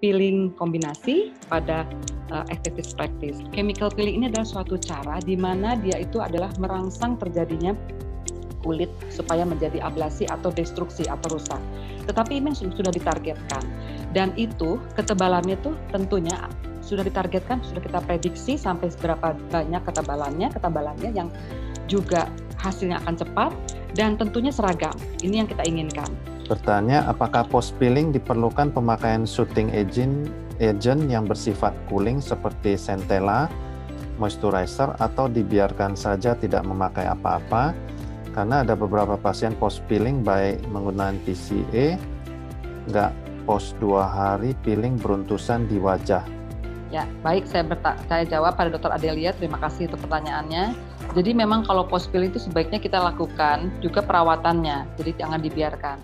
peeling kombinasi pada uh, practice. Chemical peeling ini adalah suatu cara di mana dia itu adalah merangsang terjadinya kulit supaya menjadi ablasi atau destruksi atau rusak. Tetapi ini sudah ditargetkan dan itu ketebalannya itu tentunya sudah ditargetkan, sudah kita prediksi sampai seberapa banyak ketebalannya, ketebalannya yang juga hasilnya akan cepat dan tentunya seragam. Ini yang kita inginkan bertanya apakah post peeling diperlukan pemakaian shooting agent agent yang bersifat cooling seperti centella, moisturizer atau dibiarkan saja tidak memakai apa-apa karena ada beberapa pasien post peeling baik menggunakan TCA nggak post dua hari peeling beruntusan di wajah. Ya, baik saya berta saya jawab pada dokter Adelia, terima kasih untuk pertanyaannya. Jadi memang kalau post peeling itu sebaiknya kita lakukan juga perawatannya, jadi jangan dibiarkan.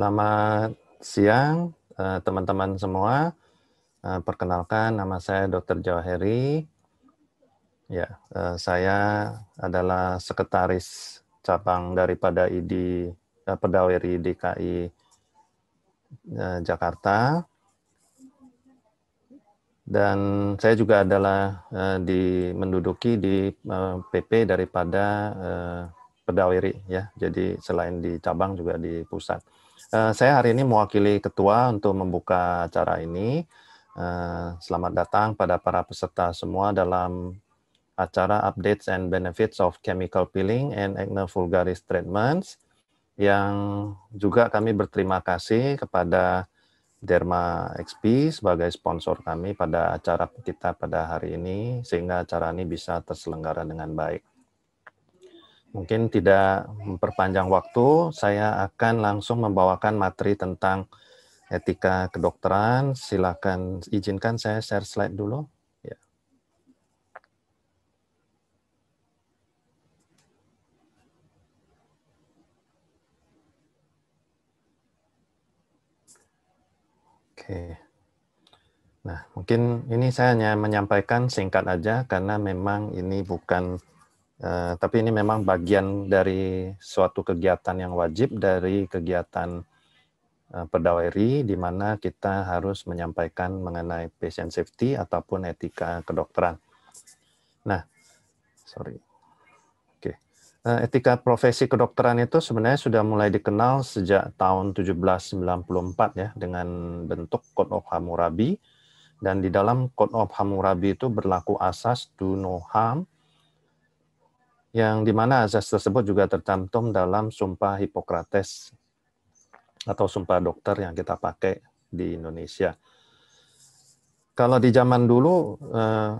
Selamat siang eh, teman-teman semua. Eh, perkenalkan nama saya Dr. Jawaheri. Ya, eh, saya adalah sekretaris cabang daripada ID Pedaweri DKI Jakarta. Dan saya juga adalah di menduduki di PP daripada Pedaweri ya. Jadi selain di cabang juga di pusat. Eh, saya hari ini mewakili ketua untuk membuka acara ini. Eh, selamat datang pada para peserta semua dalam acara Updates and Benefits of Chemical Peeling and Acne Vulgaris Treatments yang juga kami berterima kasih kepada Derma XP sebagai sponsor kami pada acara kita pada hari ini sehingga acara ini bisa terselenggara dengan baik mungkin tidak memperpanjang waktu, saya akan langsung membawakan materi tentang etika kedokteran. Silakan izinkan saya share slide dulu. Ya. Oke. Nah, mungkin ini saya hanya menyampaikan singkat aja karena memang ini bukan Eh, tapi ini memang bagian dari suatu kegiatan yang wajib dari kegiatan uh, eh, perdawairi di mana kita harus menyampaikan mengenai patient safety ataupun etika kedokteran. Nah, sorry. Oke. Okay. Uh, eh, etika profesi kedokteran itu sebenarnya sudah mulai dikenal sejak tahun 1794 ya dengan bentuk Code of Hammurabi dan di dalam Code of Hammurabi itu berlaku asas do no harm yang di mana azas tersebut juga tercantum dalam Sumpah Hipokrates atau Sumpah Dokter yang kita pakai di Indonesia. Kalau di zaman dulu, eh,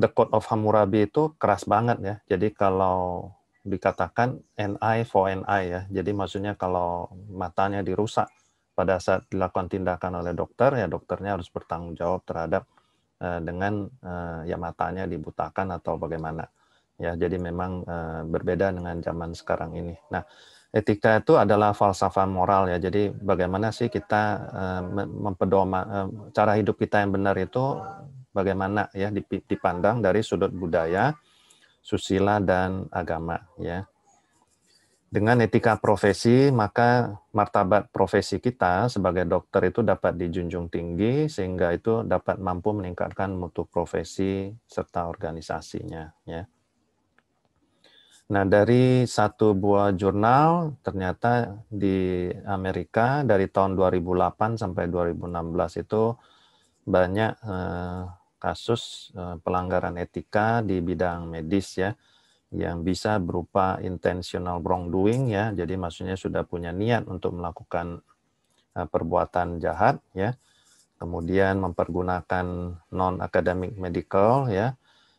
the Code of Hammurabi itu keras banget ya. Jadi kalau dikatakan ni for ni ya. Jadi maksudnya kalau matanya dirusak pada saat dilakukan tindakan oleh dokter, ya dokternya harus bertanggung jawab terhadap eh, dengan eh, ya matanya dibutakan atau bagaimana ya jadi memang uh, berbeda dengan zaman sekarang ini. Nah, etika itu adalah falsafah moral ya. Jadi bagaimana sih kita uh, mempedoma uh, cara hidup kita yang benar itu bagaimana ya dipandang dari sudut budaya, susila dan agama ya. Dengan etika profesi, maka martabat profesi kita sebagai dokter itu dapat dijunjung tinggi sehingga itu dapat mampu meningkatkan mutu profesi serta organisasinya ya. Nah, dari satu buah jurnal ternyata di Amerika dari tahun 2008 sampai 2016 itu banyak eh, kasus eh, pelanggaran etika di bidang medis ya yang bisa berupa intentional wrongdoing ya. Jadi maksudnya sudah punya niat untuk melakukan eh, perbuatan jahat ya. Kemudian mempergunakan non academic medical ya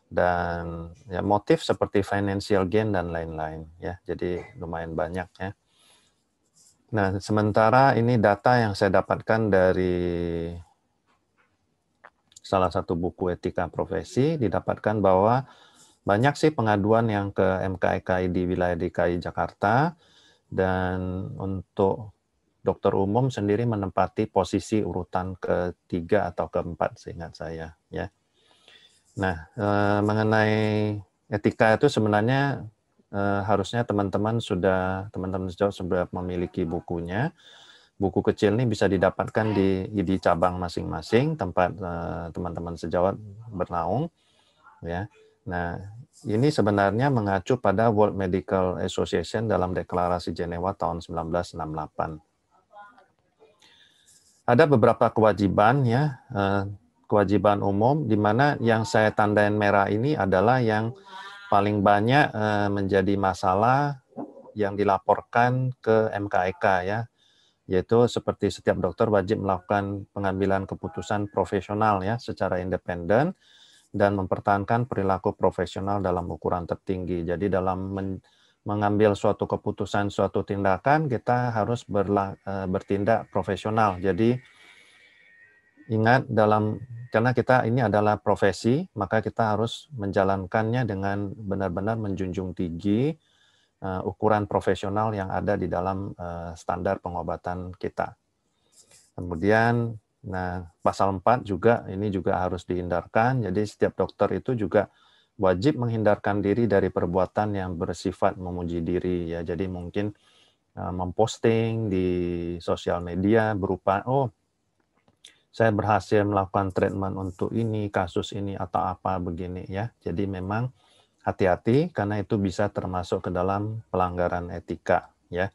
dan ya motif seperti financial gain dan lain-lain ya jadi lumayan banyak ya nah sementara ini data yang saya dapatkan dari salah satu buku etika profesi didapatkan bahwa banyak sih pengaduan yang ke MKEKI di wilayah DKI Jakarta dan untuk dokter umum sendiri menempati posisi urutan ketiga atau keempat seingat saya ya Nah, eh, mengenai etika itu sebenarnya eh, harusnya teman-teman sudah teman-teman sejauh sudah memiliki bukunya. Buku kecil ini bisa didapatkan di di cabang masing-masing tempat eh, teman-teman eh, sejawat bernaung ya. Nah, ini sebenarnya mengacu pada World Medical Association dalam deklarasi Jenewa tahun 1968 ada beberapa kewajiban ya kewajiban umum di mana yang saya tandain merah ini adalah yang paling banyak uh, menjadi masalah yang dilaporkan ke MKEK e ya yaitu seperti setiap dokter wajib melakukan pengambilan keputusan profesional ya secara independen dan mempertahankan perilaku profesional dalam ukuran tertinggi. Jadi dalam men mengambil suatu keputusan suatu tindakan kita harus berla eh, bertindak profesional. Jadi Ingat dalam karena kita ini adalah profesi, maka kita harus menjalankannya dengan benar-benar menjunjung tinggi uh, ukuran profesional yang ada di dalam uh, standar pengobatan kita. Kemudian nah pasal 4 juga ini juga harus dihindarkan. Jadi setiap dokter itu juga wajib menghindarkan diri dari perbuatan yang bersifat memuji diri ya. Jadi mungkin eh, memposting di sosial media berupa oh saya berhasil melakukan treatment untuk ini, kasus ini, atau apa begini ya. Jadi memang hati-hati karena itu bisa termasuk ke dalam pelanggaran etika ya.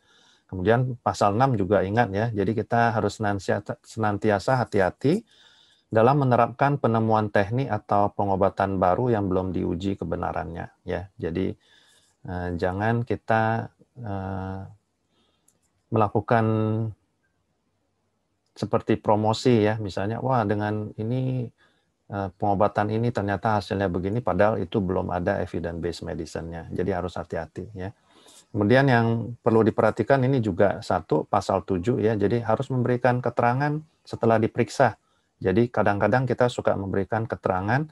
Kemudian pasal 6 juga ingat ya, jadi kita harus senantiasa hati-hati dalam menerapkan penemuan teknik atau pengobatan baru yang belum diuji kebenarannya ya. Jadi eh, jangan kita eh, melakukan seperti promosi ya misalnya wah dengan ini eh, pengobatan ini ternyata hasilnya begini padahal itu belum ada evidence based medicine-nya. Jadi harus hati-hati ya. Kemudian yang perlu diperhatikan ini juga satu pasal 7 ya. Jadi harus memberikan keterangan setelah diperiksa. Jadi kadang-kadang kita suka memberikan keterangan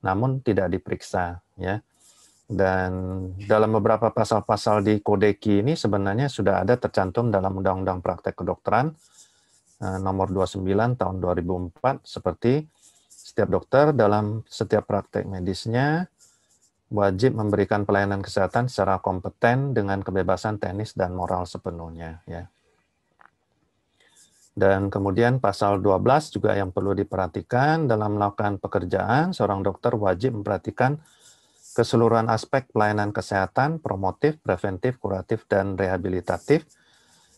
namun tidak diperiksa ya. Dan dalam beberapa pasal-pasal di Kodeki ini sebenarnya sudah ada tercantum dalam Undang-Undang Praktek Kedokteran Eh, nomor 29 tahun 2004 seperti setiap dokter dalam setiap praktek medisnya wajib memberikan pelayanan kesehatan secara kompeten dengan kebebasan teknis dan moral sepenuhnya ya. Dan kemudian pasal 12 juga yang perlu diperhatikan dalam melakukan pekerjaan seorang dokter wajib memperhatikan keseluruhan aspek pelayanan kesehatan promotif, preventif, kuratif dan rehabilitatif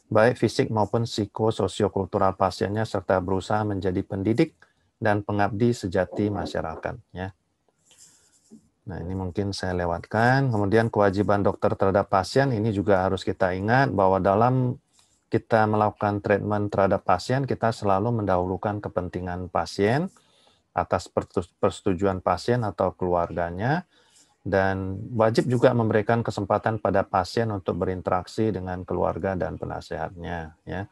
baik fisik maupun psikososiokultural pasiennya serta berusaha menjadi pendidik dan pengabdi sejati masyarakat ya. Nah, ini mungkin saya lewatkan. Kemudian kewajiban dokter terhadap pasien ini juga harus kita ingat bahwa dalam kita melakukan treatment terhadap pasien, kita selalu mendahulukan kepentingan pasien atas persetujuan pasien atau keluarganya dan wajib juga memberikan kesempatan pada pasien untuk berinteraksi dengan keluarga dan penasehatnya ya.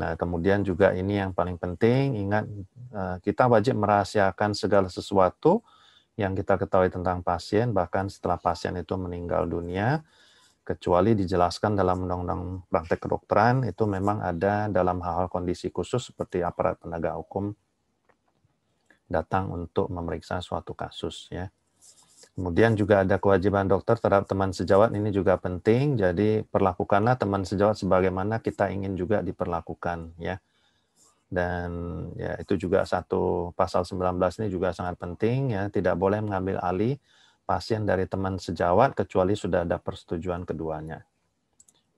Nah, kemudian juga ini yang paling penting ingat eh, kita wajib merahasiakan segala sesuatu yang kita ketahui tentang pasien bahkan setelah pasien itu meninggal dunia kecuali dijelaskan dalam undang-undang praktek kedokteran itu memang ada dalam hal-hal kondisi khusus seperti aparat penegak hukum datang untuk memeriksa suatu kasus ya. Kemudian juga ada kewajiban dokter terhadap teman sejawat ini juga penting. Jadi perlakukanlah teman sejawat sebagaimana kita ingin juga diperlakukan ya. Dan ya itu juga satu pasal 19 ini juga sangat penting ya, tidak boleh mengambil alih pasien dari teman sejawat kecuali sudah ada persetujuan keduanya.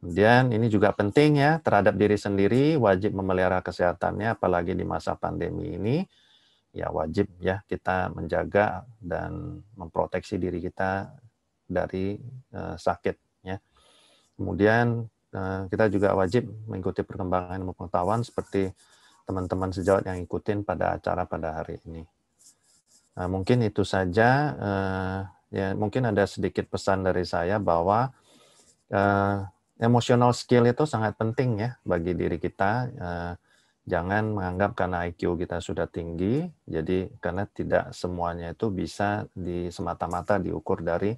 Kemudian ini juga penting ya terhadap diri sendiri wajib memelihara kesehatannya apalagi di masa pandemi ini ya wajib ya kita menjaga dan memproteksi diri kita dari uh, sakit ya. Kemudian uh, kita juga wajib mengikuti perkembangan ilmu pengetahuan seperti teman-teman sejawat yang ikutin pada acara pada hari ini. Nah, mungkin itu saja uh, ya mungkin ada sedikit pesan dari saya bahwa uh, emotional skill itu sangat penting ya bagi diri kita. Uh, jangan menganggap karena IQ kita sudah tinggi, jadi karena tidak semuanya itu bisa di semata-mata diukur dari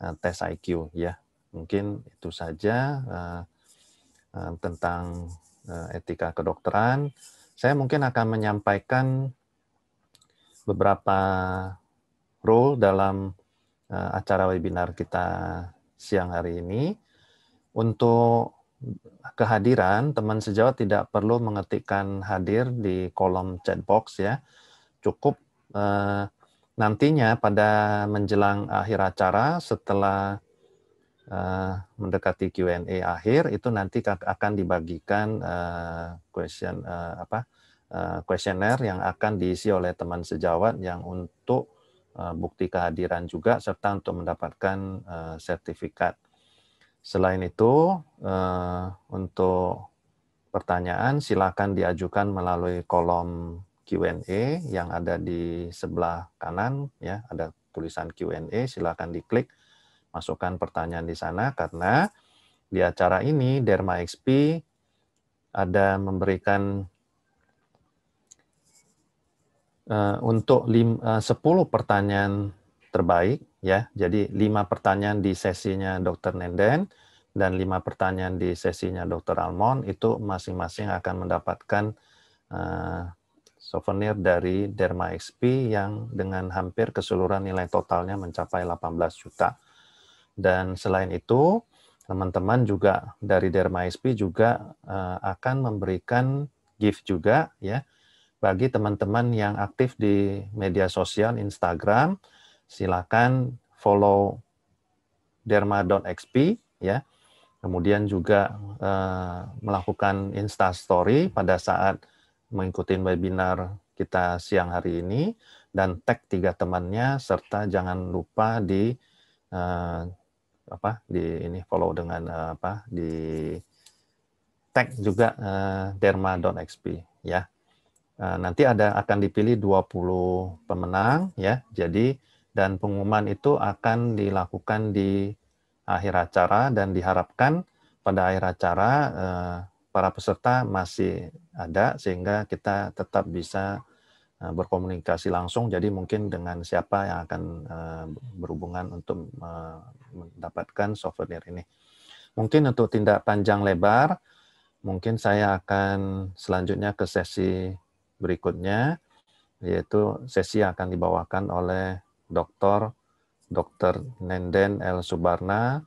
eh, tes IQ ya. Mungkin itu saja eh, eh, tentang etika kedokteran. Saya mungkin akan menyampaikan beberapa rule dalam acara webinar kita siang hari ini untuk kehadiran, teman sejawat tidak perlu mengetikkan hadir di kolom chat box ya. Cukup eh, nantinya pada menjelang akhir acara setelah eh, mendekati Q&A akhir itu nanti akan dibagikan eh, question eh, apa kuesioner eh, yang akan diisi oleh teman sejawat yang untuk eh, bukti kehadiran juga serta untuk mendapatkan eh, sertifikat Selain itu, eh, untuk pertanyaan silakan diajukan melalui kolom Q&A yang ada di sebelah kanan ya, ada tulisan Q&A, silakan diklik masukkan pertanyaan di sana karena di acara ini Derma XP ada memberikan eh, untuk eh, sepuluh 10 pertanyaan terbaik ya. Jadi lima pertanyaan di sesinya Dokter Nenden dan lima pertanyaan di sesinya Dokter Almon itu masing-masing akan mendapatkan uh, souvenir dari Derma XP yang dengan hampir keseluruhan nilai totalnya mencapai 18 juta. Dan selain itu, teman-teman juga dari Derma XP juga uh, akan memberikan gift juga ya bagi teman-teman yang aktif di media sosial Instagram silakan follow derma.xp ya. Kemudian juga uh, melakukan Insta Story pada saat mengikuti webinar kita siang hari ini dan tag tiga temannya serta jangan lupa di uh, apa di ini follow dengan uh, apa di tag juga uh, derma.xp ya. nanti ada akan dipilih 20 pemenang ya. Jadi dan pengumuman itu akan dilakukan di akhir acara dan diharapkan pada akhir acara eh, para peserta masih ada sehingga kita tetap bisa eh, berkomunikasi langsung jadi mungkin dengan siapa yang akan eh, berhubungan untuk mendapatkan software ini. Mungkin untuk tindak panjang lebar mungkin saya akan selanjutnya ke sesi berikutnya yaitu sesi yang akan dibawakan oleh Dr. Dr. Nenden L. Subarna,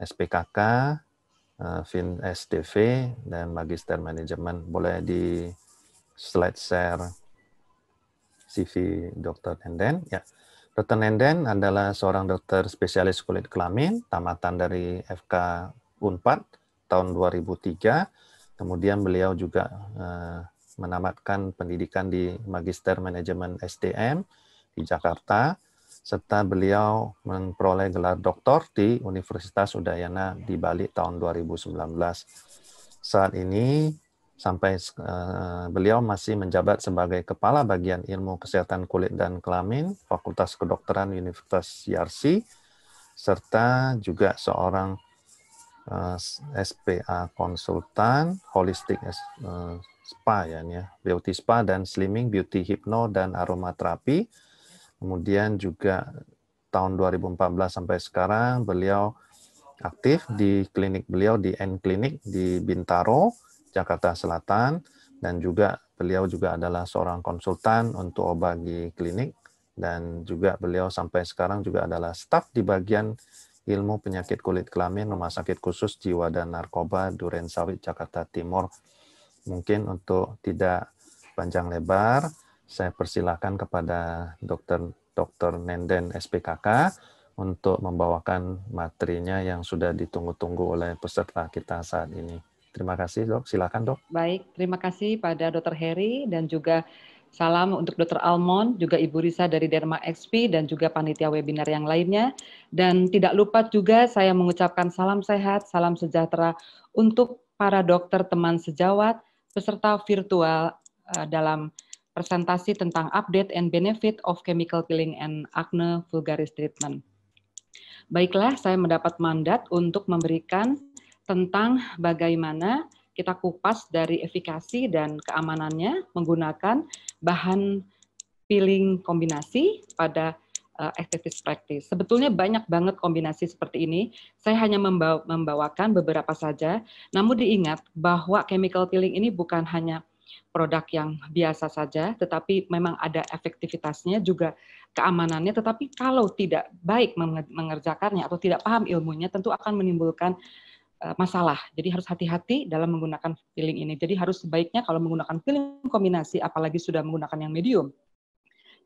SPKK, Fin eh, STV, dan Magister Manajemen. Boleh di slide share CV Dr. Nenden. Ya. Dr. Nenden adalah seorang dokter spesialis kulit kelamin, tamatan dari FK Unpad tahun 2003. Kemudian beliau juga eh, menamatkan pendidikan di Magister Manajemen SDM di Jakarta serta beliau memperoleh gelar doktor di Universitas Udayana di Bali tahun 2019. Saat ini sampai uh, beliau masih menjabat sebagai kepala bagian ilmu kesehatan kulit dan kelamin Fakultas Kedokteran Universitas Yarsi serta juga seorang uh, eh, SPA konsultan holistik uh, spa ya, ya beauty spa dan slimming beauty hipno dan aromaterapi Kemudian juga tahun 2014 sampai sekarang beliau aktif di klinik beliau di N Klinik di Bintaro, Jakarta Selatan dan juga beliau juga adalah seorang konsultan untuk obat di klinik dan juga beliau sampai sekarang juga adalah staf di bagian ilmu penyakit kulit kelamin Rumah Sakit Khusus Jiwa dan Narkoba Duren Sawit Jakarta Timur. Mungkin untuk tidak panjang lebar, saya persilahkan kepada Dr. Dr. Nenden SPKK untuk membawakan materinya yang sudah ditunggu-tunggu oleh peserta kita saat ini. Terima kasih dok, silakan dok. Baik, terima kasih pada Dr. Heri dan juga salam untuk Dr. Almond, juga Ibu Risa dari Derma XP dan juga panitia webinar yang lainnya. Dan tidak lupa juga saya mengucapkan salam sehat, salam sejahtera untuk para dokter teman sejawat, peserta virtual eh, dalam presentasi tentang update and benefit of chemical peeling and acne vulgaris treatment. Baiklah, saya mendapat mandat untuk memberikan tentang bagaimana kita kupas dari efikasi dan keamanannya menggunakan bahan peeling kombinasi pada uh, eh, activist practice. Sebetulnya banyak banget kombinasi seperti ini. Saya hanya membawakan beberapa saja. Namun diingat bahwa chemical peeling ini bukan hanya produk yang biasa saja, tetapi memang ada efektivitasnya juga keamanannya. Tetapi kalau tidak baik mengerjakannya atau tidak paham ilmunya, tentu akan menimbulkan eh, masalah. Jadi harus hati-hati dalam menggunakan filling ini. Jadi harus sebaiknya kalau menggunakan filling kombinasi, apalagi sudah menggunakan yang medium,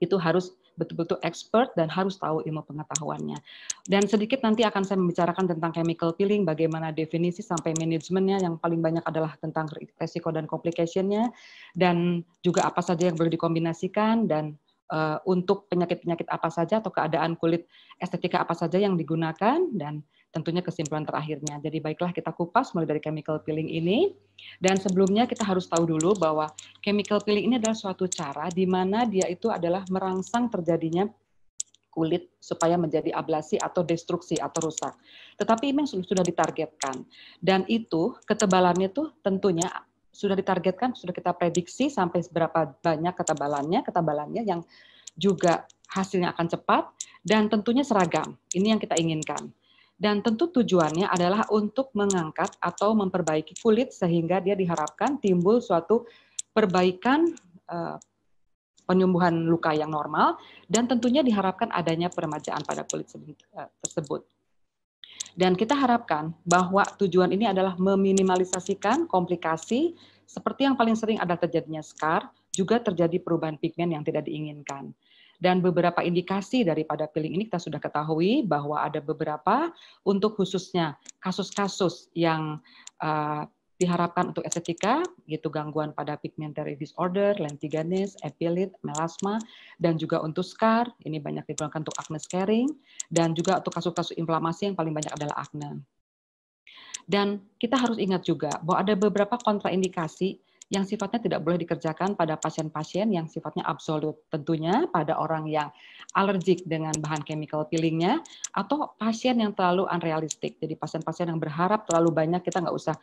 itu harus betul-betul expert dan harus tahu ilmu pengetahuannya. Dan sedikit nanti akan saya membicarakan tentang chemical peeling, bagaimana definisi sampai manajemennya yang paling banyak adalah tentang risiko dan komplikasinya dan juga apa saja yang boleh dikombinasikan, dan uh, untuk penyakit-penyakit apa saja atau keadaan kulit estetika apa saja yang digunakan, dan tentunya kesimpulan terakhirnya. Jadi baiklah kita kupas mulai dari chemical peeling ini. Dan sebelumnya kita harus tahu dulu bahwa chemical peeling ini adalah suatu cara di mana dia itu adalah merangsang terjadinya kulit supaya menjadi ablasi atau destruksi atau rusak. Tetapi memang sudah ditargetkan. Dan itu ketebalannya tuh tentunya sudah ditargetkan, sudah kita prediksi sampai seberapa banyak ketebalannya, ketebalannya yang juga hasilnya akan cepat dan tentunya seragam. Ini yang kita inginkan dan tentu tujuannya adalah untuk mengangkat atau memperbaiki kulit sehingga dia diharapkan timbul suatu perbaikan eh, penyembuhan luka yang normal dan tentunya diharapkan adanya peremajaan pada kulit eh, tersebut. Dan kita harapkan bahwa tujuan ini adalah meminimalisasikan komplikasi seperti yang paling sering ada terjadinya scar, juga terjadi perubahan pigmen yang tidak diinginkan. Dan beberapa indikasi daripada peeling ini kita sudah ketahui bahwa ada beberapa untuk khususnya kasus-kasus yang uh, diharapkan untuk estetika, yaitu gangguan pada pigmentary disorder, lentiganis, epilit, melasma, dan juga untuk scar, ini banyak digunakan untuk acne scarring, dan juga untuk kasus-kasus inflamasi yang paling banyak adalah acne. Dan kita harus ingat juga bahwa ada beberapa kontraindikasi yang sifatnya tidak boleh dikerjakan pada pasien-pasien yang sifatnya absolut. Tentunya pada orang yang alergik dengan bahan chemical peelingnya atau pasien yang terlalu unrealistik. Jadi pasien-pasien yang berharap terlalu banyak kita nggak usah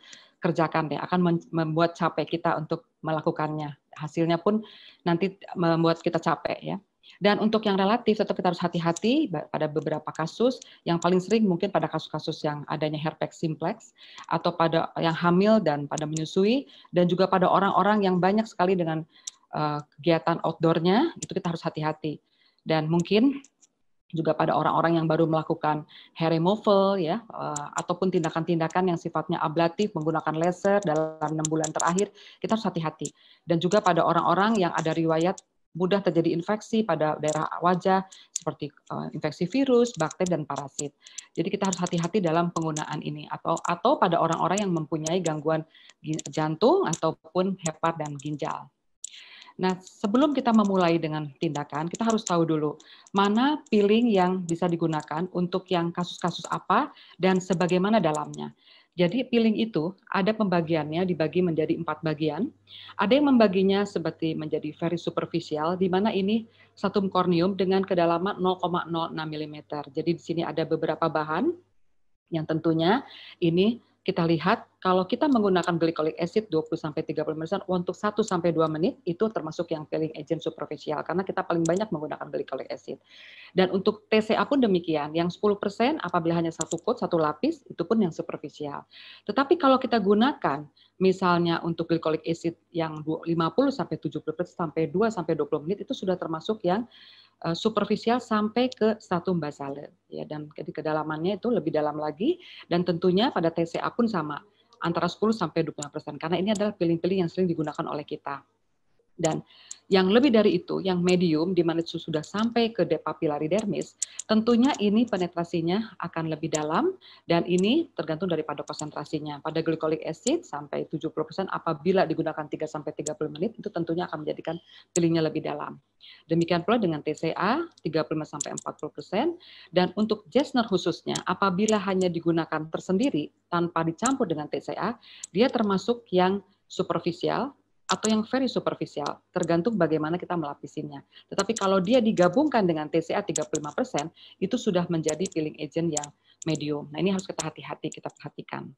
kerjakan ya akan membuat capek kita untuk melakukannya. Hasilnya pun nanti membuat kita capek ya. Dan untuk yang relatif tetap kita harus hati-hati pada beberapa kasus. Yang paling sering mungkin pada kasus-kasus yang adanya herpes simplex atau pada yang hamil dan pada menyusui dan juga pada orang-orang yang banyak sekali dengan uh, kegiatan outdoornya itu kita harus hati-hati. Dan mungkin juga pada orang-orang yang baru melakukan hair removal ya uh, ataupun tindakan-tindakan yang sifatnya ablatif menggunakan laser dalam enam bulan terakhir kita harus hati-hati dan juga pada orang-orang yang ada riwayat mudah terjadi infeksi pada daerah wajah seperti eh, infeksi virus, bakteri dan parasit. Jadi kita harus hati-hati dalam penggunaan ini atau atau pada orang-orang yang mempunyai gangguan jantung ataupun hepar dan ginjal. Nah, sebelum kita memulai dengan tindakan, kita harus tahu dulu mana peeling yang bisa digunakan untuk yang kasus-kasus apa dan sebagaimana dalamnya. Jadi peeling itu ada pembagiannya dibagi menjadi empat bagian. Ada yang membaginya seperti menjadi very superficial, di mana ini satu kornium dengan kedalaman 0,06 mm. Jadi di sini ada beberapa bahan yang tentunya ini kita lihat kalau kita menggunakan glycolic acid 20 sampai 30 persen untuk 1 sampai 2 menit itu termasuk yang peeling agent superficial karena kita paling banyak menggunakan glycolic acid. Dan untuk TCA pun demikian, yang 10 apabila hanya satu coat, satu lapis itu pun yang superficial. Tetapi kalau kita gunakan misalnya untuk glycolic acid yang 50 sampai 70 persen sampai 2 sampai 20 menit itu sudah termasuk yang Eh, superficial sampai ke stratum basale ya dan kedalamannya itu lebih dalam lagi dan tentunya pada TCA pun sama antara 10 sampai puluh persen karena ini adalah pilih-pilih yang sering digunakan oleh kita. Dan yang lebih dari itu, yang medium di mana itu sudah sampai ke depapilari dermis, tentunya ini penetrasinya akan lebih dalam dan ini tergantung daripada konsentrasinya. Pada glycolic acid sampai 70% apabila digunakan 3 sampai 30 menit itu tentunya akan menjadikan pilihnya lebih dalam. Demikian pula dengan TCA 35 sampai 40% dan untuk Jesner khususnya apabila hanya digunakan tersendiri tanpa dicampur dengan TCA, dia termasuk yang superficial atau yang very superficial, tergantung bagaimana kita melapisinya. Tetapi kalau dia digabungkan dengan TCA 35%, itu sudah menjadi peeling agent yang medium. Nah, ini harus kita hati-hati, kita perhatikan.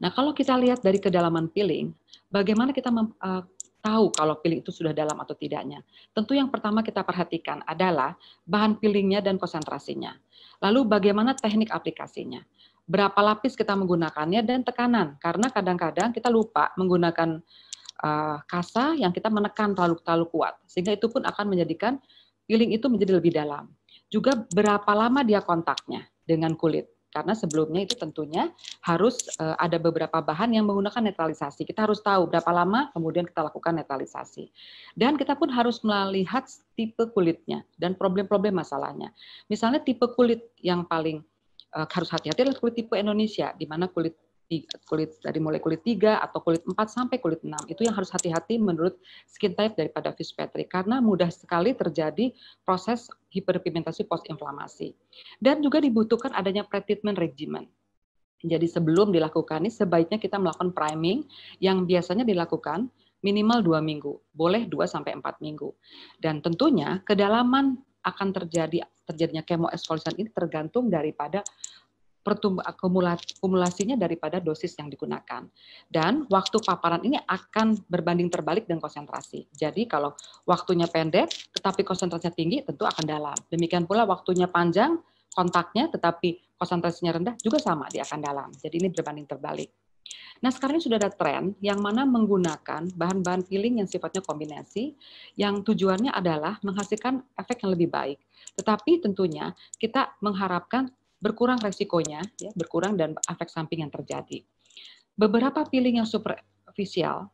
Nah, kalau kita lihat dari kedalaman peeling, bagaimana kita eh, tahu kalau peeling itu sudah dalam atau tidaknya? Tentu yang pertama kita perhatikan adalah bahan peelingnya dan konsentrasinya. Lalu bagaimana teknik aplikasinya? Berapa lapis kita menggunakannya dan tekanan? Karena kadang-kadang kita lupa menggunakan uh, kasa yang kita menekan terlalu-terlalu kuat. Sehingga itu pun akan menjadikan peeling itu menjadi lebih dalam. Juga berapa lama dia kontaknya dengan kulit. Karena sebelumnya itu tentunya harus uh, ada beberapa bahan yang menggunakan netralisasi. Kita harus tahu berapa lama kemudian kita lakukan netralisasi. Dan kita pun harus melihat tipe kulitnya dan problem-problem masalahnya. Misalnya tipe kulit yang paling uh, harus hati-hati adalah kulit tipe Indonesia, di mana kulit kulit dari mulai kulit 3 atau kulit 4 sampai kulit 6. Itu yang harus hati-hati menurut skin type daripada Fitzpatrick karena mudah sekali terjadi proses hiperpigmentasi post-inflamasi. Dan juga dibutuhkan adanya pretreatment regimen. Jadi sebelum dilakukan ini sebaiknya kita melakukan priming yang biasanya dilakukan minimal dua minggu, boleh 2 sampai empat minggu. Dan tentunya kedalaman akan terjadi terjadinya kemoesfolian ini tergantung daripada pertumbuhan akumulasinya daripada dosis yang digunakan. Dan waktu paparan ini akan berbanding terbalik dengan konsentrasi. Jadi kalau waktunya pendek tetapi konsentrasinya tinggi tentu akan dalam. Demikian pula waktunya panjang kontaknya tetapi konsentrasinya rendah juga sama dia akan dalam. Jadi ini berbanding terbalik. Nah sekarang ini sudah ada tren yang mana menggunakan bahan-bahan peeling yang sifatnya kombinasi yang tujuannya adalah menghasilkan efek yang lebih baik. Tetapi tentunya kita mengharapkan berkurang resikonya, ya, berkurang dan efek samping yang terjadi. Beberapa peeling yang superficial,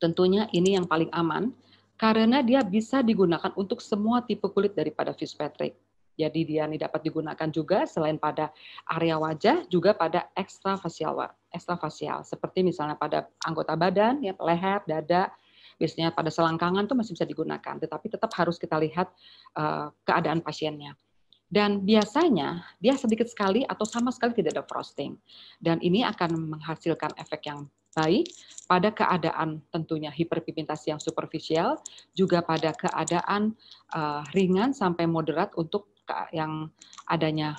tentunya ini yang paling aman, karena dia bisa digunakan untuk semua tipe kulit daripada Fitzpatrick. Jadi dia ini dapat digunakan juga selain pada area wajah juga pada ekstrafasial ekstrafasial seperti misalnya pada anggota badan ya leher, dada, biasanya pada selangkangan tuh masih bisa digunakan, tetapi tetap harus kita lihat uh, keadaan pasiennya. Dan biasanya dia sedikit sekali atau sama sekali tidak ada frosting. Dan ini akan menghasilkan efek yang baik pada keadaan tentunya hiperpigmentasi yang superficial, juga pada keadaan uh, ringan sampai moderat untuk yang adanya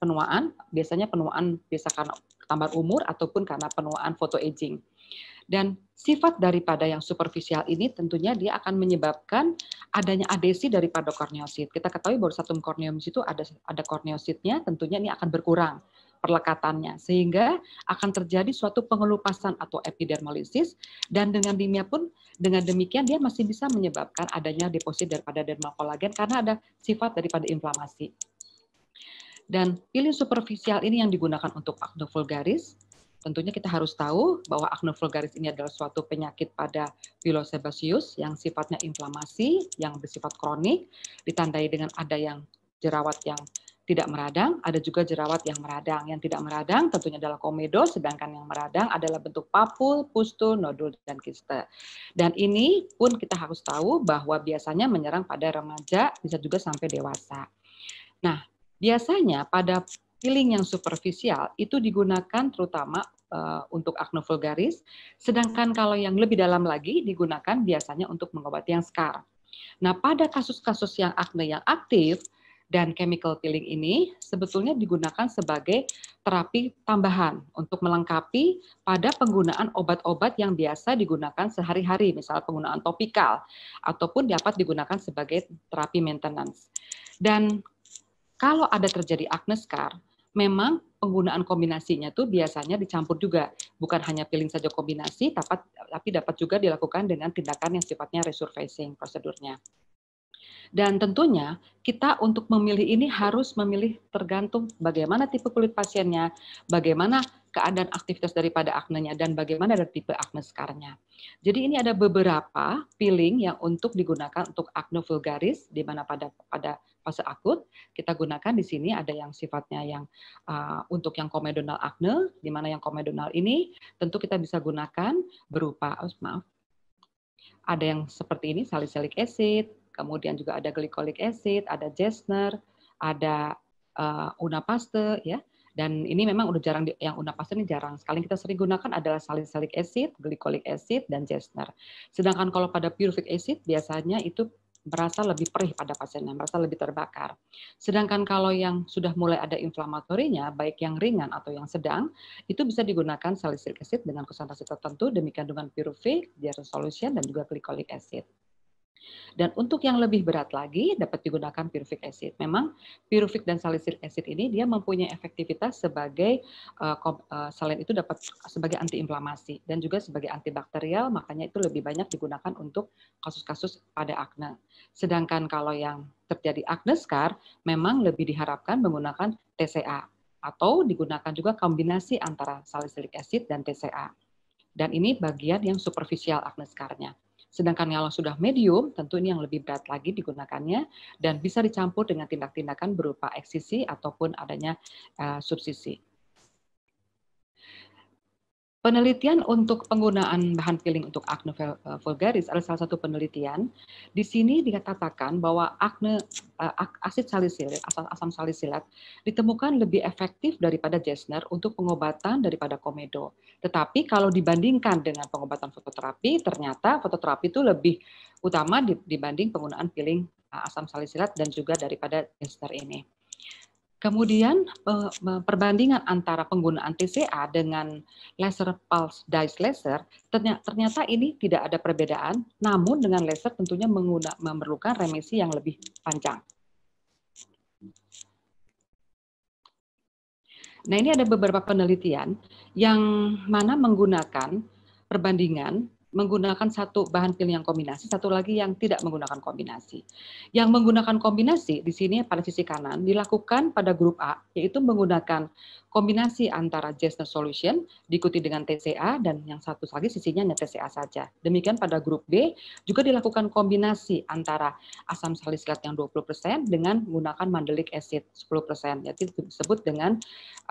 penuaan, biasanya penuaan bisa karena tambah umur ataupun karena penuaan foto aging. Dan sifat daripada yang superficial ini tentunya dia akan menyebabkan adanya adesi daripada korneosit. Kita ketahui baru satu korneum itu ada ada korneositnya, tentunya ini akan berkurang perlekatannya sehingga akan terjadi suatu pengelupasan atau epidermolisis dan dengan dimia pun dengan demikian dia masih bisa menyebabkan adanya deposit daripada dermakolagen karena ada sifat daripada inflamasi. Dan pilih superficial ini yang digunakan untuk acne vulgaris, Tentunya kita harus tahu bahwa acne vulgaris ini adalah suatu penyakit pada pilosebaceous yang sifatnya inflamasi, yang bersifat kronik, ditandai dengan ada yang jerawat yang tidak meradang, ada juga jerawat yang meradang. Yang tidak meradang tentunya adalah komedo, sedangkan yang meradang adalah bentuk papul, pustul, nodul, dan kista. Dan ini pun kita harus tahu bahwa biasanya menyerang pada remaja, bisa juga sampai dewasa. Nah, biasanya pada peeling yang superficial itu digunakan terutama uh, untuk acne vulgaris. Sedangkan kalau yang lebih dalam lagi digunakan biasanya untuk mengobati yang scar. Nah, pada kasus-kasus yang akne yang aktif dan chemical peeling ini sebetulnya digunakan sebagai terapi tambahan untuk melengkapi pada penggunaan obat-obat yang biasa digunakan sehari-hari, misal penggunaan topikal ataupun dapat digunakan sebagai terapi maintenance. Dan kalau ada terjadi acne scar, memang penggunaan kombinasinya tuh biasanya dicampur juga, bukan hanya peeling saja kombinasi, dapat, tapi dapat juga dilakukan dengan tindakan yang sifatnya resurfacing prosedurnya. Dan tentunya kita untuk memilih ini harus memilih tergantung bagaimana tipe kulit pasiennya, bagaimana keadaan aktivitas daripada aknenya dan bagaimana dari tipe akne skarnya. Jadi ini ada beberapa peeling yang untuk digunakan untuk akne vulgaris di mana pada pada fase akut kita gunakan di sini ada yang sifatnya yang uh, untuk yang komedonal akne di mana yang komedonal ini tentu kita bisa gunakan berupa oh, maaf ada yang seperti ini salicylic acid, kemudian juga ada glycolic acid, ada Jessner, ada uh, Unapaste ya. Dan ini memang udah jarang di, yang pasti ini jarang sekali kita sering gunakan adalah salicylic acid, glycolic acid, dan jester. Sedangkan kalau pada purific acid biasanya itu merasa lebih perih pada pasiennya, merasa lebih terbakar. Sedangkan kalau yang sudah mulai ada inflamatorinya, baik yang ringan atau yang sedang, itu bisa digunakan salicylic acid dengan konsentrasi tertentu, demi kandungan pyruvic, diarrhea solution, dan juga glycolic acid. Dan untuk yang lebih berat lagi dapat digunakan pyruvic acid. Memang pyruvic dan salicylic acid ini dia mempunyai efektivitas sebagai uh, selain itu dapat sebagai antiinflamasi dan juga sebagai antibakterial, makanya itu lebih banyak digunakan untuk kasus-kasus pada akne. Sedangkan kalau yang terjadi akne scar memang lebih diharapkan menggunakan TCA atau digunakan juga kombinasi antara salicylic acid dan TCA. Dan ini bagian yang superficial acne scar-nya. Sedangkan kalau sudah medium, tentu ini yang lebih berat lagi digunakannya dan bisa dicampur dengan tindak-tindakan berupa eksisi ataupun adanya uh, eh, subsidi. Penelitian untuk penggunaan bahan peeling untuk acne eh, vulgaris adalah salah satu penelitian. Di sini dikatakan bahwa acne eh, asid salisilat, asam salisilat ditemukan lebih efektif daripada Jesner untuk pengobatan daripada komedo. Tetapi kalau dibandingkan dengan pengobatan fototerapi, ternyata fototerapi itu lebih utama dibanding penggunaan peeling eh, asam salisilat dan juga daripada Jesner ini. Kemudian eh, perbandingan antara penggunaan TCA dengan laser pulse dye laser ternyata ini tidak ada perbedaan, namun dengan laser tentunya memerlukan remisi yang lebih panjang. Nah ini ada beberapa penelitian yang mana menggunakan perbandingan menggunakan satu bahan kimia yang kombinasi, satu lagi yang tidak menggunakan kombinasi. Yang menggunakan kombinasi di sini pada sisi kanan dilakukan pada grup A, yaitu menggunakan kombinasi antara Jessner solution diikuti dengan TCA dan yang satu lagi sisinya hanya TCA saja. Demikian pada grup B juga dilakukan kombinasi antara asam salisilat yang 20% dengan menggunakan mandelic acid 10%, yaitu disebut dengan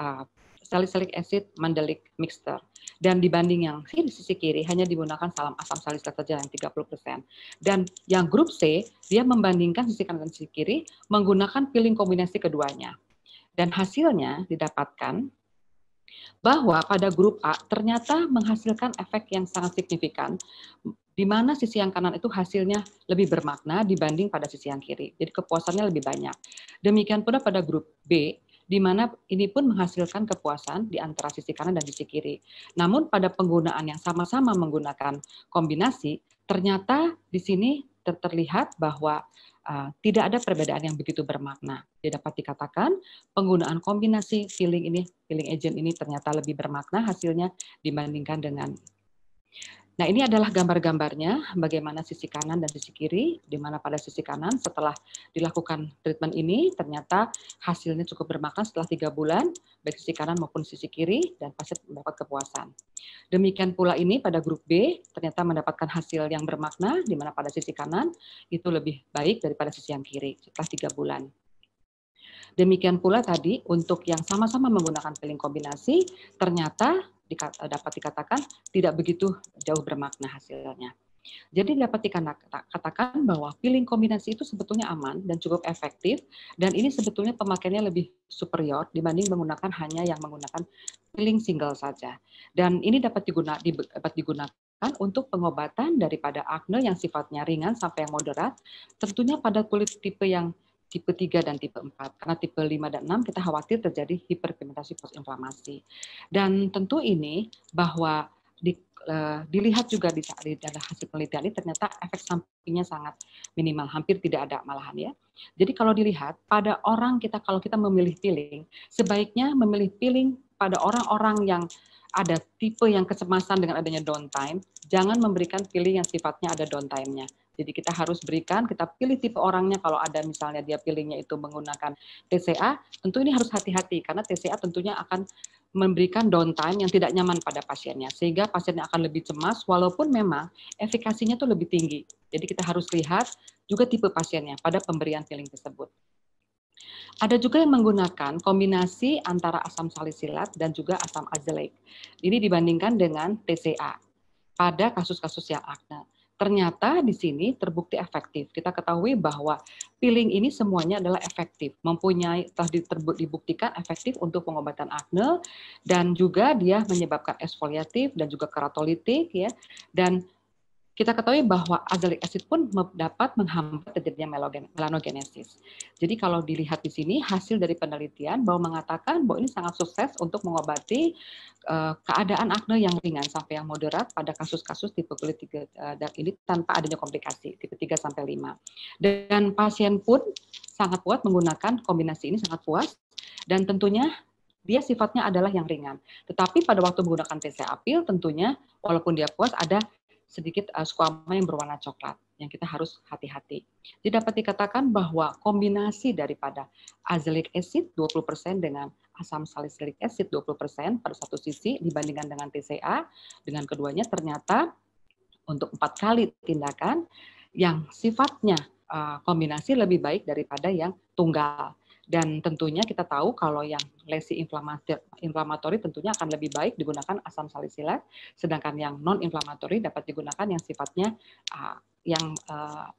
uh, salicylic acid mandelic mixture. Dan dibanding yang C di sisi kiri hanya digunakan salam asam salisilat saja yang 30%. Dan yang grup C, dia membandingkan sisi kanan dan sisi kiri menggunakan piling kombinasi keduanya. Dan hasilnya didapatkan bahwa pada grup A ternyata menghasilkan efek yang sangat signifikan di mana sisi yang kanan itu hasilnya lebih bermakna dibanding pada sisi yang kiri. Jadi kepuasannya lebih banyak. Demikian pula pada grup B di mana ini pun menghasilkan kepuasan di antara sisi kanan dan sisi kiri. Namun pada penggunaan yang sama-sama menggunakan kombinasi, ternyata di sini ter terlihat bahwa uh, tidak ada perbedaan yang begitu bermakna. Jadi dapat dikatakan penggunaan kombinasi feeling ini, feeling agent ini ternyata lebih bermakna hasilnya dibandingkan dengan Nah, ini adalah gambar-gambarnya bagaimana sisi kanan dan sisi kiri, di mana pada sisi kanan setelah dilakukan treatment ini ternyata hasilnya cukup bermakna setelah tiga bulan, baik sisi kanan maupun sisi kiri, dan pasien mendapat kepuasan. Demikian pula ini pada grup B, ternyata mendapatkan hasil yang bermakna, di mana pada sisi kanan itu lebih baik daripada sisi yang kiri setelah tiga bulan. Demikian pula tadi untuk yang sama-sama menggunakan peeling kombinasi, ternyata Eh, dapat dikatakan tidak begitu jauh bermakna hasilnya. Jadi dapat dikatakan bahwa peeling kombinasi itu sebetulnya aman dan cukup efektif dan ini sebetulnya pemakaiannya lebih superior dibanding menggunakan hanya yang menggunakan peeling single saja. Dan ini dapat, dapat digunakan untuk pengobatan daripada akne yang sifatnya ringan sampai yang moderat, tentunya pada kulit tipe yang tipe 3 dan tipe 4. Karena tipe 5 dan 6 kita khawatir terjadi hiperpigmentasi postinflamasi. Dan tentu ini bahwa di, uh, dilihat juga di, di dalam hasil penelitian ini ternyata efek sampingnya sangat minimal, hampir tidak ada malahan ya. Jadi kalau dilihat pada orang kita kalau kita memilih peeling, sebaiknya memilih peeling pada orang-orang yang ada tipe yang kecemasan dengan adanya downtime, jangan memberikan pilih yang sifatnya ada downtime-nya. Jadi kita harus berikan, kita pilih tipe orangnya kalau ada misalnya dia pilihnya itu menggunakan TCA, tentu ini harus hati-hati karena TCA tentunya akan memberikan downtime yang tidak nyaman pada pasiennya sehingga pasiennya akan lebih cemas walaupun memang efikasinya tuh lebih tinggi. Jadi kita harus lihat juga tipe pasiennya pada pemberian filling tersebut. Ada juga yang menggunakan kombinasi antara asam salisilat dan juga asam azelaic. Ini dibandingkan dengan TCA pada kasus-kasus yang akne ternyata di sini terbukti efektif. Kita ketahui bahwa peeling ini semuanya adalah efektif, mempunyai telah dibuktikan efektif untuk pengobatan akne dan juga dia menyebabkan eksfoliatif dan juga keratolitik ya. Dan kita ketahui bahwa azelaic acid pun dapat menghambat terjadinya melanogenesis. Jadi kalau dilihat di sini hasil dari penelitian bahwa mengatakan bahwa ini sangat sukses untuk mengobati uh, keadaan akne yang ringan sampai yang moderat pada kasus-kasus tipe kulit tiga eh, dan ini tanpa adanya komplikasi tipe 3 sampai 5. Dan pasien pun sangat puas menggunakan kombinasi ini sangat puas dan tentunya dia sifatnya adalah yang ringan. Tetapi pada waktu menggunakan tca pil tentunya walaupun dia puas ada sedikit uh, eh, squama yang berwarna coklat yang kita harus hati-hati. Jadi dapat dikatakan bahwa kombinasi daripada azelaic acid 20% dengan asam salicylic acid 20% pada satu sisi dibandingkan dengan TCA, dengan keduanya ternyata untuk empat kali tindakan yang sifatnya eh, kombinasi lebih baik daripada yang tunggal. Dan tentunya kita tahu kalau yang lesi inflamatori tentunya akan lebih baik digunakan asam salisilat, sedangkan yang non-inflamatori dapat digunakan yang sifatnya uh, yang uh,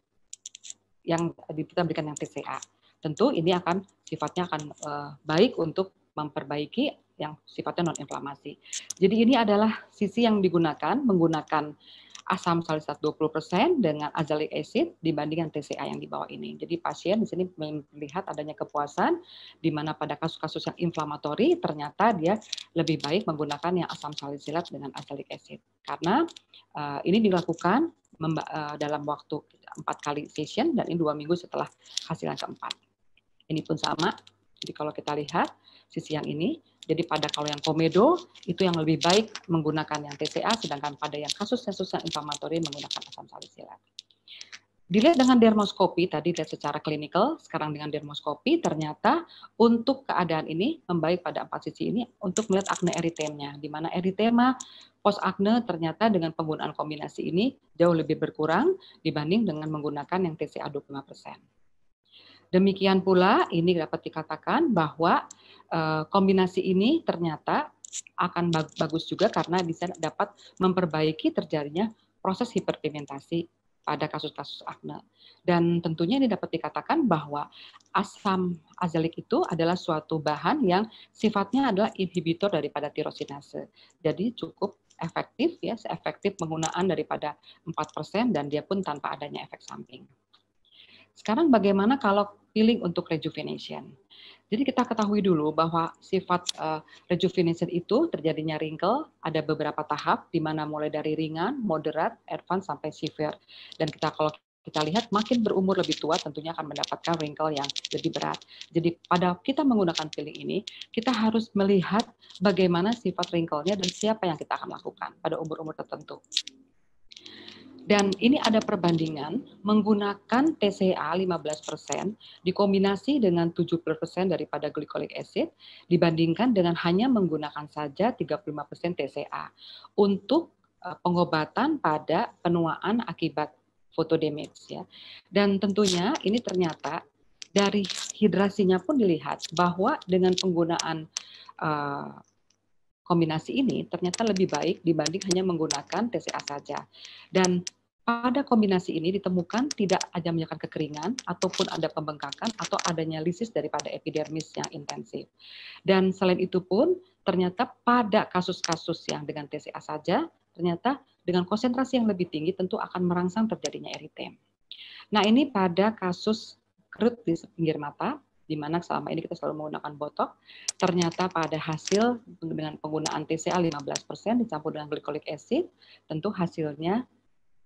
yang kita yang TCA. Tentu ini akan sifatnya akan uh, baik untuk memperbaiki yang sifatnya non-inflamasi. Jadi ini adalah sisi yang digunakan menggunakan asam salisat 20% dengan azelaic acid dibandingkan TCA yang di bawah ini. Jadi pasien di sini melihat adanya kepuasan di mana pada kasus-kasus yang inflamatori ternyata dia lebih baik menggunakan yang asam salisilat dengan azelaic acid. Karena uh, ini dilakukan uh, dalam waktu empat kali session dan ini dua minggu setelah hasil yang keempat. Ini pun sama. Jadi kalau kita lihat sisi yang ini jadi pada kalau yang komedo itu yang lebih baik menggunakan yang TCA, sedangkan pada yang kasus-kasus yang inflamatory menggunakan asam salisilat. Dilihat dengan dermoskopi tadi lihat secara klinikal, sekarang dengan dermoskopi ternyata untuk keadaan ini membaik pada empat sisi ini untuk melihat akne eritemnya, di mana eritema post akne ternyata dengan penggunaan kombinasi ini jauh lebih berkurang dibanding dengan menggunakan yang TCA 25%. Demikian pula ini dapat dikatakan bahwa Eh, kombinasi ini ternyata akan bagus juga karena bisa dapat memperbaiki terjadinya proses hiperpigmentasi pada kasus-kasus akne. Dan tentunya ini dapat dikatakan bahwa asam azelik itu adalah suatu bahan yang sifatnya adalah inhibitor daripada tirosinase. Jadi cukup efektif ya, seefektif penggunaan daripada 4% dan dia pun tanpa adanya efek samping. Sekarang bagaimana kalau feeling untuk rejuvenation? Jadi kita ketahui dulu bahwa sifat uh, rejuvenation itu terjadinya wrinkle ada beberapa tahap di mana mulai dari ringan, moderat, advance sampai severe. Dan kita kalau kita lihat makin berumur lebih tua tentunya akan mendapatkan wrinkle yang lebih berat. Jadi pada kita menggunakan feeling ini, kita harus melihat bagaimana sifat wrinkle-nya dan siapa yang kita akan lakukan pada umur-umur tertentu. Dan ini ada perbandingan menggunakan TCA 15% dikombinasi dengan 70% daripada glycolic acid dibandingkan dengan hanya menggunakan saja 35% TCA untuk eh, pengobatan pada penuaan akibat fotodamage ya. Dan tentunya ini ternyata dari hidrasinya pun dilihat bahwa dengan penggunaan uh, kombinasi ini ternyata lebih baik dibanding hanya menggunakan TCA saja. Dan pada kombinasi ini ditemukan tidak ada menyebabkan kekeringan ataupun ada pembengkakan atau adanya lisis daripada epidermis yang intensif. Dan selain itu pun ternyata pada kasus-kasus yang dengan TCA saja ternyata dengan konsentrasi yang lebih tinggi tentu akan merangsang terjadinya eritem. Nah ini pada kasus kerut di pinggir mata di mana selama ini kita selalu menggunakan botok, ternyata pada hasil dengan penggunaan TCA 15% dicampur dengan glycolic acid, tentu hasilnya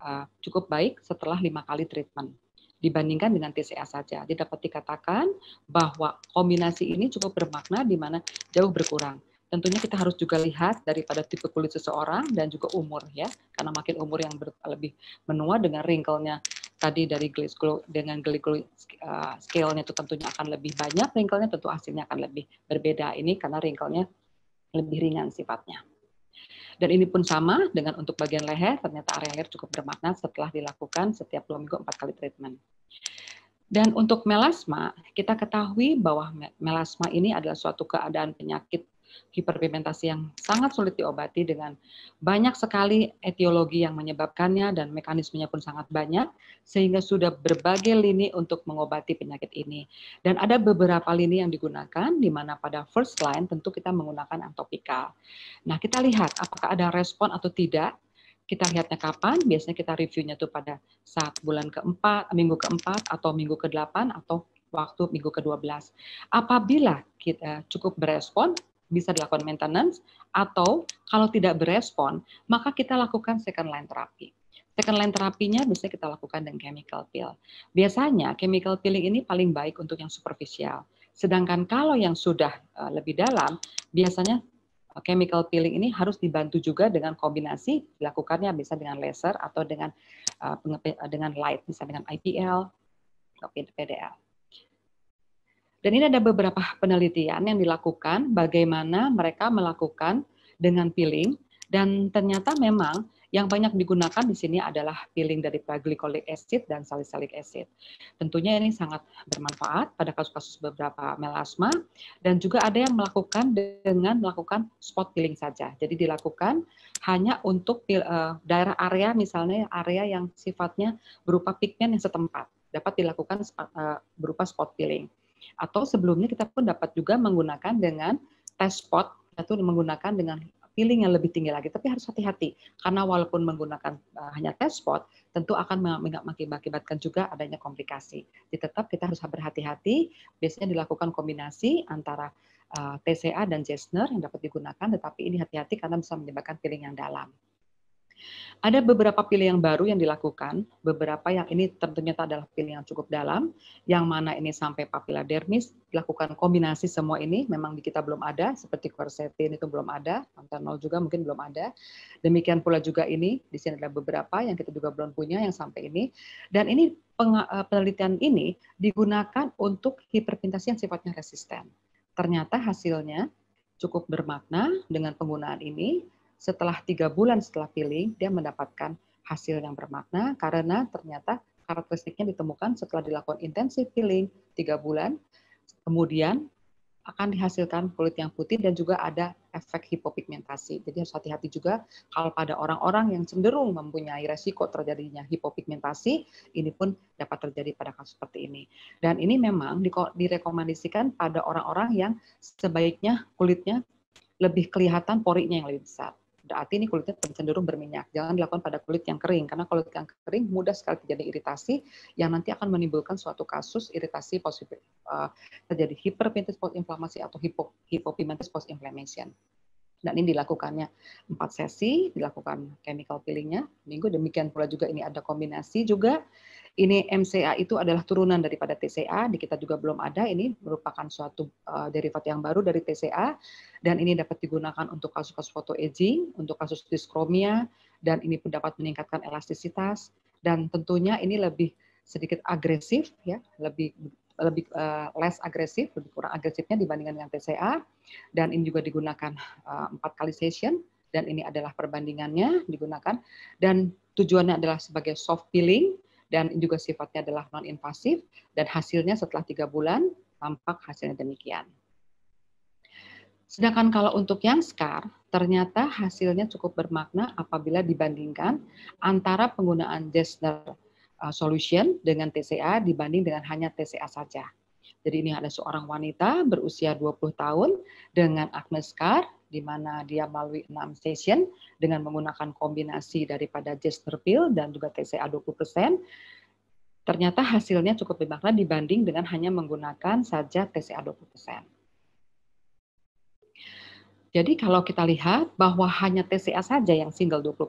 eh, cukup baik setelah lima kali treatment dibandingkan dengan TCA saja. Jadi dapat dikatakan bahwa kombinasi ini cukup bermakna di mana jauh berkurang. Tentunya kita harus juga lihat daripada tipe kulit seseorang dan juga umur ya, karena makin umur yang lebih menua dengan wrinkle-nya tadi dari glow dengan Glasgow uh, eh, scale-nya itu tentunya akan lebih banyak, wrinkle-nya tentu hasilnya akan lebih berbeda ini karena wrinkle-nya lebih ringan sifatnya. Dan ini pun sama dengan untuk bagian leher, ternyata area leher cukup bermakna setelah dilakukan setiap dua minggu empat kali treatment. Dan untuk melasma, kita ketahui bahwa melasma ini adalah suatu keadaan penyakit hiperpigmentasi yang sangat sulit diobati dengan banyak sekali etiologi yang menyebabkannya dan mekanismenya pun sangat banyak sehingga sudah berbagai lini untuk mengobati penyakit ini. Dan ada beberapa lini yang digunakan di mana pada first line tentu kita menggunakan antopikal. Nah, kita lihat apakah ada respon atau tidak kita lihatnya kapan, biasanya kita reviewnya tuh pada saat bulan keempat, minggu keempat, atau minggu ke-8, atau waktu minggu ke-12. Apabila kita cukup berespon, bisa dilakukan maintenance, atau kalau tidak berespon, maka kita lakukan second line terapi. Second line terapinya bisa kita lakukan dengan chemical peel. Biasanya chemical peeling ini paling baik untuk yang superficial. Sedangkan kalau yang sudah eh, lebih dalam, biasanya eh, chemical peeling ini harus dibantu juga dengan kombinasi dilakukannya bisa dengan laser atau dengan eh, dengan light, bisa dengan IPL, atau PDL. Dan ini ada beberapa penelitian yang dilakukan bagaimana mereka melakukan dengan peeling dan ternyata memang yang banyak digunakan di sini adalah peeling dari glycolic acid dan salicylic acid. Tentunya ini sangat bermanfaat pada kasus-kasus beberapa melasma dan juga ada yang melakukan dengan melakukan spot peeling saja. Jadi dilakukan hanya untuk eh, daerah area misalnya area yang sifatnya berupa pigmen yang setempat dapat dilakukan eh, berupa spot peeling. Atau sebelumnya kita pun dapat juga menggunakan dengan test spot atau menggunakan dengan feeling yang lebih tinggi lagi. Tapi harus hati-hati karena walaupun menggunakan eh, hanya test spot tentu akan mengakibatkan juga adanya komplikasi. Tetap kita harus berhati-hati. Biasanya dilakukan kombinasi antara uh, eh, TCA dan Jesner yang dapat digunakan, tetapi ini hati-hati karena bisa menyebabkan feeling yang dalam. Ada beberapa pilihan baru yang dilakukan, beberapa yang ini tentunya adalah pilihan yang cukup dalam, yang mana ini sampai papilla dermis, dilakukan kombinasi semua ini, memang di kita belum ada, seperti quercetin itu belum ada, antenol juga mungkin belum ada. Demikian pula juga ini, di sini ada beberapa yang kita juga belum punya yang sampai ini. Dan ini eh, penelitian ini digunakan untuk hiperpintasi yang sifatnya resisten. Ternyata hasilnya cukup bermakna dengan penggunaan ini, setelah tiga bulan setelah peeling, dia mendapatkan hasil yang bermakna karena ternyata karakteristiknya ditemukan setelah dilakukan intensif peeling tiga bulan, kemudian akan dihasilkan kulit yang putih dan juga ada efek hipopigmentasi. Jadi harus hati-hati juga kalau pada orang-orang yang cenderung mempunyai resiko terjadinya hipopigmentasi, ini pun dapat terjadi pada kasus seperti ini. Dan ini memang direkomendasikan pada orang-orang yang sebaiknya kulitnya lebih kelihatan porinya yang lebih besar berarti ini kulitnya cenderung berminyak. Jangan dilakukan pada kulit yang kering, karena kulit yang kering mudah sekali terjadi iritasi yang nanti akan menimbulkan suatu kasus iritasi positif, uh, terjadi hiperpigmentis postinflamasi atau hipo, hipopigmentis inflammation. Dan ini dilakukannya empat sesi, dilakukan chemical peelingnya minggu. Demikian pula juga ini ada kombinasi juga ini MCA itu adalah turunan daripada TCA, di kita juga belum ada, ini merupakan suatu eh, derivat yang baru dari TCA, dan ini dapat digunakan untuk kasus-kasus foto aging, untuk kasus diskromia, dan ini pun dapat meningkatkan elastisitas, dan tentunya ini lebih sedikit agresif, ya, lebih lebih uh, less agresif, lebih kurang agresifnya dibandingkan dengan TCA, dan ini juga digunakan eh, empat uh, kali session, dan ini adalah perbandingannya digunakan, dan tujuannya adalah sebagai soft peeling, dan juga sifatnya adalah non-invasif dan hasilnya setelah tiga bulan tampak hasilnya demikian. Sedangkan kalau untuk yang SCAR, ternyata hasilnya cukup bermakna apabila dibandingkan antara penggunaan Jessner uh, solution dengan TCA dibanding dengan hanya TCA saja. Jadi ini ada seorang wanita berusia 20 tahun dengan acne scar di mana dia melalui enam session dengan menggunakan kombinasi daripada gesture pill dan juga TCA 20%, ternyata hasilnya cukup bermakna dibanding dengan hanya menggunakan saja TCA 20%. Jadi kalau kita lihat bahwa hanya TCA saja yang single 20%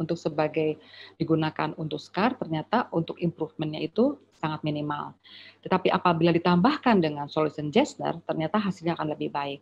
untuk sebagai digunakan untuk SCAR, ternyata untuk improvement-nya itu sangat minimal. Tetapi apabila ditambahkan dengan solution Gessner, ternyata hasilnya akan lebih baik.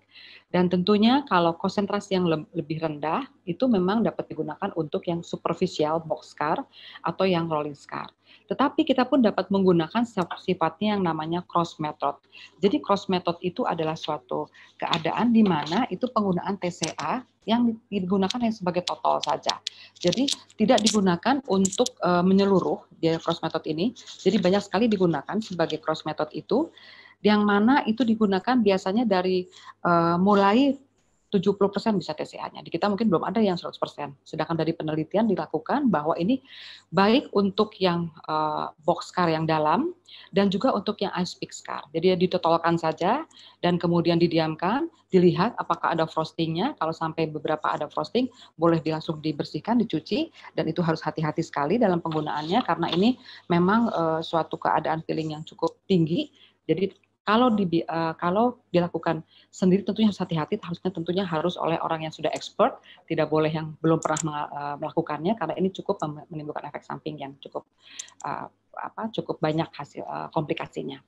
Dan tentunya kalau konsentrasi yang lebih rendah, itu memang dapat digunakan untuk yang superficial box scar atau yang rolling scar. Tetapi kita pun dapat menggunakan sifatnya yang namanya cross method. Jadi cross method itu adalah suatu keadaan di mana itu penggunaan TCA yang digunakan yang sebagai total saja. Jadi tidak digunakan untuk uh, menyeluruh di cross method ini. Jadi banyak sekali digunakan sebagai cross method itu yang mana itu digunakan biasanya dari uh, mulai 70% bisa TCA-nya. Di kita mungkin belum ada yang 100%. Sedangkan dari penelitian dilakukan bahwa ini baik untuk yang uh, box car yang dalam dan juga untuk yang ice pick scar. Jadi ditotolkan saja dan kemudian didiamkan, dilihat apakah ada frostingnya. Kalau sampai beberapa ada frosting, boleh langsung dibersihkan, dicuci dan itu harus hati-hati sekali dalam penggunaannya karena ini memang uh, suatu keadaan feeling yang cukup tinggi. Jadi kalau di uh, eh, kalau dilakukan sendiri tentunya harus hati-hati, harusnya tentunya harus oleh orang yang sudah expert, tidak boleh yang belum pernah eh, melakukannya karena ini cukup menimbulkan efek samping yang cukup uh, apa cukup banyak hasil uh, komplikasinya.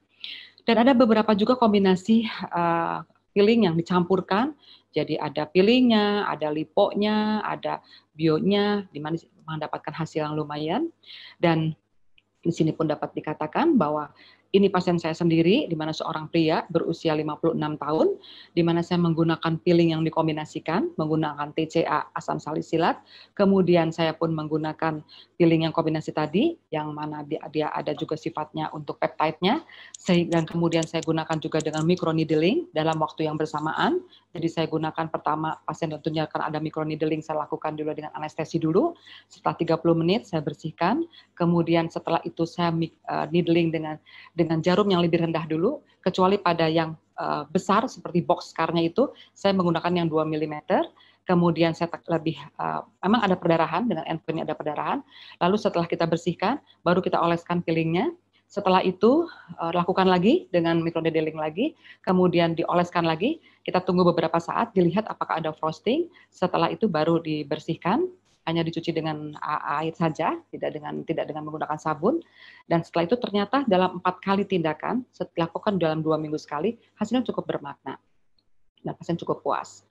Dan ada beberapa juga kombinasi uh, peeling yang dicampurkan. Jadi ada peelingnya ada liponya, ada bionya, di mana mendapatkan hasil yang lumayan. Dan di sini pun dapat dikatakan bahwa ini pasien saya sendiri, di mana seorang pria berusia 56 tahun, di mana saya menggunakan peeling yang dikombinasikan, menggunakan TCA asam salisilat, kemudian saya pun menggunakan peeling yang kombinasi tadi, yang mana dia, dia ada juga sifatnya untuk peptide-nya, dan kemudian saya gunakan juga dengan microneedling dalam waktu yang bersamaan, jadi saya gunakan pertama pasien tentunya akan ada microneedling, saya lakukan dulu dengan anestesi dulu, setelah 30 menit saya bersihkan, kemudian setelah itu saya uh, needling dengan dengan jarum yang lebih rendah dulu, kecuali pada yang uh, besar seperti box karnya itu, saya menggunakan yang 2 mm, kemudian saya lebih, uh, eh, memang ada perdarahan, dengan endpointnya ada perdarahan, lalu setelah kita bersihkan, baru kita oleskan peelingnya, setelah itu uh, lakukan lagi dengan microneedling lagi, kemudian dioleskan lagi. Kita tunggu beberapa saat, dilihat apakah ada frosting. Setelah itu baru dibersihkan hanya dicuci dengan ah, air saja, tidak dengan tidak dengan menggunakan sabun. Dan setelah itu ternyata dalam empat kali tindakan, setelah lakukan dalam dua minggu sekali, hasilnya cukup bermakna. Dan pasien cukup puas.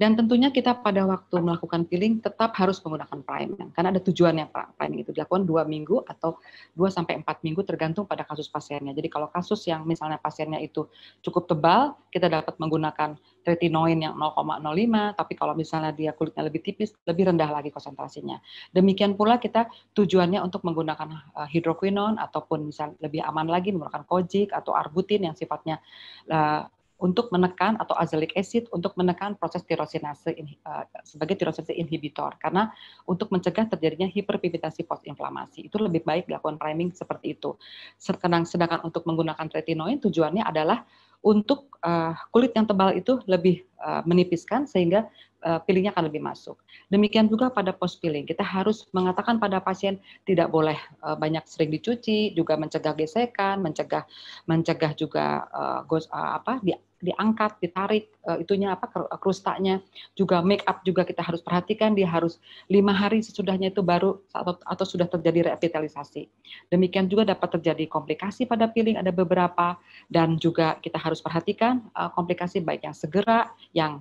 Dan tentunya kita pada waktu melakukan peeling tetap harus menggunakan priming karena ada tujuannya priming itu dilakukan dua minggu atau 2 sampai empat minggu tergantung pada kasus pasiennya. Jadi kalau kasus yang misalnya pasiennya itu cukup tebal, kita dapat menggunakan retinoin yang 0,05, tapi kalau misalnya dia kulitnya lebih tipis, lebih rendah lagi konsentrasinya. Demikian pula kita tujuannya untuk menggunakan hidroquinon eh, ataupun misalnya lebih aman lagi menggunakan kojik atau arbutin yang sifatnya eh, untuk menekan atau azelaic acid untuk menekan proses tirosinase uh, sebagai tirosinase inhibitor karena untuk mencegah terjadinya hiperpigmentasi postinflamasi itu lebih baik dilakukan priming seperti itu. Sedangkan sedangkan untuk menggunakan retinoin tujuannya adalah untuk uh, kulit yang tebal itu lebih uh, menipiskan sehingga uh, pilingnya akan lebih masuk. Demikian juga pada post peeling, kita harus mengatakan pada pasien tidak boleh uh, banyak sering dicuci, juga mencegah gesekan, mencegah mencegah juga uh, gos, uh, apa di, diangkat, ditarik uh, itunya apa eh, krustanya, juga make up juga kita harus perhatikan dia harus lima hari sesudahnya itu baru atau, atau sudah terjadi revitalisasi. Demikian juga dapat terjadi komplikasi pada peeling ada beberapa dan juga kita harus perhatikan uh, komplikasi baik yang segera, yang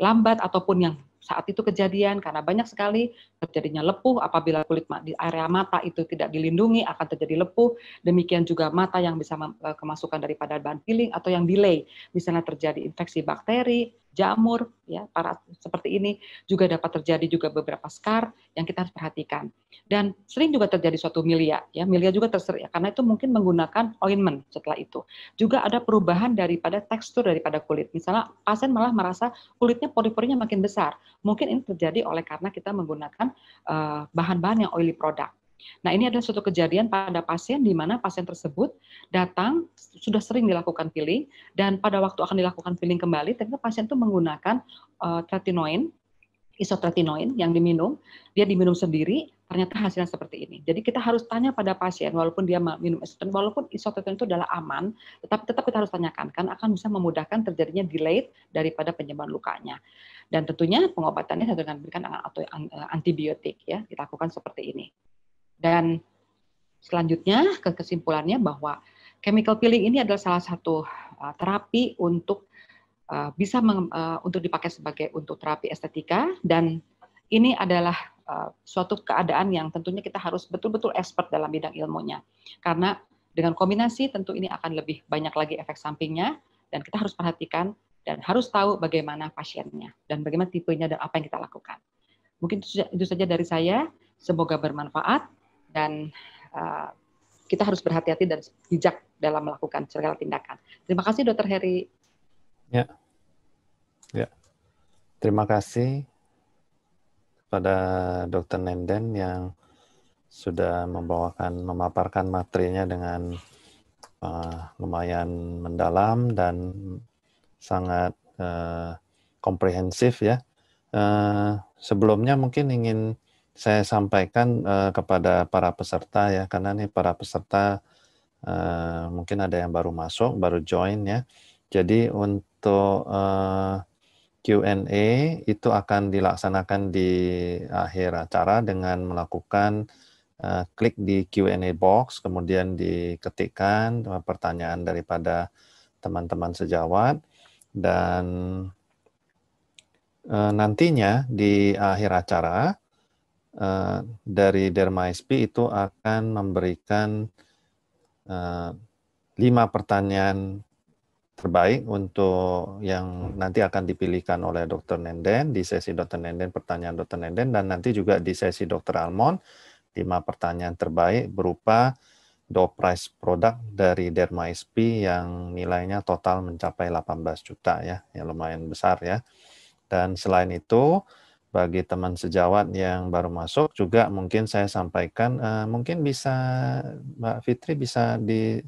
lambat ataupun yang saat itu kejadian karena banyak sekali terjadinya lepuh apabila kulit di area mata itu tidak dilindungi akan terjadi lepuh demikian juga mata yang bisa eh, kemasukan daripada bahan peeling atau yang delay misalnya terjadi infeksi bakteri jamur ya para seperti ini juga dapat terjadi juga beberapa scar yang kita harus perhatikan dan sering juga terjadi suatu milia ya milia juga terserik ya, karena itu mungkin menggunakan ointment setelah itu juga ada perubahan daripada tekstur daripada kulit misalnya pasien malah merasa kulitnya pori-porinya makin besar mungkin ini terjadi oleh karena kita menggunakan eh, bahan-bahan uh, yang oily product Nah, ini adalah suatu kejadian pada pasien di mana pasien tersebut datang sudah sering dilakukan peeling dan pada waktu akan dilakukan peeling kembali ternyata pasien itu menggunakan uh, tretinoin isotretinoin yang diminum, dia diminum sendiri, ternyata hasilnya seperti ini. Jadi kita harus tanya pada pasien, walaupun dia minum isotretinoin, walaupun isotretinoin itu adalah aman, tetapi tetap kita harus tanyakan, kan akan bisa memudahkan terjadinya delay daripada penyembuhan lukanya. Dan tentunya pengobatannya dengan memberikan eh, antibiotik ya, dilakukan seperti ini. Dan selanjutnya ke kesimpulannya bahwa chemical peeling ini adalah salah satu uh, terapi untuk uh, bisa meng, uh, untuk dipakai sebagai untuk terapi estetika dan ini adalah uh, suatu keadaan yang tentunya kita harus betul-betul expert dalam bidang ilmunya karena dengan kombinasi tentu ini akan lebih banyak lagi efek sampingnya dan kita harus perhatikan dan harus tahu bagaimana pasiennya dan bagaimana tipenya dan apa yang kita lakukan. Mungkin itu saja dari saya. Semoga bermanfaat dan uh, kita harus berhati-hati dan bijak dalam melakukan segala tindakan. Terima kasih Dokter Heri. Ya, ya. Terima kasih kepada Dokter Nenden yang sudah membawakan memaparkan materinya dengan uh, lumayan mendalam dan sangat uh, komprehensif ya. Uh, sebelumnya mungkin ingin saya sampaikan uh, kepada para peserta ya karena nih para peserta uh, mungkin ada yang baru masuk baru join ya jadi untuk uh, eh, Q&A itu akan dilaksanakan di akhir acara dengan melakukan uh, klik di Q&A box kemudian diketikkan pertanyaan daripada teman-teman sejawat dan uh, nantinya di akhir acara Eh, dari Derma SP itu akan memberikan uh, lima pertanyaan terbaik untuk yang nanti akan dipilihkan oleh Dr. Nenden di sesi Dr. Nenden pertanyaan Dr. Nenden dan nanti juga di sesi Dr. Almond lima pertanyaan terbaik berupa door price produk dari Derma SP yang nilainya total mencapai 18 juta ya, yang lumayan besar ya. Dan selain itu, bagi teman sejawat yang baru masuk juga mungkin saya sampaikan uh, mungkin bisa Mbak Fitri bisa di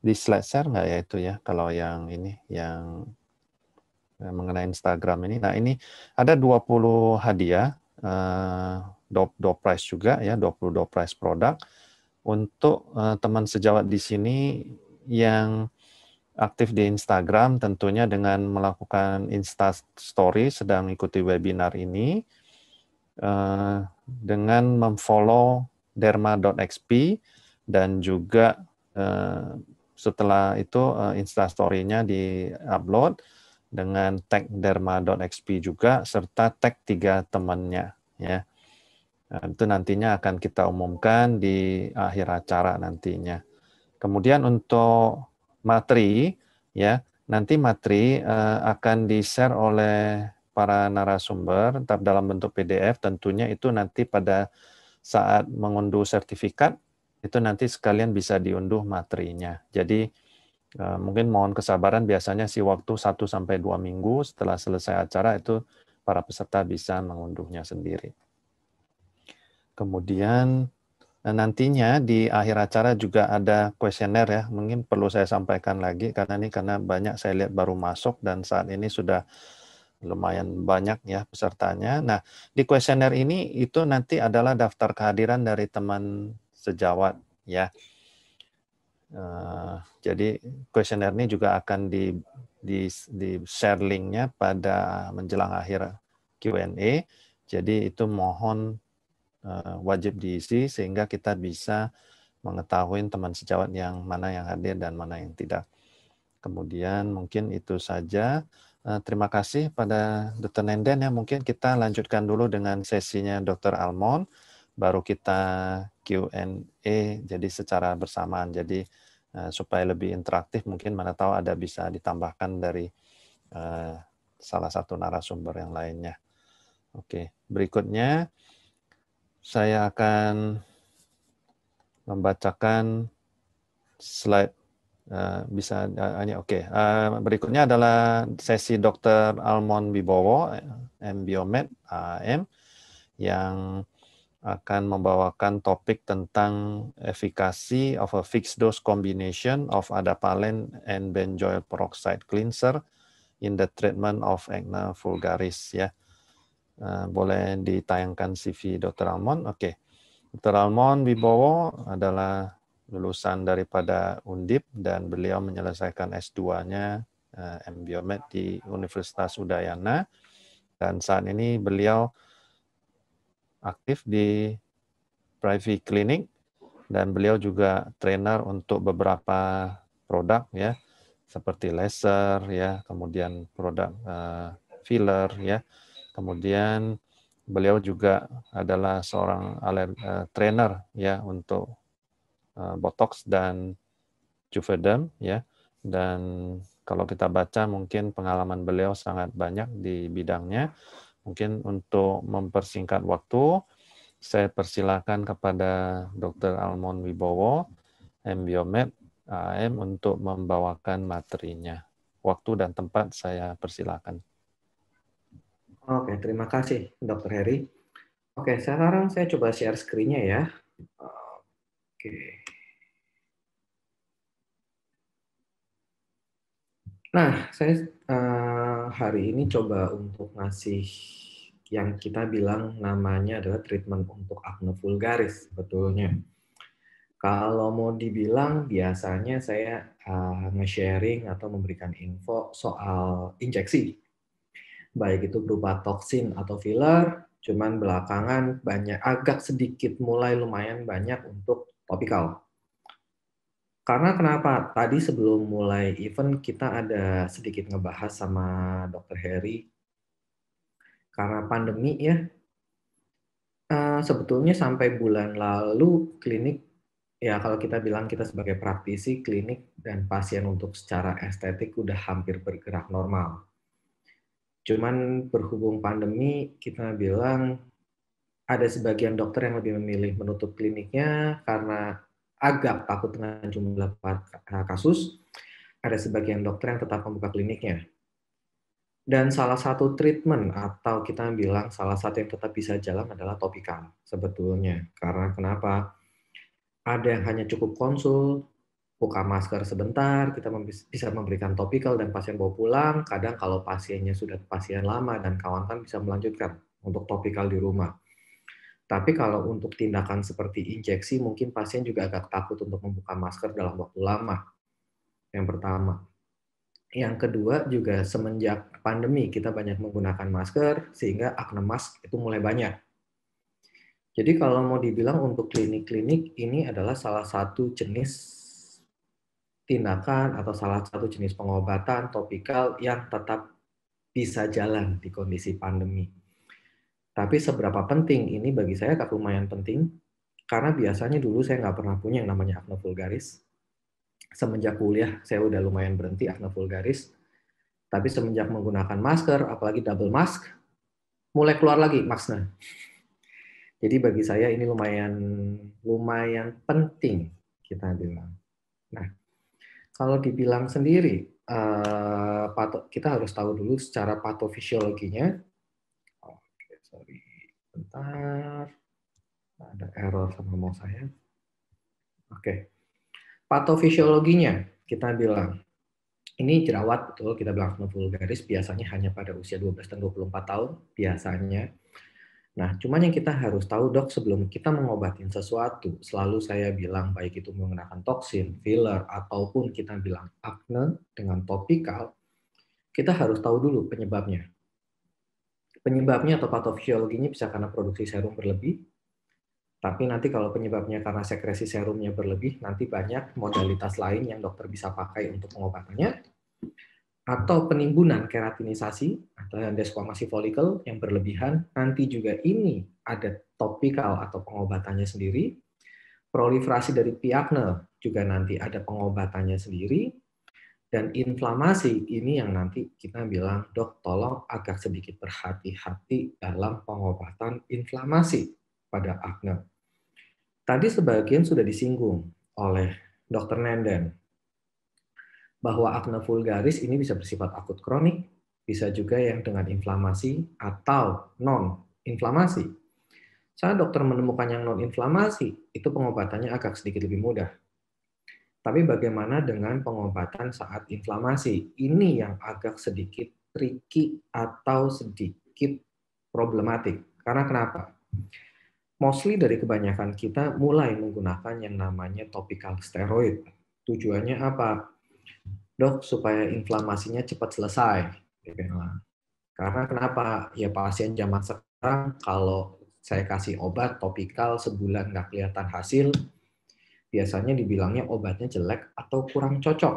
di slide share nggak ya itu ya kalau yang ini yang eh, mengenai Instagram ini. Nah ini ada 20 hadiah uh, eh, do price juga ya 20 do prize produk untuk uh, teman sejawat di sini yang aktif di Instagram tentunya dengan melakukan Insta Story sedang ikuti webinar ini eh, dengan memfollow derma.xp dan juga eh, setelah itu eh, Insta Story-nya di-upload dengan tag derma.xp juga serta tag tiga temannya ya. Nah, itu nantinya akan kita umumkan di akhir acara nantinya. Kemudian untuk materi ya nanti materi uh, akan di share oleh para narasumber tetap dalam bentuk PDF tentunya itu nanti pada saat mengunduh sertifikat itu nanti sekalian bisa diunduh materinya jadi uh, mungkin mohon kesabaran biasanya sih waktu 1 sampai dua minggu setelah selesai acara itu para peserta bisa mengunduhnya sendiri. Kemudian Nah, nantinya di akhir acara juga ada kuesioner ya. Mungkin perlu saya sampaikan lagi karena ini karena banyak saya lihat baru masuk dan saat ini sudah lumayan banyak ya pesertanya. Nah, di kuesioner ini itu nanti adalah daftar kehadiran dari teman sejawat ya. Uh, jadi kuesioner ini juga akan di di, di share linknya pada menjelang akhir Q&A. Jadi itu mohon Eh, wajib diisi sehingga kita bisa mengetahui teman sejawat yang mana yang hadir dan mana yang tidak. Kemudian mungkin itu saja. Eh, terima kasih pada Dr. Nenden ya. Mungkin kita lanjutkan dulu dengan sesinya Dr. Almon. Baru kita Q&A jadi secara bersamaan. Jadi eh, supaya lebih interaktif mungkin mana tahu ada bisa ditambahkan dari salah satu narasumber yang lainnya. Oke, berikutnya saya akan membacakan slide. Uh, bisa uh, oke. Okay. Uh, eh, berikutnya adalah sesi Dr. Almon Bibowo, MBiomed AM, yang akan membawakan topik tentang efikasi of a fixed dose combination of adapalene and benzoyl peroxide cleanser in the treatment of acne vulgaris ya. Ah, boleh ditayangkan CV Dr. Almon. Oke. Okay. Dr. Almon Wibowo adalah lulusan daripada Undip dan beliau menyelesaikan S2-nya uh, eh, MBOMED di Universitas Udayana dan saat ini beliau aktif di private clinic dan beliau juga trainer untuk beberapa produk ya seperti laser ya kemudian produk uh, filler ya. Kemudian beliau juga adalah seorang aler, uh, trainer ya untuk uh, botox dan Juvederm ya dan kalau kita baca mungkin pengalaman beliau sangat banyak di bidangnya. Mungkin untuk mempersingkat waktu, saya persilakan kepada Dr. Almon Wibowo, MBOMED, AM untuk membawakan materinya. Waktu dan tempat saya persilakan. Oke, terima kasih Dokter Heri. Oke, sekarang saya coba share screen-nya ya. Oke. Nah, saya uh, hari ini coba untuk ngasih yang kita bilang namanya adalah treatment untuk acne vulgaris betulnya. Kalau mau dibilang biasanya saya uh, nge-sharing atau memberikan info soal injeksi baik itu berupa toksin atau filler, cuman belakangan banyak agak sedikit mulai lumayan banyak untuk topikal. Karena kenapa? Tadi sebelum mulai event kita ada sedikit ngebahas sama Dr. Harry karena pandemi ya. Eh, sebetulnya sampai bulan lalu klinik ya kalau kita bilang kita sebagai praktisi klinik dan pasien untuk secara estetik udah hampir bergerak normal. Cuman berhubung pandemi, kita bilang ada sebagian dokter yang lebih memilih menutup kliniknya karena agak takut dengan jumlah eh, kasus. Ada sebagian dokter yang tetap membuka kliniknya. Dan salah satu treatment atau kita bilang salah satu yang tetap bisa jalan adalah topikal sebetulnya. Karena kenapa? Ada yang hanya cukup konsul, buka masker sebentar, kita bisa memberikan topikal dan pasien bawa pulang. Kadang kalau pasiennya sudah pasien lama dan kawan kawan bisa melanjutkan untuk topikal di rumah. Tapi kalau untuk tindakan seperti injeksi, mungkin pasien juga agak takut untuk membuka masker dalam waktu lama. Yang pertama. Yang kedua juga semenjak pandemi kita banyak menggunakan masker sehingga akne mask itu mulai banyak. Jadi kalau mau dibilang untuk klinik-klinik ini adalah salah satu jenis tindakan atau salah satu jenis pengobatan topikal yang tetap bisa jalan di kondisi pandemi. Tapi seberapa penting ini bagi saya agak lumayan penting karena biasanya dulu saya nggak pernah punya yang namanya acne vulgaris. Semenjak kuliah saya udah lumayan berhenti acne vulgaris. Tapi semenjak menggunakan masker, apalagi double mask, mulai keluar lagi maksudnya. Jadi bagi saya ini lumayan lumayan penting kita bilang. Nah, kalau dibilang sendiri, uh, pato, kita harus tahu dulu secara patofisiologinya. Oke, sorry. Bentar. Ada error sama mau saya. Oke. Patofisiologinya kita bilang ini jerawat betul kita bilang vulgaris biasanya hanya pada usia 12 dan 24 tahun biasanya Nah, cuman yang kita harus tahu dok sebelum kita mengobatin sesuatu, selalu saya bilang baik itu menggunakan toksin, filler, ataupun kita bilang acne dengan topikal, kita harus tahu dulu penyebabnya. Penyebabnya atau patofisiologinya bisa karena produksi serum berlebih, tapi nanti kalau penyebabnya karena sekresi serumnya berlebih, nanti banyak modalitas lain yang dokter bisa pakai untuk pengobatannya, atau penimbunan keratinisasi atau desquamasi folikel yang berlebihan, nanti juga ini ada topikal atau pengobatannya sendiri. Proliferasi dari piakne juga nanti ada pengobatannya sendiri. Dan inflamasi ini yang nanti kita bilang, dok tolong agak sedikit berhati-hati dalam pengobatan inflamasi pada akne. Tadi sebagian sudah disinggung oleh dokter Nenden bahwa akne vulgaris ini bisa bersifat akut kronik, bisa juga yang dengan inflamasi atau non-inflamasi. Saat dokter menemukan yang non-inflamasi, itu pengobatannya agak sedikit lebih mudah. Tapi bagaimana dengan pengobatan saat inflamasi? Ini yang agak sedikit tricky atau sedikit problematik. Karena kenapa? Mostly dari kebanyakan kita mulai menggunakan yang namanya topical steroid. Tujuannya apa? dok supaya inflamasinya cepat selesai. Karena kenapa? Ya pasien zaman sekarang kalau saya kasih obat topikal sebulan nggak kelihatan hasil, biasanya dibilangnya obatnya jelek atau kurang cocok.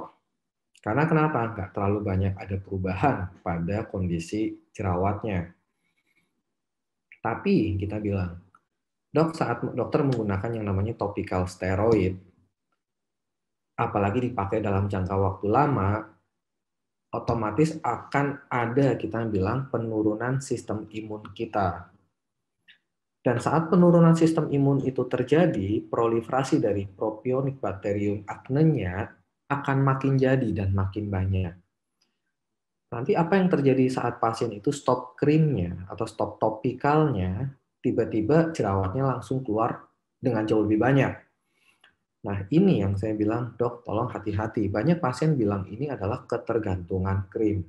Karena kenapa? Nggak terlalu banyak ada perubahan pada kondisi jerawatnya. Tapi kita bilang, dok saat dokter menggunakan yang namanya topikal steroid, apalagi dipakai dalam jangka waktu lama, otomatis akan ada kita bilang penurunan sistem imun kita. Dan saat penurunan sistem imun itu terjadi, proliferasi dari propionik bakterium agnenya akan makin jadi dan makin banyak. Nanti apa yang terjadi saat pasien itu stop krimnya atau stop topikalnya, tiba-tiba jerawatnya langsung keluar dengan jauh lebih banyak Nah, ini yang saya bilang, dok, tolong hati-hati. Banyak pasien bilang ini adalah ketergantungan krim.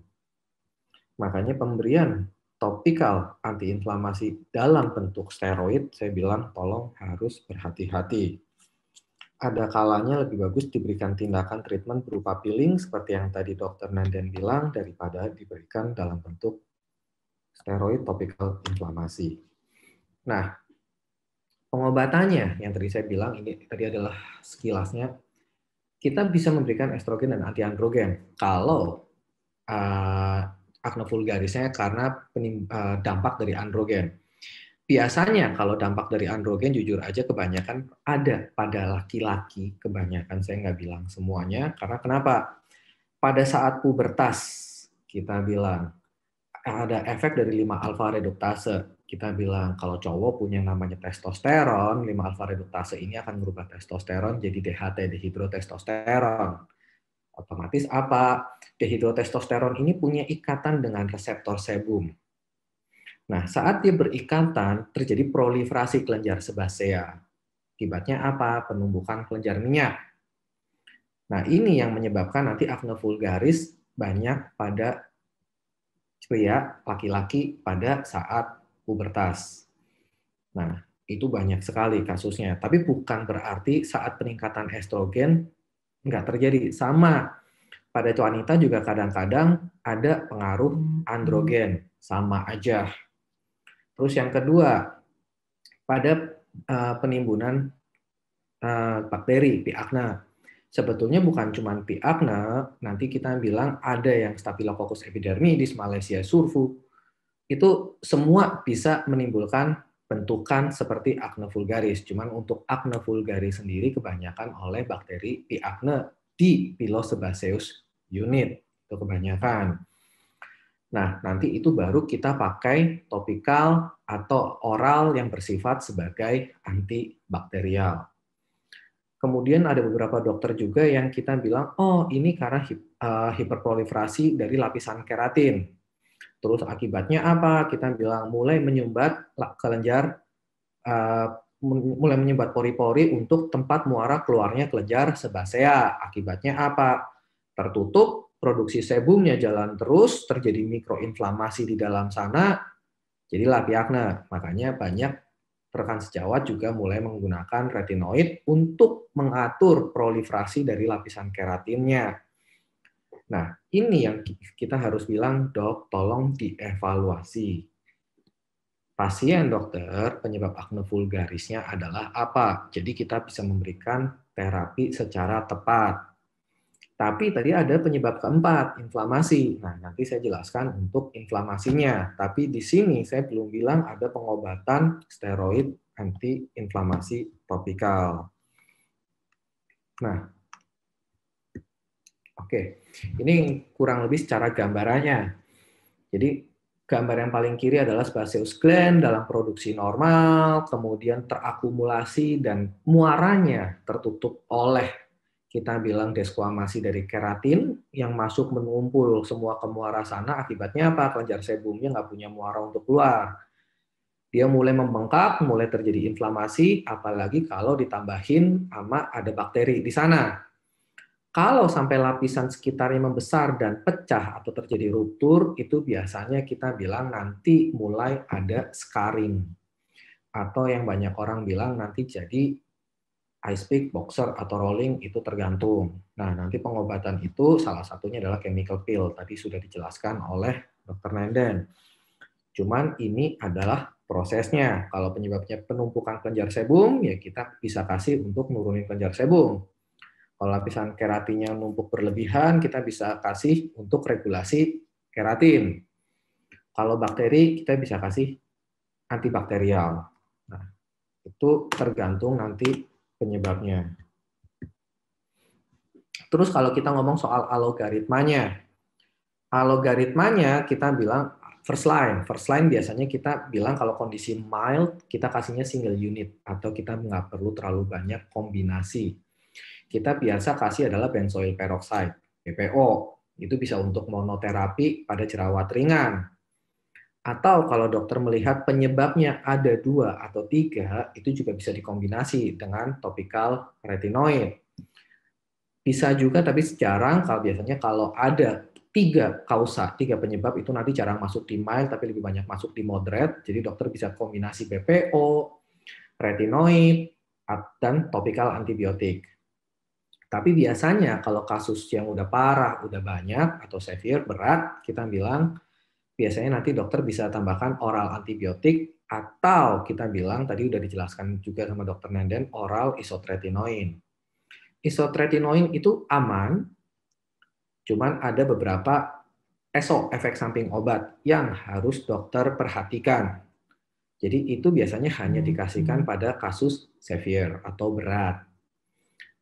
Makanya pemberian topikal antiinflamasi dalam bentuk steroid, saya bilang tolong harus berhati-hati. Ada kalanya lebih bagus diberikan tindakan treatment berupa peeling seperti yang tadi dokter Nanden bilang daripada diberikan dalam bentuk steroid topikal inflamasi. Nah, pengobatannya yang tadi saya bilang ini tadi adalah sekilasnya kita bisa memberikan estrogen dan antiandrogen kalau uh, ah, acne vulgarisnya karena penim, uh, dampak dari androgen. Biasanya kalau dampak dari androgen jujur aja kebanyakan ada pada laki-laki kebanyakan saya nggak bilang semuanya karena kenapa pada saat pubertas kita bilang ada efek dari 5 alfa reduktase. Kita bilang kalau cowok punya namanya testosteron, 5 alfa reduktase ini akan merubah testosteron jadi DHT, dehidrotestosteron. Otomatis apa? Dehidrotestosteron ini punya ikatan dengan reseptor sebum. Nah, saat dia berikatan, terjadi proliferasi kelenjar sebasea. Akibatnya apa? Penumbukan kelenjar minyak. Nah, ini yang menyebabkan nanti acne vulgaris banyak pada pria laki-laki pada saat pubertas. Nah, itu banyak sekali kasusnya. Tapi bukan berarti saat peningkatan estrogen nggak terjadi. Sama pada wanita juga kadang-kadang ada pengaruh androgen, sama aja. Terus yang kedua, pada uh, penimbunan uh, bakteri, piakna sebetulnya bukan cuma PIAK, nah, nanti kita bilang ada yang Staphylococcus epidermidis, Malaysia surfu, itu semua bisa menimbulkan bentukan seperti akne vulgaris. Cuman untuk akne vulgaris sendiri kebanyakan oleh bakteri P. acne di Pilosebaceous unit. Itu kebanyakan. Nah, nanti itu baru kita pakai topikal atau oral yang bersifat sebagai antibakterial. Kemudian ada beberapa dokter juga yang kita bilang, oh ini karena hip, uh, hiperproliferasi dari lapisan keratin. Terus akibatnya apa? Kita bilang mulai menyumbat kelenjar, uh, mulai menyumbat pori-pori untuk tempat muara keluarnya kelenjar sebasea. Akibatnya apa? Tertutup, produksi sebumnya jalan terus, terjadi mikroinflamasi di dalam sana, jadilah piakna. Makanya banyak rekan sejawat juga mulai menggunakan retinoid untuk mengatur proliferasi dari lapisan keratinnya. Nah, ini yang kita harus bilang, dok, tolong dievaluasi. Pasien dokter, penyebab akne vulgarisnya adalah apa? Jadi kita bisa memberikan terapi secara tepat. Tapi tadi ada penyebab keempat, inflamasi. Nah, nanti saya jelaskan untuk inflamasinya. Tapi di sini saya belum bilang ada pengobatan steroid antiinflamasi topikal. Nah, oke. Okay. Ini kurang lebih secara gambarannya. Jadi gambar yang paling kiri adalah spasius gland dalam produksi normal, kemudian terakumulasi dan muaranya tertutup oleh kita bilang deskuamasi dari keratin yang masuk menumpul semua ke muara sana akibatnya apa kelenjar sebumnya nggak punya muara untuk keluar dia mulai membengkak mulai terjadi inflamasi apalagi kalau ditambahin sama ada bakteri di sana kalau sampai lapisan sekitarnya membesar dan pecah atau terjadi ruptur itu biasanya kita bilang nanti mulai ada scarring atau yang banyak orang bilang nanti jadi ice pick, boxer, atau rolling itu tergantung. Nah, nanti pengobatan itu salah satunya adalah chemical peel. Tadi sudah dijelaskan oleh Dr. Nenden. Cuman ini adalah prosesnya. Kalau penyebabnya penumpukan kelenjar sebum, ya kita bisa kasih untuk nurunin kelenjar sebum. Kalau lapisan keratinnya numpuk berlebihan, kita bisa kasih untuk regulasi keratin. Kalau bakteri, kita bisa kasih antibakterial. Nah, itu tergantung nanti penyebabnya. Terus kalau kita ngomong soal algoritmanya, algoritmanya kita bilang first line. First line biasanya kita bilang kalau kondisi mild kita kasihnya single unit atau kita nggak perlu terlalu banyak kombinasi. Kita biasa kasih adalah benzoyl peroxide, BPO. Itu bisa untuk monoterapi pada jerawat ringan atau kalau dokter melihat penyebabnya ada dua atau tiga, itu juga bisa dikombinasi dengan topikal retinoid. Bisa juga, tapi jarang kalau biasanya kalau ada tiga kausa, tiga penyebab itu nanti jarang masuk di mild, tapi lebih banyak masuk di moderate. Jadi dokter bisa kombinasi BPO, retinoid, dan topikal antibiotik. Tapi biasanya kalau kasus yang udah parah, udah banyak, atau severe, berat, kita bilang biasanya nanti dokter bisa tambahkan oral antibiotik atau kita bilang tadi udah dijelaskan juga sama dokter Nenden oral isotretinoin. Isotretinoin itu aman, cuman ada beberapa SO, efek samping obat yang harus dokter perhatikan. Jadi itu biasanya hanya hmm. dikasihkan pada kasus severe atau berat.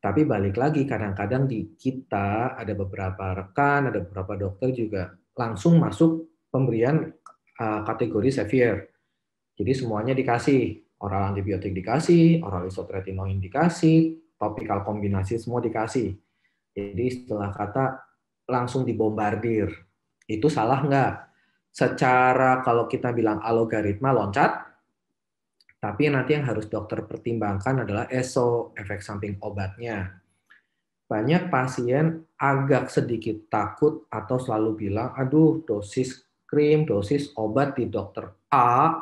Tapi balik lagi, kadang-kadang di kita ada beberapa rekan, ada beberapa dokter juga langsung masuk pemberian eh, kategori severe. Jadi semuanya dikasih, oral antibiotik dikasih, oral isotretinoin dikasih, topical kombinasi semua dikasih. Jadi setelah kata langsung dibombardir. Itu salah nggak? Secara kalau kita bilang algoritma loncat, tapi nanti yang harus dokter pertimbangkan adalah ESO, efek samping obatnya. Banyak pasien agak sedikit takut atau selalu bilang, aduh dosis krim, dosis obat di dokter A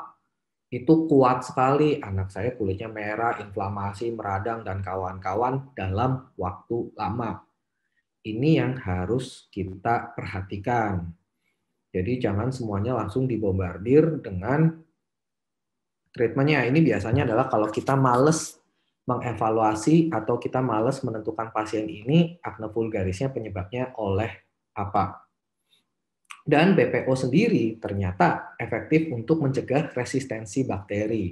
itu kuat sekali. Anak saya kulitnya merah, inflamasi, meradang, dan kawan-kawan dalam waktu lama. Ini yang harus kita perhatikan. Jadi jangan semuanya langsung dibombardir dengan treatmentnya. Ini biasanya adalah kalau kita males mengevaluasi atau kita males menentukan pasien ini akne vulgarisnya penyebabnya oleh apa. Dan BPO sendiri ternyata efektif untuk mencegah resistensi bakteri.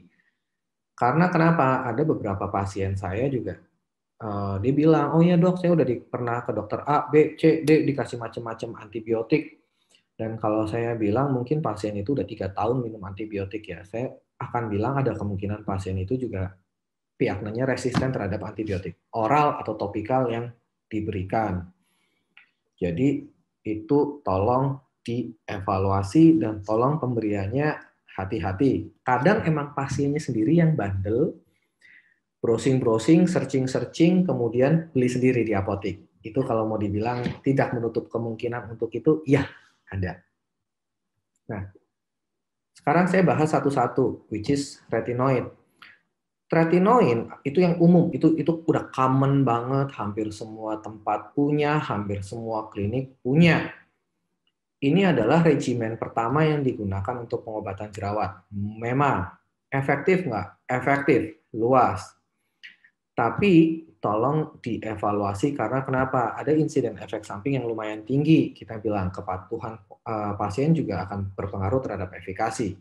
Karena kenapa? Ada beberapa pasien saya juga Uh, dia bilang, oh ya dok, saya udah di, pernah ke dokter A, B, C, D dikasih macam-macam antibiotik. Dan kalau saya bilang mungkin pasien itu udah tiga tahun minum antibiotik ya, saya akan bilang ada kemungkinan pasien itu juga piaknanya resisten terhadap antibiotik oral atau topikal yang diberikan. Jadi itu tolong dievaluasi dan tolong pemberiannya hati-hati. Kadang emang pasiennya sendiri yang bandel, browsing-browsing, searching-searching, kemudian beli sendiri di apotek. Itu kalau mau dibilang tidak menutup kemungkinan untuk itu, Ya ada. Nah, sekarang saya bahas satu-satu, which is retinoid. Retinoin itu yang umum, itu itu udah common banget, hampir semua tempat punya, hampir semua klinik punya ini adalah regimen pertama yang digunakan untuk pengobatan jerawat. Memang efektif nggak? Efektif, luas. Tapi tolong dievaluasi karena kenapa? Ada insiden efek samping yang lumayan tinggi. Kita bilang kepatuhan eh, pasien juga akan berpengaruh terhadap efikasi.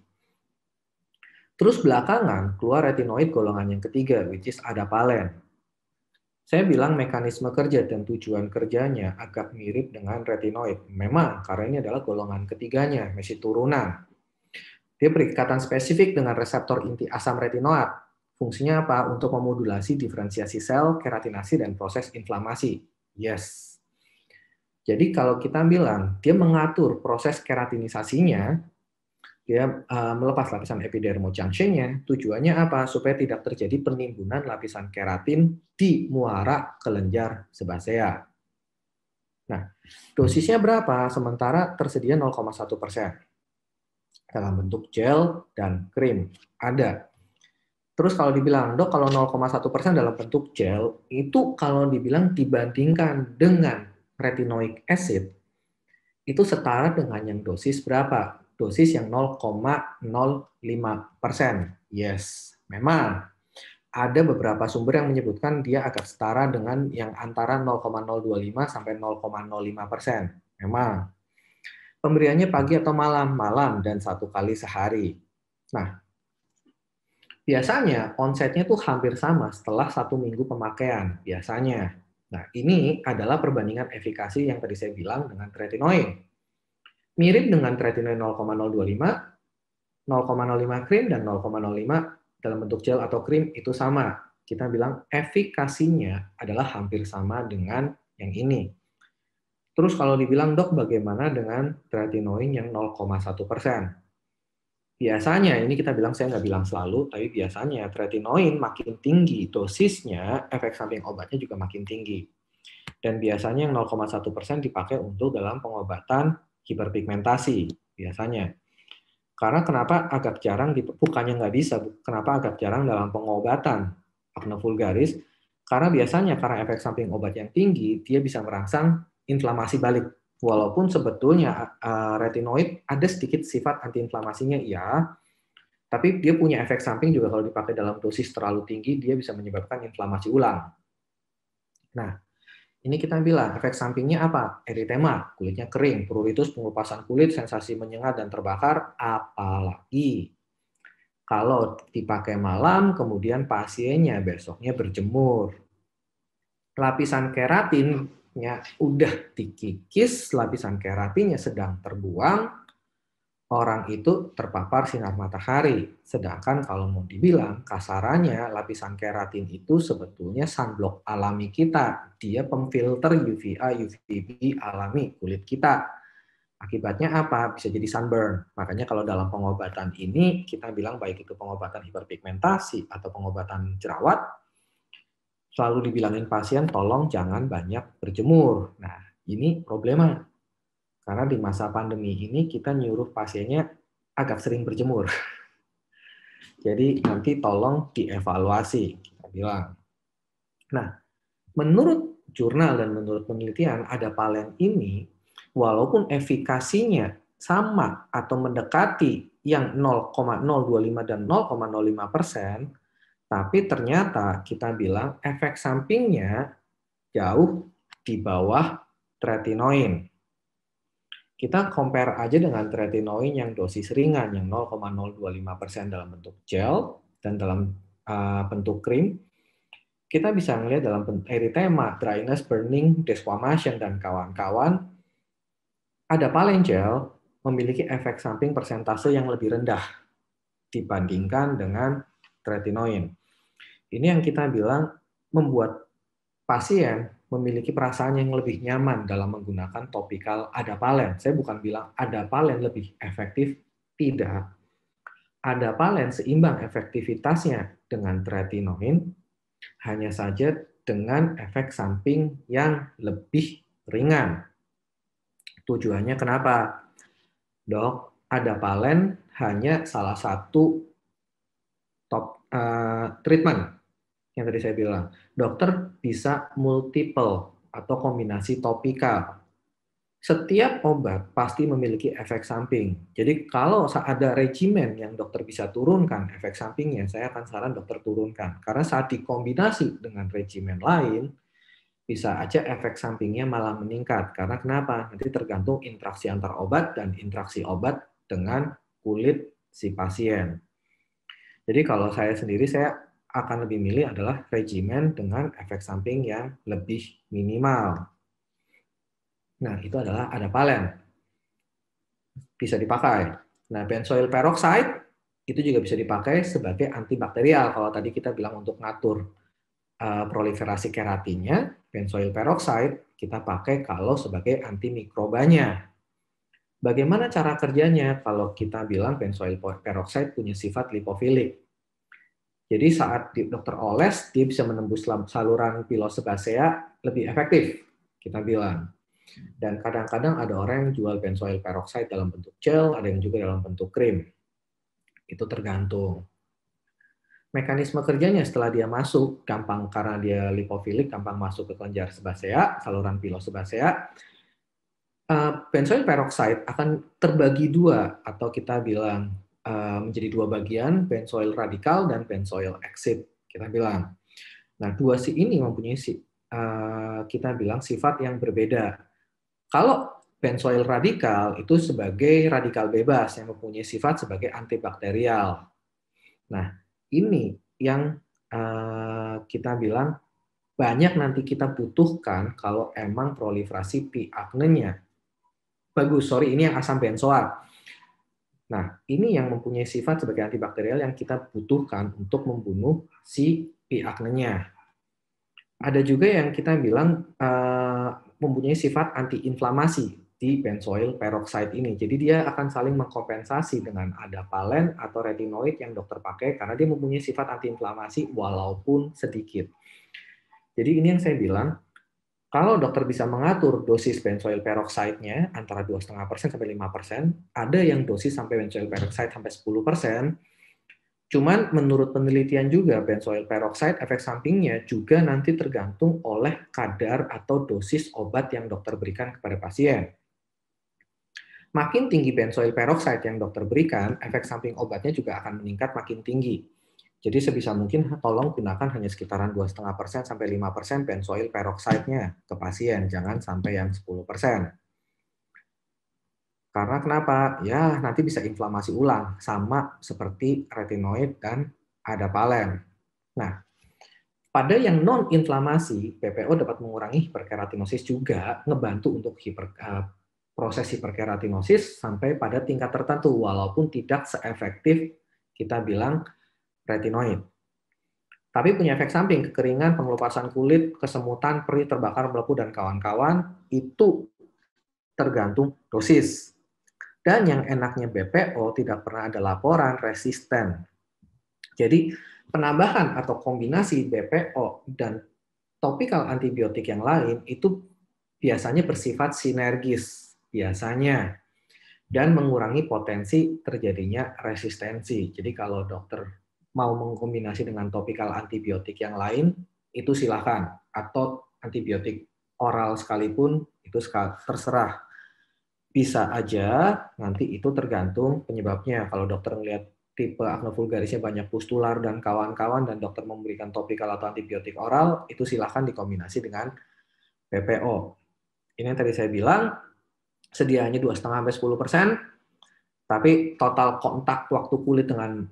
Terus belakangan keluar retinoid golongan yang ketiga, which is ada palen. Saya bilang mekanisme kerja dan tujuan kerjanya agak mirip dengan retinoid. Memang, karena ini adalah golongan ketiganya, masih turunan. Dia berikatan spesifik dengan reseptor inti asam retinoat. Fungsinya apa? Untuk memodulasi diferensiasi sel, keratinasi, dan proses inflamasi. Yes. Jadi kalau kita bilang dia mengatur proses keratinisasinya, dia ya, eh, melepas lapisan junctionnya. Tujuannya apa? Supaya tidak terjadi penimbunan lapisan keratin di muara kelenjar sebasea. Nah, dosisnya berapa? Sementara tersedia 0,1 persen dalam bentuk gel dan krim. Ada. Terus kalau dibilang, dok kalau 0,1 persen dalam bentuk gel, itu kalau dibilang dibandingkan dengan retinoic acid, itu setara dengan yang dosis berapa? dosis yang 0,05 persen. Yes, memang ada beberapa sumber yang menyebutkan dia agak setara dengan yang antara 0,025 sampai 0,05 persen. Memang. Pemberiannya pagi atau malam, malam dan satu kali sehari. Nah, biasanya onsetnya tuh hampir sama setelah satu minggu pemakaian, biasanya. Nah, ini adalah perbandingan efikasi yang tadi saya bilang dengan tretinoin mirip dengan tretinoin 0,025, 0,05 krim, dan 0,05 dalam bentuk gel atau krim itu sama. Kita bilang efikasinya adalah hampir sama dengan yang ini. Terus kalau dibilang, dok bagaimana dengan tretinoin yang 0,1 persen? Biasanya, ini kita bilang, saya nggak bilang selalu, tapi biasanya tretinoin makin tinggi dosisnya, efek samping obatnya juga makin tinggi. Dan biasanya yang 0,1 persen dipakai untuk dalam pengobatan hiperpigmentasi biasanya. Karena kenapa agak jarang, gitu? bukannya nggak bisa, kenapa agak jarang dalam pengobatan acne vulgaris, karena biasanya karena efek samping obat yang tinggi, dia bisa merangsang inflamasi balik. Walaupun sebetulnya retinoid ada sedikit sifat antiinflamasinya, ya tapi dia punya efek samping juga kalau dipakai dalam dosis terlalu tinggi, dia bisa menyebabkan inflamasi ulang. Nah, ini kita bilang efek sampingnya apa? Eritema, kulitnya kering, pruritus, pengelupasan kulit, sensasi menyengat dan terbakar, apalagi kalau dipakai malam kemudian pasiennya besoknya berjemur. Lapisan keratinnya udah dikikis, lapisan keratinnya sedang terbuang, orang itu terpapar sinar matahari. Sedangkan kalau mau dibilang kasarannya lapisan keratin itu sebetulnya sunblock alami kita. Dia pemfilter UVA, UVB alami kulit kita. Akibatnya apa? Bisa jadi sunburn. Makanya kalau dalam pengobatan ini kita bilang baik itu pengobatan hiperpigmentasi atau pengobatan jerawat, selalu dibilangin pasien tolong jangan banyak berjemur. Nah, ini problema karena di masa pandemi ini kita nyuruh pasiennya agak sering berjemur. Jadi nanti tolong dievaluasi, kita bilang. Nah, menurut jurnal dan menurut penelitian, ada palen ini walaupun efikasinya sama atau mendekati yang 0,025 dan 0,05 persen, tapi ternyata kita bilang efek sampingnya jauh di bawah tretinoin. Kita compare aja dengan tretinoin yang dosis ringan yang 0,025% dalam bentuk gel dan dalam uh, bentuk krim. Kita bisa melihat dalam eritema, dryness, burning, desquamation, dan kawan-kawan, ada paling gel memiliki efek samping persentase yang lebih rendah dibandingkan dengan tretinoin. Ini yang kita bilang membuat pasien memiliki perasaan yang lebih nyaman dalam menggunakan topikal adapalen. Saya bukan bilang adapalen lebih efektif, tidak. Adapalen seimbang efektivitasnya dengan tretinoin, hanya saja dengan efek samping yang lebih ringan. Tujuannya kenapa? Dok, adapalen hanya salah satu top uh, treatment yang tadi saya bilang. Dokter bisa multiple atau kombinasi topikal. Setiap obat pasti memiliki efek samping. Jadi kalau ada regimen yang dokter bisa turunkan efek sampingnya, saya akan saran dokter turunkan. Karena saat dikombinasi dengan regimen lain, bisa aja efek sampingnya malah meningkat. Karena kenapa? Nanti tergantung interaksi antar obat dan interaksi obat dengan kulit si pasien. Jadi kalau saya sendiri, saya akan lebih milih adalah regimen dengan efek samping yang lebih minimal. Nah, itu adalah ada adapalen. Bisa dipakai. Nah, benzoyl peroxide itu juga bisa dipakai sebagai antibakterial. Kalau tadi kita bilang untuk ngatur uh, proliferasi keratinnya, benzoyl peroxide kita pakai kalau sebagai antimikrobanya. Bagaimana cara kerjanya kalau kita bilang benzoyl peroxide punya sifat lipofilik? Jadi saat dokter oles, dia bisa menembus saluran pilosebacea lebih efektif, kita bilang. Dan kadang-kadang ada orang yang jual benzoyl peroxide dalam bentuk gel, ada yang juga dalam bentuk krim. Itu tergantung. Mekanisme kerjanya setelah dia masuk, gampang karena dia lipofilik, gampang masuk ke kelenjar sebasea, saluran pilosebacea. Uh, eh, benzoyl peroxide akan terbagi dua atau kita bilang Eh, menjadi dua bagian, benzoil radikal dan benzoil exit, kita bilang. Nah, dua si ini mempunyai si, eh, kita bilang sifat yang berbeda. Kalau benzoil radikal itu sebagai radikal bebas yang mempunyai sifat sebagai antibakterial. Nah, ini yang eh, kita bilang banyak nanti kita butuhkan kalau emang proliferasi P. nya Bagus, sorry, ini yang asam benzoat. Nah, ini yang mempunyai sifat sebagai antibakterial yang kita butuhkan untuk membunuh si P. acne-nya. Ada juga yang kita bilang uh, mempunyai sifat antiinflamasi di benzoyl peroxide ini. Jadi dia akan saling mengkompensasi dengan ada palen atau retinoid yang dokter pakai karena dia mempunyai sifat antiinflamasi walaupun sedikit. Jadi ini yang saya bilang kalau dokter bisa mengatur dosis benzoyl peroxide-nya antara 2,5% sampai 5%, ada yang dosis sampai benzoyl peroxide sampai 10%. Cuman menurut penelitian juga benzoyl peroxide efek sampingnya juga nanti tergantung oleh kadar atau dosis obat yang dokter berikan kepada pasien. Makin tinggi benzoyl peroxide yang dokter berikan, efek samping obatnya juga akan meningkat makin tinggi jadi sebisa mungkin tolong gunakan hanya sekitaran 2,5% sampai 5% benzoil peroxide-nya ke pasien, jangan sampai yang 10%. Karena kenapa? Ya, nanti bisa inflamasi ulang, sama seperti retinoid dan ada palen. Nah, pada yang non-inflamasi, PPO dapat mengurangi hiperkeratinosis juga, ngebantu untuk hiper, uh, proses hiperkeratinosis sampai pada tingkat tertentu, walaupun tidak seefektif kita bilang retinoid. Tapi punya efek samping kekeringan, pengelupasan kulit, kesemutan, perih, terbakar, melepuh, dan kawan-kawan itu tergantung dosis. Dan yang enaknya BPO tidak pernah ada laporan resisten. Jadi penambahan atau kombinasi BPO dan topikal antibiotik yang lain itu biasanya bersifat sinergis biasanya dan mengurangi potensi terjadinya resistensi. Jadi kalau dokter mau mengkombinasi dengan topikal antibiotik yang lain, itu silahkan. Atau antibiotik oral sekalipun, itu terserah. Bisa aja nanti itu tergantung penyebabnya. Kalau dokter melihat tipe akne vulgarisnya banyak pustular dan kawan-kawan dan dokter memberikan topikal atau antibiotik oral, itu silahkan dikombinasi dengan PPO. Ini yang tadi saya bilang, sedianya 2,5-10%, tapi total kontak waktu kulit dengan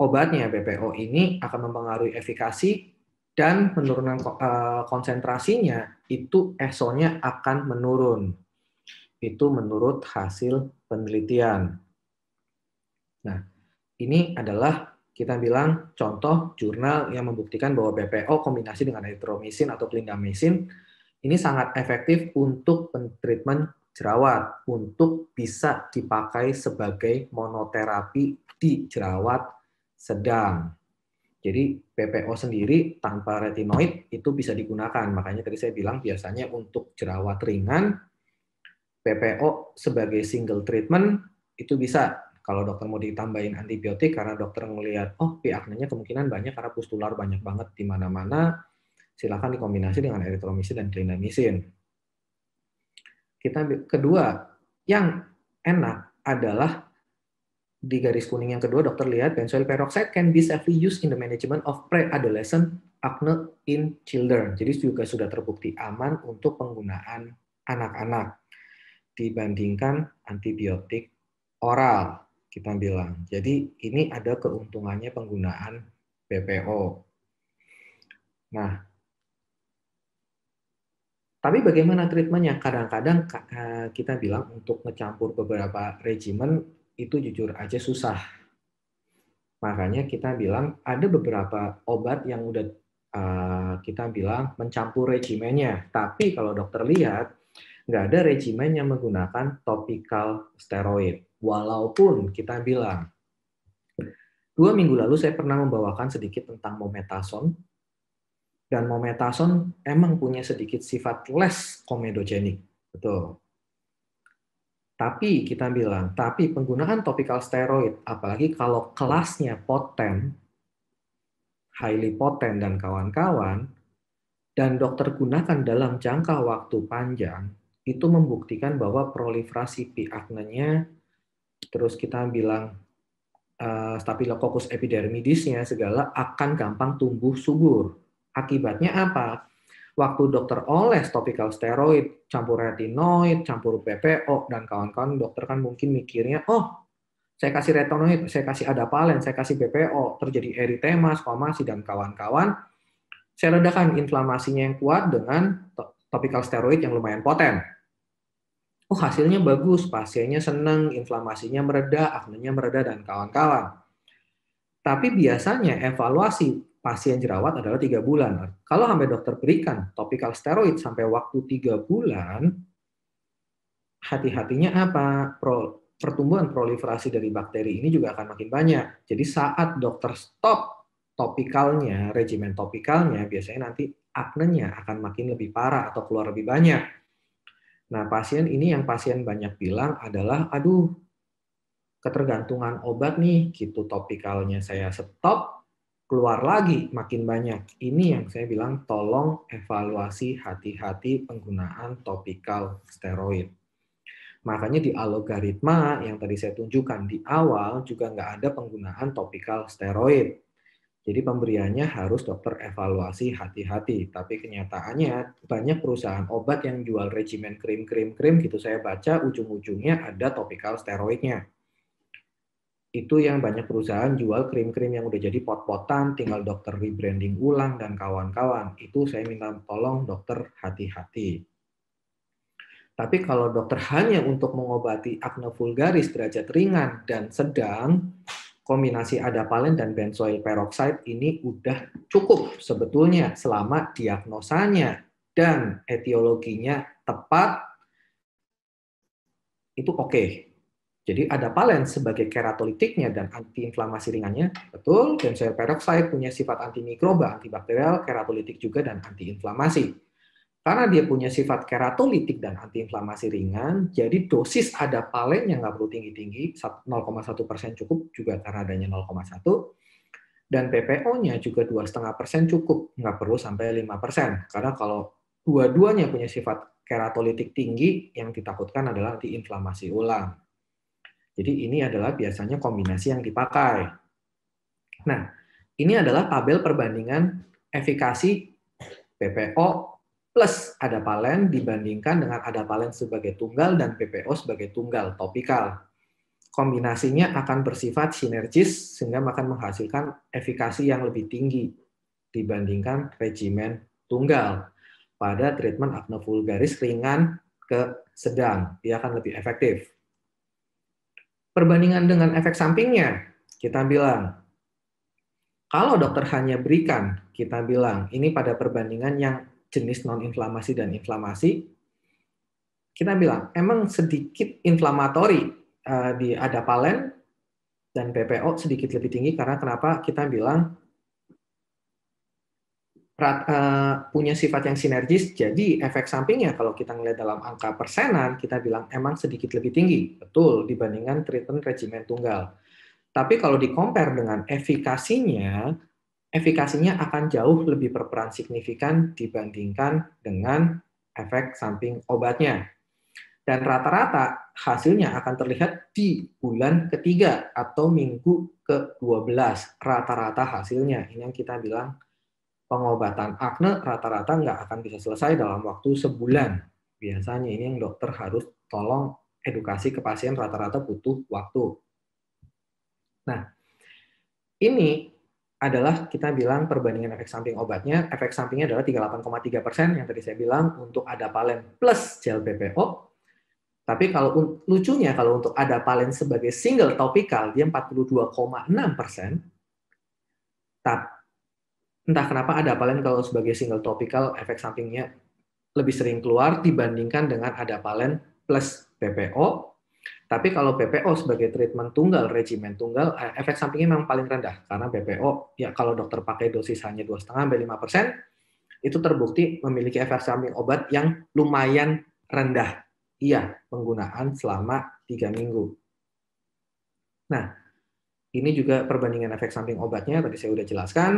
obatnya BPO ini akan mempengaruhi efikasi dan penurunan eh, konsentrasinya itu ESO-nya akan menurun. Itu menurut hasil penelitian. Nah, ini adalah kita bilang contoh jurnal yang membuktikan bahwa BPO kombinasi dengan eritromisin atau klindamisin ini sangat efektif untuk treatment jerawat untuk bisa dipakai sebagai monoterapi di jerawat sedang. Jadi PPO sendiri tanpa retinoid itu bisa digunakan. Makanya tadi saya bilang biasanya untuk jerawat ringan, PPO sebagai single treatment itu bisa. Kalau dokter mau ditambahin antibiotik karena dokter melihat, oh P. kemungkinan banyak karena pustular banyak banget di mana-mana, silahkan dikombinasi dengan eritromisin dan klinamisin. Kita kedua, yang enak adalah di garis kuning yang kedua dokter lihat benzoyl peroxide can be safely used in the management of pre-adolescent acne in children. Jadi juga sudah terbukti aman untuk penggunaan anak-anak dibandingkan antibiotik oral kita bilang. Jadi ini ada keuntungannya penggunaan BPO. Nah, tapi bagaimana treatmentnya? Kadang-kadang eh, kita bilang untuk mencampur beberapa regimen itu jujur aja susah. Makanya kita bilang ada beberapa obat yang udah uh, kita bilang mencampur regimennya. Tapi kalau dokter lihat, nggak ada regimen yang menggunakan topical steroid. Walaupun kita bilang, dua minggu lalu saya pernah membawakan sedikit tentang mometason, dan mometason emang punya sedikit sifat less komedogenik. Betul. Tapi kita bilang, tapi penggunaan topical steroid, apalagi kalau kelasnya poten, highly potent dan kawan-kawan, dan dokter gunakan dalam jangka waktu panjang, itu membuktikan bahwa proliferasi P. nya terus kita bilang uh, Staphylococcus epidermidisnya segala akan gampang tumbuh subur. Akibatnya apa? Waktu dokter oles topikal steroid, campur retinoid, campur PPO, dan kawan-kawan dokter kan mungkin mikirnya, oh saya kasih retinoid, saya kasih adapalen, saya kasih BPO, terjadi eritema, skomasi, dan kawan-kawan, saya redakan inflamasinya yang kuat dengan topikal steroid yang lumayan poten. Oh, hasilnya bagus, pasiennya senang, inflamasinya mereda, aknenya mereda, dan kawan-kawan. Tapi biasanya evaluasi pasien jerawat adalah tiga bulan. Kalau sampai dokter berikan topikal steroid sampai waktu tiga bulan, hati-hatinya apa? Pro, pertumbuhan proliferasi dari bakteri ini juga akan makin banyak. Jadi saat dokter stop topikalnya, regimen topikalnya, biasanya nanti aknenya akan makin lebih parah atau keluar lebih banyak. Nah, pasien ini yang pasien banyak bilang adalah, aduh, ketergantungan obat nih, gitu topikalnya saya stop, keluar lagi makin banyak. Ini yang saya bilang tolong evaluasi hati-hati penggunaan topikal steroid. Makanya di algoritma yang tadi saya tunjukkan di awal juga nggak ada penggunaan topikal steroid. Jadi pemberiannya harus dokter evaluasi hati-hati. Tapi kenyataannya banyak perusahaan obat yang jual regimen krim-krim-krim gitu saya baca ujung-ujungnya ada topikal steroidnya itu yang banyak perusahaan jual krim-krim yang udah jadi pot-potan, tinggal dokter rebranding ulang dan kawan-kawan. Itu saya minta tolong dokter hati-hati. Tapi kalau dokter hanya untuk mengobati akne vulgaris derajat ringan dan sedang, kombinasi adapalen dan benzoyl peroxide ini udah cukup sebetulnya selama diagnosanya dan etiologinya tepat itu oke. Okay jadi ada palen sebagai keratolitiknya dan antiinflamasi ringannya, betul. Dan sel peroxide punya sifat antimikroba, antibakterial, keratolitik juga dan antiinflamasi. Karena dia punya sifat keratolitik dan antiinflamasi ringan, jadi dosis ada palen yang nggak perlu tinggi-tinggi, 0,1 cukup juga karena adanya 0,1. Dan PPO-nya juga 2,5 persen cukup, nggak perlu sampai 5 persen. Karena kalau dua-duanya punya sifat keratolitik tinggi, yang ditakutkan adalah antiinflamasi ulang. Jadi ini adalah biasanya kombinasi yang dipakai. Nah, ini adalah tabel perbandingan efikasi PPO plus ada palen dibandingkan dengan ada palen sebagai tunggal dan PPO sebagai tunggal topikal. Kombinasinya akan bersifat sinergis sehingga akan menghasilkan efikasi yang lebih tinggi dibandingkan regimen tunggal pada treatment acne vulgaris ringan ke sedang. Dia akan lebih efektif. Perbandingan dengan efek sampingnya, kita bilang, kalau dokter hanya berikan, kita bilang, ini pada perbandingan yang jenis non-inflamasi dan inflamasi, kita bilang, emang sedikit inflamatori uh, di adapalen dan PPO sedikit lebih tinggi karena kenapa kita bilang Eh, punya sifat yang sinergis, jadi efek sampingnya kalau kita melihat dalam angka persenan, kita bilang emang sedikit lebih tinggi, betul, dibandingkan treatment regimen tunggal. Tapi kalau dikompar dengan efikasinya, efikasinya akan jauh lebih berperan signifikan dibandingkan dengan efek samping obatnya. Dan rata-rata hasilnya akan terlihat di bulan ketiga atau minggu ke-12. Rata-rata hasilnya, ini yang kita bilang pengobatan akne rata-rata nggak akan bisa selesai dalam waktu sebulan. Biasanya ini yang dokter harus tolong edukasi ke pasien rata-rata butuh waktu. Nah, ini adalah kita bilang perbandingan efek samping obatnya. Efek sampingnya adalah 38,3 persen yang tadi saya bilang untuk adapalen plus gel BPO. Tapi kalau lucunya kalau untuk adapalen sebagai single topical dia 42,6 persen. Tapi entah kenapa ada apalain kalau sebagai single topical efek sampingnya lebih sering keluar dibandingkan dengan ada apalen plus PPO. Tapi kalau PPO sebagai treatment tunggal, regimen tunggal, eh, efek sampingnya memang paling rendah karena PPO ya kalau dokter pakai dosis hanya 2,5 5 itu terbukti memiliki efek samping obat yang lumayan rendah. Iya, penggunaan selama 3 minggu. Nah, ini juga perbandingan efek samping obatnya tadi saya sudah jelaskan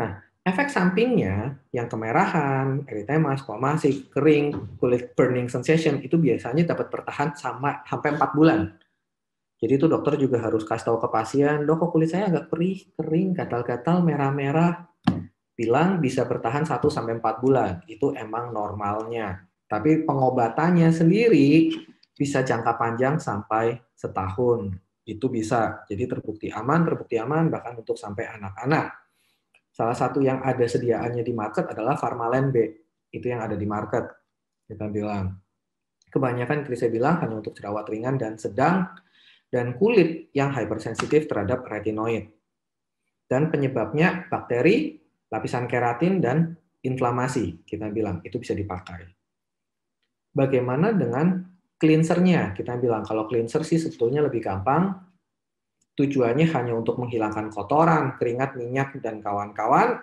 Nah, efek sampingnya yang kemerahan, eritema, squamasi, kering, kulit burning sensation itu biasanya dapat bertahan sama sampai 4 bulan. Jadi itu dokter juga harus kasih tahu ke pasien, dok kulit saya agak perih, kering, gatal-gatal, merah-merah. Bilang bisa bertahan 1 sampai 4 bulan. Itu emang normalnya. Tapi pengobatannya sendiri bisa jangka panjang sampai setahun. Itu bisa. Jadi terbukti aman, terbukti aman bahkan untuk sampai anak-anak. Salah satu yang ada sediaannya di market adalah Farmalen B. Itu yang ada di market. Kita bilang. Kebanyakan saya bilang hanya untuk jerawat ringan dan sedang dan kulit yang hypersensitif terhadap retinoid. Dan penyebabnya bakteri, lapisan keratin, dan inflamasi. Kita bilang itu bisa dipakai. Bagaimana dengan cleansernya? Kita bilang kalau cleanser sih sebetulnya lebih gampang tujuannya hanya untuk menghilangkan kotoran, keringat, minyak, dan kawan-kawan,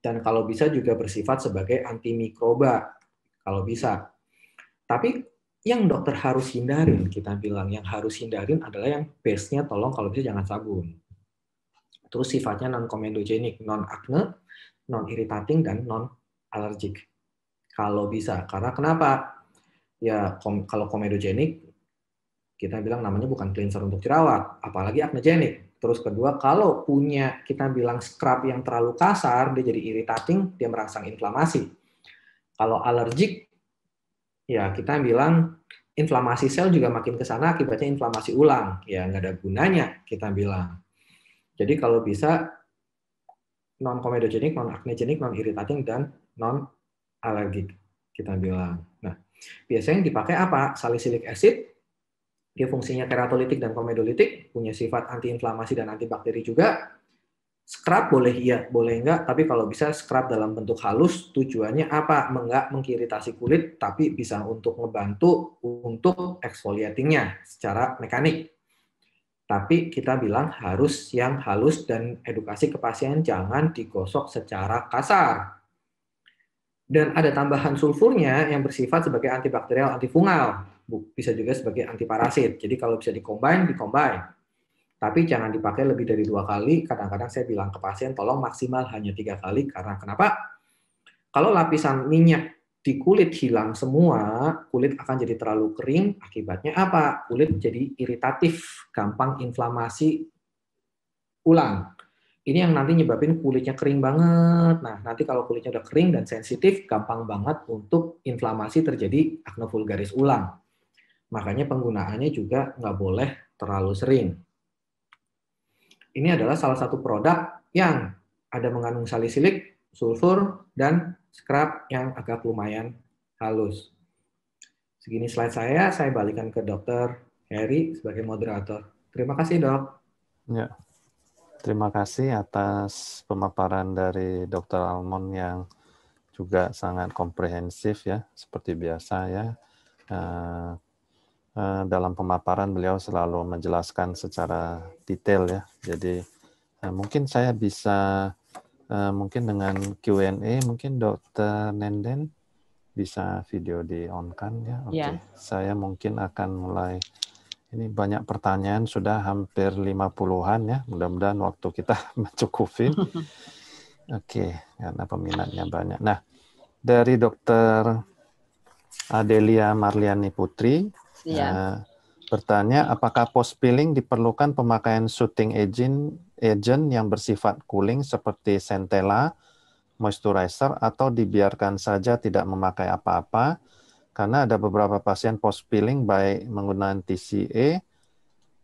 dan kalau bisa juga bersifat sebagai antimikroba, kalau bisa. Tapi yang dokter harus hindarin, kita bilang, yang harus hindarin adalah yang base-nya tolong kalau bisa jangan sabun. Terus sifatnya non-komedogenik, non-acne, non-irritating, dan non-allergic. Kalau bisa, karena kenapa? Ya kalau komedogenik kita bilang namanya bukan cleanser untuk jerawat, apalagi acnogenic. Terus kedua, kalau punya kita bilang scrub yang terlalu kasar, dia jadi irritating, dia merangsang inflamasi. Kalau alergik, ya kita bilang inflamasi sel juga makin ke sana akibatnya inflamasi ulang. Ya nggak ada gunanya kita bilang. Jadi kalau bisa non comedogenic, non acnegenic, non irritating dan non alergik kita bilang. Nah, biasanya yang dipakai apa? Salicylic acid, dia fungsinya keratolitik dan komedolitik, punya sifat antiinflamasi dan antibakteri juga. Scrub boleh iya, boleh enggak, tapi kalau bisa scrub dalam bentuk halus, tujuannya apa? Enggak mengiritasi kulit, tapi bisa untuk membantu untuk exfoliatingnya secara mekanik. Tapi kita bilang harus yang halus dan edukasi ke pasien jangan digosok secara kasar. Dan ada tambahan sulfurnya yang bersifat sebagai antibakterial antifungal bisa juga sebagai antiparasit. Jadi kalau bisa dikombin, dikombin. Tapi jangan dipakai lebih dari dua kali. Kadang-kadang saya bilang ke pasien, tolong maksimal hanya tiga kali. Karena kenapa? Kalau lapisan minyak di kulit hilang semua, kulit akan jadi terlalu kering, akibatnya apa? Kulit jadi iritatif, gampang inflamasi ulang. Ini yang nanti nyebabin kulitnya kering banget. Nah, nanti kalau kulitnya udah kering dan sensitif, gampang banget untuk inflamasi terjadi akne vulgaris ulang. Makanya penggunaannya juga nggak boleh terlalu sering. Ini adalah salah satu produk yang ada mengandung salisilik, sulfur, dan scrub yang agak lumayan halus. Segini slide saya, saya balikan ke dokter Harry sebagai moderator. Terima kasih, dok. Ya. Terima kasih atas pemaparan dari dokter Almond yang juga sangat komprehensif ya, seperti biasa ya. Eh, Eh, dalam pemaparan beliau selalu menjelaskan secara detail ya. Jadi eh, mungkin saya bisa eh, mungkin dengan Q&A mungkin Dokter Nenden bisa video di on kan ya. Oke. Okay. Ya. Yeah. Saya mungkin akan mulai ini banyak pertanyaan sudah hampir 50-an ya. Mudah-mudahan waktu kita mencukupi. Oke, okay. karena peminatnya banyak. Nah, dari Dokter Adelia Marliani Putri Iya. Nah, bertanya apakah post peeling diperlukan pemakaian shooting agent agent yang bersifat cooling seperti centella, moisturizer atau dibiarkan saja tidak memakai apa-apa karena ada beberapa pasien post peeling baik menggunakan TCE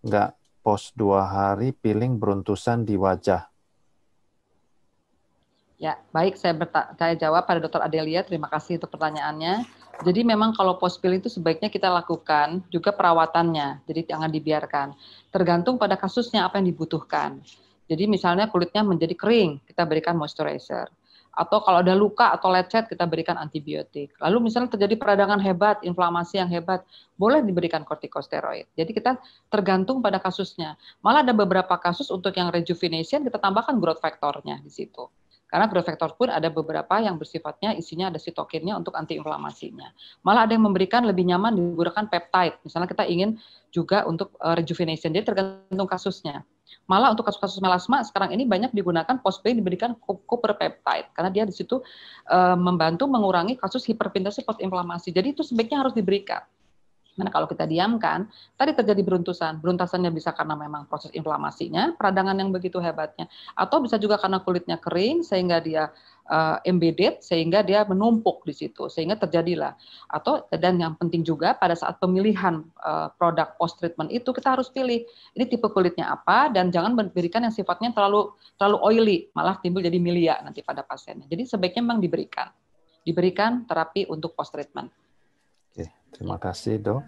nggak post dua hari peeling beruntusan di wajah. Ya, baik saya, saya jawab pada dokter Adelia. Terima kasih untuk pertanyaannya. Jadi memang kalau pospil itu sebaiknya kita lakukan juga perawatannya, jadi jangan dibiarkan. Tergantung pada kasusnya apa yang dibutuhkan. Jadi misalnya kulitnya menjadi kering, kita berikan moisturizer. Atau kalau ada luka atau lecet, kita berikan antibiotik. Lalu misalnya terjadi peradangan hebat, inflamasi yang hebat, boleh diberikan kortikosteroid. Jadi kita tergantung pada kasusnya. Malah ada beberapa kasus untuk yang rejuvenation, kita tambahkan growth factor-nya di situ. Karena growth factor pun ada beberapa yang bersifatnya isinya ada sitokinnya untuk antiinflamasinya. Malah ada yang memberikan lebih nyaman digunakan peptide. Misalnya kita ingin juga untuk uh, rejuvenation, jadi tergantung kasusnya. Malah untuk kasus-kasus melasma sekarang ini banyak digunakan pain diberikan copper peptide karena dia di situ uh, membantu mengurangi kasus post inflamasi. Jadi itu sebaiknya harus diberikan. Karena kalau kita diamkan, tadi terjadi beruntusan. Beruntasannya bisa karena memang proses inflamasinya, peradangan yang begitu hebatnya, atau bisa juga karena kulitnya kering sehingga dia uh, embedded sehingga dia menumpuk di situ sehingga terjadilah atau dan yang penting juga pada saat pemilihan uh, produk post treatment itu kita harus pilih ini tipe kulitnya apa dan jangan berikan yang sifatnya terlalu terlalu oily malah timbul jadi milia nanti pada pasiennya jadi sebaiknya memang diberikan diberikan terapi untuk post treatment Terima kasih dok.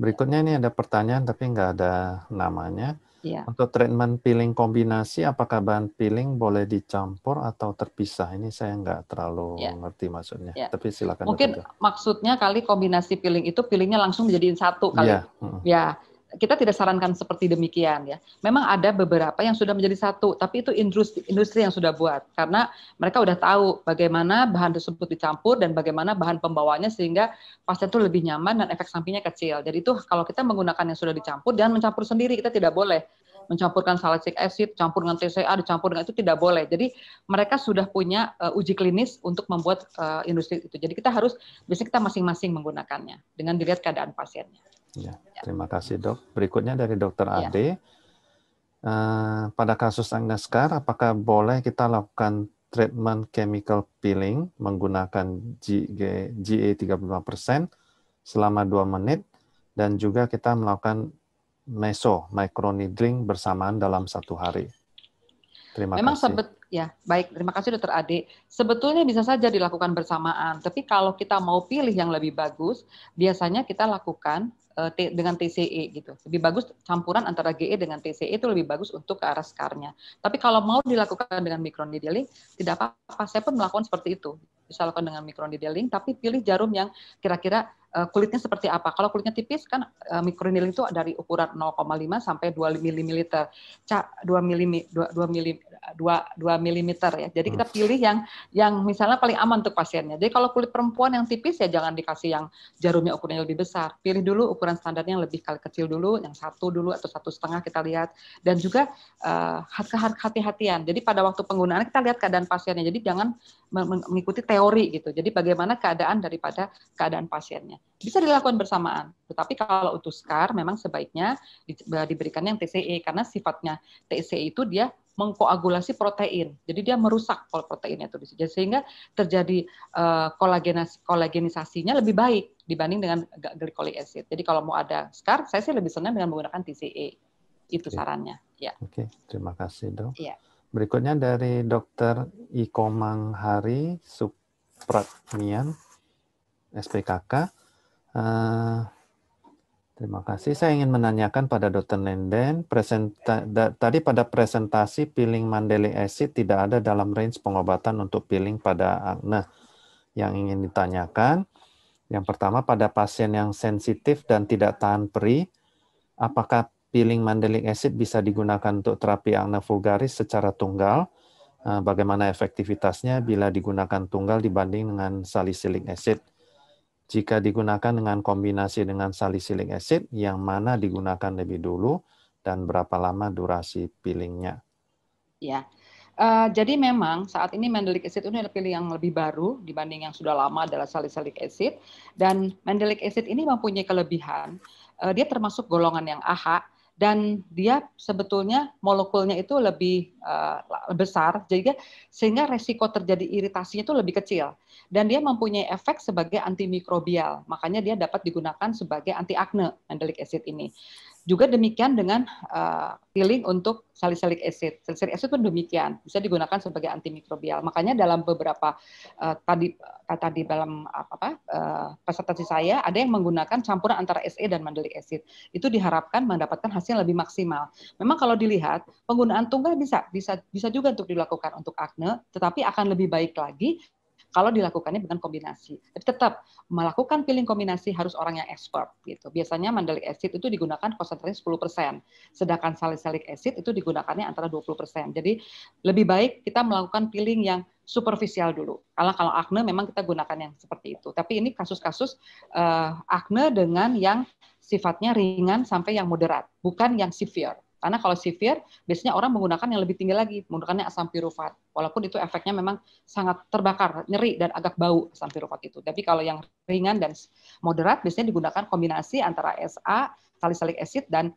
Berikutnya ini ada pertanyaan tapi nggak ada namanya. Ya. Untuk treatment peeling kombinasi, apakah bahan peeling boleh dicampur atau terpisah? Ini saya nggak terlalu ya. ngerti maksudnya. Ya. Tapi silakan. Mungkin maksudnya kali kombinasi peeling itu peelingnya langsung dijadiin satu kali. Ya. ya kita tidak sarankan seperti demikian ya. Memang ada beberapa yang sudah menjadi satu, tapi itu industri industri yang sudah buat karena mereka sudah tahu bagaimana bahan tersebut dicampur dan bagaimana bahan pembawanya sehingga pasien itu lebih nyaman dan efek sampingnya kecil. Jadi itu kalau kita menggunakan yang sudah dicampur dan mencampur sendiri kita tidak boleh mencampurkan salicylic eh, acid, campur dengan TCA, dicampur dengan itu tidak boleh. Jadi mereka sudah punya uh, uji klinis untuk membuat uh, industri itu. Jadi kita harus biasanya kita masing-masing menggunakannya dengan dilihat keadaan pasiennya. Ya, ya, terima kasih dok. Berikutnya dari dokter ya. Ade. Uh, pada kasus angga scar, apakah boleh kita lakukan treatment chemical peeling menggunakan GA, GA 35% selama 2 menit dan juga kita melakukan meso microneedling bersamaan dalam satu hari. Terima Memang kasih. Sebet, ya, baik. Terima kasih Dokter Ade. Sebetulnya bisa saja dilakukan bersamaan, tapi kalau kita mau pilih yang lebih bagus, biasanya kita lakukan Eh, dengan TCE gitu. Lebih bagus campuran antara GE dengan TCE itu lebih bagus untuk ke arah skarnya. Tapi kalau mau dilakukan dengan micron needling, tidak apa-apa. Saya pun melakukan seperti itu. Bisa lakukan dengan micron needling, tapi pilih jarum yang kira-kira Eh, kulitnya seperti apa. Kalau kulitnya tipis kan eh, mikronil itu dari ukuran 0,5 sampai 2 mm. 2 mm 2 2 mm 2 2 mm ya. Jadi kita hmm. pilih yang yang misalnya paling aman untuk pasiennya. Jadi kalau kulit perempuan yang tipis ya jangan dikasih yang jarumnya ukurannya lebih besar. Pilih dulu ukuran standarnya yang lebih kecil dulu, yang satu dulu atau satu setengah kita lihat. Dan juga uh, hati-hatian. Jadi pada waktu penggunaan kita lihat keadaan pasiennya. Jadi jangan mengikuti teori gitu. Jadi bagaimana keadaan daripada keadaan pasiennya bisa dilakukan bersamaan. Tetapi kalau untuk scar memang sebaiknya di, e, diberikan yang TCE karena sifatnya TCE itu dia mengkoagulasi protein. Jadi dia merusak kalau proteinnya itu jadi sehingga terjadi uh, kolagenasi kolagenisasinya lebih baik dibanding dengan glycolic acid. Jadi kalau mau ada scar, saya sih lebih senang dengan menggunakan TCE. Itu Oke. sarannya. Ya. Oke, terima kasih dok. Ya. Berikutnya dari Dr. Ikomang Hari Supratmian, SPKK. Uh, terima kasih. Saya ingin menanyakan pada Dr. Nenden, presenta, tadi pada presentasi peeling mandelic acid tidak ada dalam range pengobatan untuk peeling pada akne. Yang ingin ditanyakan, yang pertama pada pasien yang sensitif dan tidak tahan peri, apakah peeling mandelic acid bisa digunakan untuk terapi akne vulgaris secara tunggal? Eh, bagaimana efektivitasnya bila digunakan tunggal dibanding dengan salicylic acid? jika digunakan dengan kombinasi dengan salicylic acid yang mana digunakan lebih dulu dan berapa lama durasi peelingnya? Ya, uh, jadi memang saat ini mandelic acid ini adalah pilih yang lebih baru dibanding yang sudah lama adalah salicylic acid dan mandelic acid ini mempunyai kelebihan uh, dia termasuk golongan yang AHA dan dia sebetulnya molekulnya itu lebih uh, besar jadi sehingga resiko terjadi iritasinya itu lebih kecil dan dia mempunyai efek sebagai antimikrobial makanya dia dapat digunakan sebagai anti acne mandelic acid ini juga demikian dengan uh, eh, peeling untuk salicylic acid. Salicylic acid pun demikian, bisa digunakan sebagai antimikrobial. Makanya dalam beberapa uh, tadi eh, tadi dalam apa, apa uh, presentasi saya ada yang menggunakan campuran antara SE dan mandelic acid. Itu diharapkan mendapatkan hasil lebih maksimal. Memang kalau dilihat penggunaan tunggal bisa bisa bisa juga untuk dilakukan untuk akne, tetapi akan lebih baik lagi kalau dilakukannya dengan kombinasi. Tapi tetap melakukan peeling kombinasi harus orang yang expert gitu. Biasanya mandelic acid itu digunakan konsentrasi 10%, sedangkan salicylic acid itu digunakannya antara 20%. Jadi lebih baik kita melakukan peeling yang superficial dulu. Kalau kalau akne memang kita gunakan yang seperti itu. Tapi ini kasus-kasus uh, eh, akne dengan yang sifatnya ringan sampai yang moderat, bukan yang severe. Karena kalau severe, biasanya orang menggunakan yang lebih tinggi lagi, menggunakannya asam piruvat. Walaupun itu efeknya memang sangat terbakar, nyeri, dan agak bau asam piruvat itu. Tapi kalau yang ringan dan moderat, biasanya digunakan kombinasi antara SA, salicylic acid, dan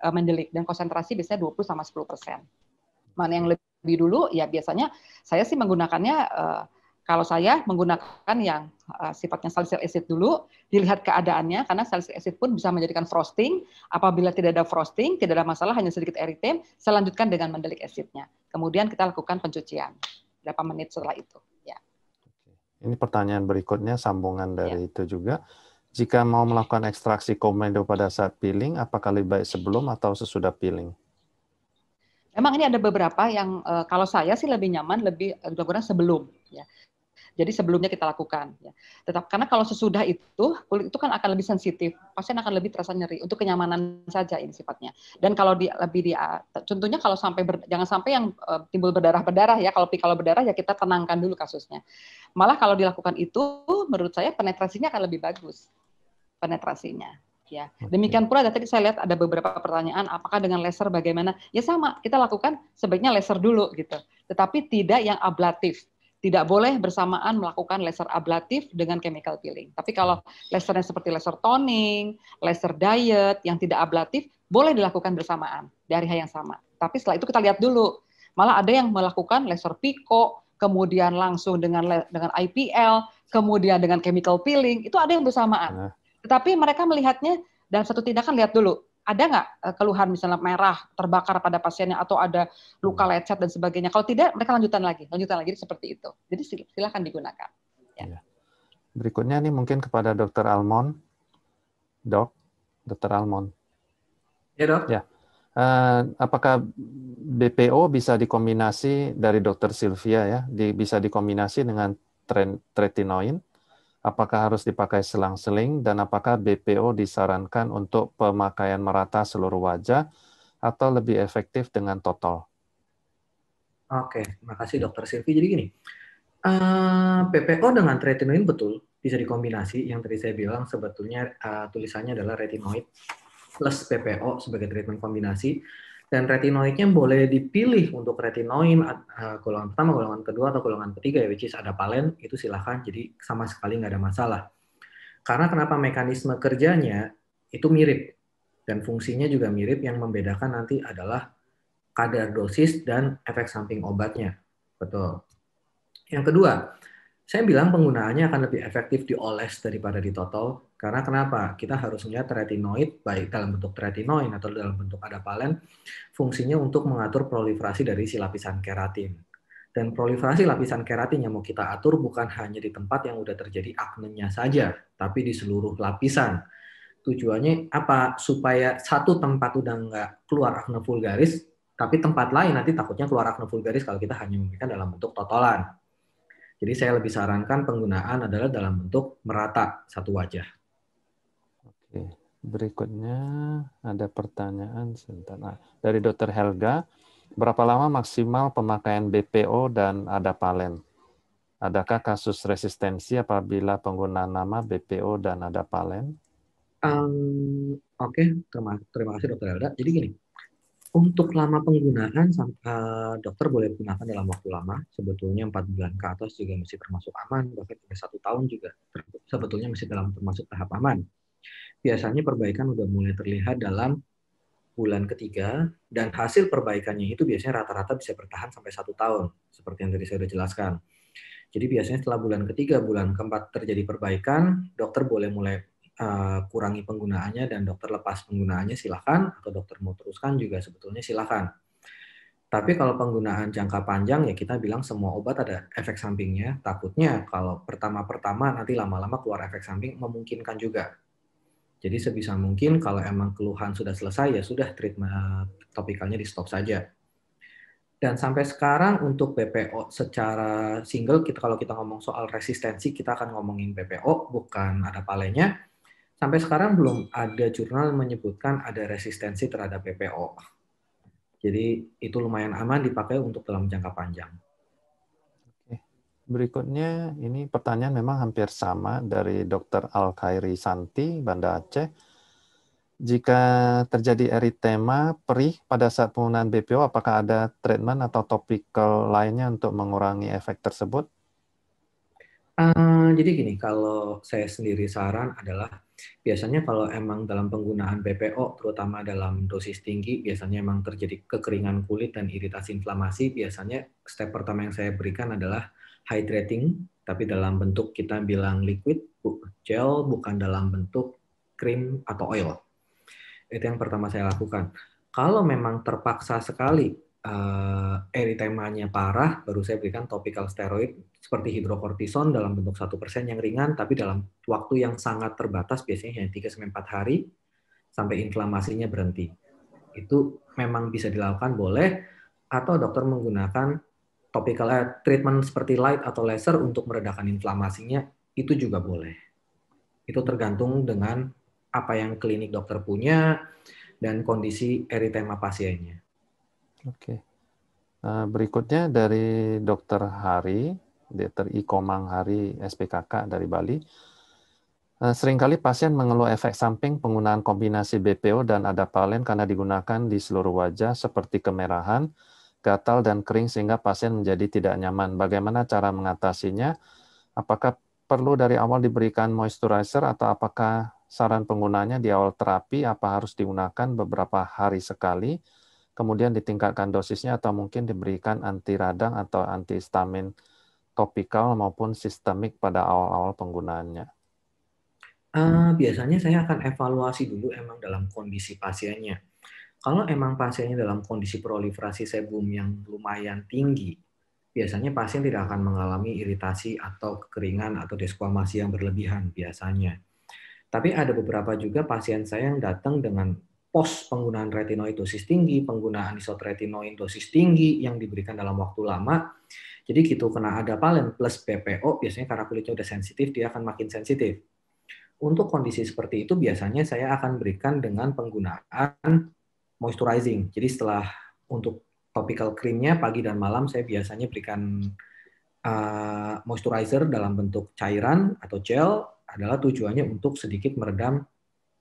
uh, eh, mendelik. Dan konsentrasi biasanya 20 sama 10 persen. Mana yang lebih dulu, ya biasanya saya sih menggunakannya uh, kalau saya menggunakan yang uh, sifatnya salicylic acid dulu, dilihat keadaannya karena salicylic acid pun bisa menjadikan frosting. Apabila tidak ada frosting, tidak ada masalah, hanya sedikit eritem, saya dengan mandelic acidnya. Kemudian kita lakukan pencucian berapa menit setelah itu. Ya. Ini pertanyaan berikutnya sambungan ya. dari ya. itu juga. Jika mau melakukan ekstraksi komedo pada saat peeling, apakah lebih baik sebelum atau sesudah peeling? Emang ini ada beberapa yang eh, kalau saya sih lebih nyaman lebih dilakukan eh, sebelum ya. Jadi sebelumnya kita lakukan. Ya. Tetap karena kalau sesudah itu kulit itu kan akan lebih sensitif, pasien akan lebih terasa nyeri untuk kenyamanan saja ini sifatnya. Dan kalau di, lebih di contohnya kalau sampai ber, jangan sampai yang uh, timbul berdarah berdarah ya. Kalau kalau berdarah ya kita tenangkan dulu kasusnya. Malah kalau dilakukan itu, menurut saya penetrasinya akan lebih bagus penetrasinya. Ya, demikian pula tadi saya lihat ada beberapa pertanyaan, apakah dengan laser bagaimana? Ya sama, kita lakukan sebaiknya laser dulu gitu, tetapi tidak yang ablatif tidak boleh bersamaan melakukan laser ablatif dengan chemical peeling. Tapi kalau lasernya seperti laser toning, laser diet yang tidak ablatif boleh dilakukan bersamaan dari hal yang sama. Tapi setelah itu kita lihat dulu. Malah ada yang melakukan laser pico, kemudian langsung dengan dengan IPL, kemudian dengan chemical peeling, itu ada yang bersamaan. Nah. Tetapi mereka melihatnya dan satu tindakan lihat dulu ada nggak eh, keluhan misalnya merah terbakar pada pasiennya atau ada luka hmm. lecet dan sebagainya. Kalau tidak, mereka lanjutan lagi, lanjutan lagi seperti itu. Jadi silahkan digunakan. Ya. Iya. Berikutnya nih mungkin kepada Dokter Almon, Dok, Dokter Almon. Ya dok. Ya. Uh, apakah BPO bisa dikombinasi dari Dokter Sylvia ya, di, bisa dikombinasi dengan tren, tretinoin? apakah harus dipakai selang-seling, dan apakah BPO disarankan untuk pemakaian merata seluruh wajah atau lebih efektif dengan total? Oke, terima kasih dokter Silvi. Jadi gini, uh, eh, PPO dengan retinoin betul bisa dikombinasi. Yang tadi saya bilang sebetulnya uh, tulisannya adalah retinoid plus PPO sebagai treatment kombinasi dan retinoidnya boleh dipilih untuk retinoin uh, golongan pertama, golongan kedua atau golongan ketiga ya, which is ada palen itu silahkan. Jadi sama sekali nggak ada masalah. Karena kenapa mekanisme kerjanya itu mirip dan fungsinya juga mirip. Yang membedakan nanti adalah kadar dosis dan efek samping obatnya. Betul. Yang kedua, saya bilang penggunaannya akan lebih efektif dioles daripada ditotol karena kenapa? Kita harus melihat retinoid baik dalam bentuk retinoin atau dalam bentuk adapalen fungsinya untuk mengatur proliferasi dari si lapisan keratin. Dan proliferasi lapisan keratin yang mau kita atur bukan hanya di tempat yang udah terjadi aknenya saja, tapi di seluruh lapisan. Tujuannya apa? Supaya satu tempat udah nggak keluar akne vulgaris, tapi tempat lain nanti takutnya keluar akne vulgaris kalau kita hanya memberikan dalam bentuk totolan. Jadi saya lebih sarankan penggunaan adalah dalam bentuk merata satu wajah. Oke, berikutnya ada pertanyaan sebentar. Nah, dari dokter Helga, berapa lama maksimal pemakaian BPO dan ada palen? Adakah kasus resistensi apabila penggunaan nama BPO dan ada palen? Um, Oke, okay. terima, terima kasih Dokter Helga Jadi gini, untuk lama penggunaan, eh, dokter boleh gunakan dalam waktu lama. Sebetulnya empat bulan ke atas juga masih termasuk aman, bahkan sampai satu tahun juga sebetulnya masih dalam termasuk tahap aman biasanya perbaikan udah mulai terlihat dalam bulan ketiga dan hasil perbaikannya itu biasanya rata-rata bisa bertahan sampai satu tahun seperti yang tadi saya sudah jelaskan. Jadi biasanya setelah bulan ketiga, bulan keempat terjadi perbaikan, dokter boleh mulai uh, kurangi penggunaannya dan dokter lepas penggunaannya silahkan atau dokter mau teruskan juga sebetulnya silahkan. Tapi kalau penggunaan jangka panjang ya kita bilang semua obat ada efek sampingnya. Takutnya kalau pertama-pertama nanti lama-lama keluar efek samping memungkinkan juga jadi sebisa mungkin kalau emang keluhan sudah selesai ya sudah treatment eh, topikalnya di stop saja. Dan sampai sekarang untuk BPO secara single kita kalau kita ngomong soal resistensi kita akan ngomongin BPO bukan ada palenya. Sampai sekarang belum ada jurnal menyebutkan ada resistensi terhadap BPO. Jadi itu lumayan aman dipakai untuk dalam jangka panjang. Berikutnya ini pertanyaan memang hampir sama dari Dr. Al-Khairi Santi, Banda Aceh. Jika terjadi eritema perih pada saat penggunaan BPO, apakah ada treatment atau topikal lainnya untuk mengurangi efek tersebut? Uh, jadi gini, kalau saya sendiri saran adalah biasanya kalau emang dalam penggunaan BPO, terutama dalam dosis tinggi, biasanya emang terjadi kekeringan kulit dan iritasi inflamasi, biasanya step pertama yang saya berikan adalah hydrating, tapi dalam bentuk kita bilang liquid, gel, bukan dalam bentuk krim atau oil. Itu yang pertama saya lakukan. Kalau memang terpaksa sekali uh, eh, eritemanya parah, baru saya berikan topical steroid seperti hidrokortison dalam bentuk 1% yang ringan, tapi dalam waktu yang sangat terbatas, biasanya hanya 3-4 hari, sampai inflamasinya berhenti. Itu memang bisa dilakukan, boleh, atau dokter menggunakan Topical eh, treatment seperti light atau laser untuk meredakan inflamasinya itu juga boleh. Itu tergantung dengan apa yang klinik dokter punya dan kondisi eritema pasiennya. Oke. Eh, berikutnya dari Dokter Hari, Dokter Ikomang Hari SPKK dari Bali. Eh, seringkali pasien mengeluh efek samping penggunaan kombinasi BPO dan adapalen karena digunakan di seluruh wajah seperti kemerahan, gatal dan kering sehingga pasien menjadi tidak nyaman. Bagaimana cara mengatasinya? Apakah perlu dari awal diberikan moisturizer atau apakah saran penggunanya di awal terapi apa harus digunakan beberapa hari sekali, kemudian ditingkatkan dosisnya atau mungkin diberikan anti radang atau antihistamin topikal maupun sistemik pada awal-awal penggunaannya? Uh, biasanya saya akan evaluasi dulu emang dalam kondisi pasiennya. Kalau emang pasiennya dalam kondisi proliferasi sebum yang lumayan tinggi, biasanya pasien tidak akan mengalami iritasi atau kekeringan atau deskuamasi yang berlebihan biasanya. Tapi ada beberapa juga pasien saya yang datang dengan pos penggunaan retinoid dosis tinggi, penggunaan isotretinoin dosis tinggi yang diberikan dalam waktu lama. Jadi gitu kena ada palen plus PPO biasanya karena kulitnya sudah sensitif dia akan makin sensitif. Untuk kondisi seperti itu biasanya saya akan berikan dengan penggunaan moisturizing. Jadi setelah untuk topical creamnya pagi dan malam saya biasanya berikan uh, moisturizer dalam bentuk cairan atau gel adalah tujuannya untuk sedikit meredam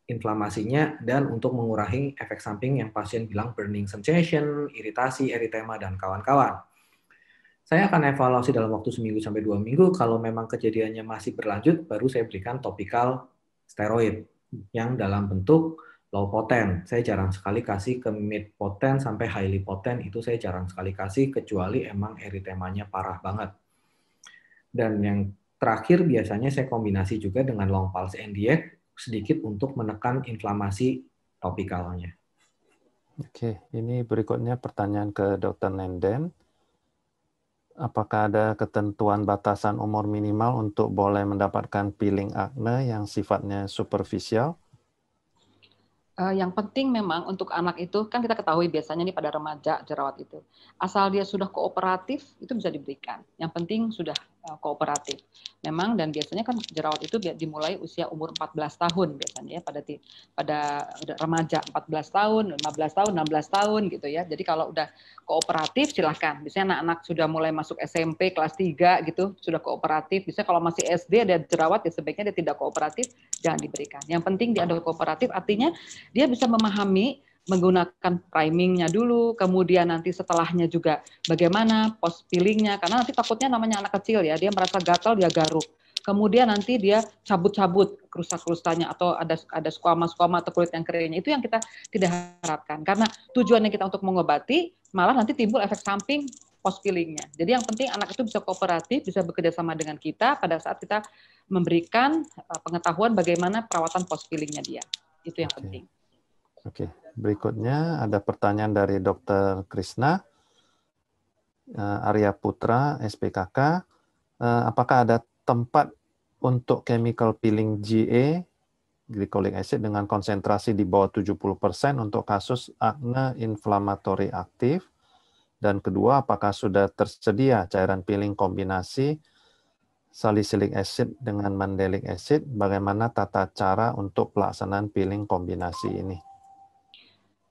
inflamasinya dan untuk mengurangi efek samping yang pasien bilang burning sensation, iritasi, eritema, dan kawan-kawan. Saya akan evaluasi dalam waktu seminggu sampai dua minggu. Kalau memang kejadiannya masih berlanjut, baru saya berikan topical steroid yang dalam bentuk low potent. Saya jarang sekali kasih ke mid potent sampai highly potent itu saya jarang sekali kasih kecuali emang eritemanya parah banget. Dan yang terakhir biasanya saya kombinasi juga dengan long pulse NDX sedikit untuk menekan inflamasi topikalnya. Oke, ini berikutnya pertanyaan ke Dr. Nenden. Apakah ada ketentuan batasan umur minimal untuk boleh mendapatkan peeling acne yang sifatnya superficial? uh, yang penting memang untuk anak itu kan kita ketahui biasanya nih pada remaja jerawat itu asal dia sudah kooperatif itu bisa diberikan yang penting sudah Eh, kooperatif. Memang dan biasanya kan jerawat itu dimulai usia umur 14 tahun biasanya ya pada pada remaja 14 tahun, 15 tahun, 16 tahun gitu ya. Jadi kalau udah kooperatif silahkan. Biasanya anak-anak sudah mulai masuk SMP kelas 3 gitu sudah kooperatif. Biasanya kalau masih SD ada jerawat ya sebaiknya dia tidak kooperatif jangan diberikan. Yang penting dia ada kooperatif artinya dia bisa memahami menggunakan primingnya dulu, kemudian nanti setelahnya juga bagaimana post peelingnya, karena nanti takutnya namanya anak kecil ya, dia merasa gatal dia garuk. Kemudian nanti dia cabut-cabut kerusak kerusakannya atau ada ada skuama-skuama atau kulit yang keringnya itu yang kita tidak harapkan karena tujuannya kita untuk mengobati malah nanti timbul efek samping post peelingnya. Jadi yang penting anak itu bisa kooperatif, bisa bekerja sama dengan kita pada saat kita memberikan eh, pengetahuan bagaimana perawatan post peelingnya dia. Itu yang penting. Oke, berikutnya ada pertanyaan dari Dr. Krishna eh, Arya Putra SPKK. Eh, apakah ada tempat untuk chemical peeling GA glycolic acid dengan konsentrasi di bawah 70% untuk kasus akne inflamatory aktif? Dan kedua, apakah sudah tersedia cairan peeling kombinasi salicylic acid dengan mandelic acid, bagaimana tata cara untuk pelaksanaan peeling kombinasi ini?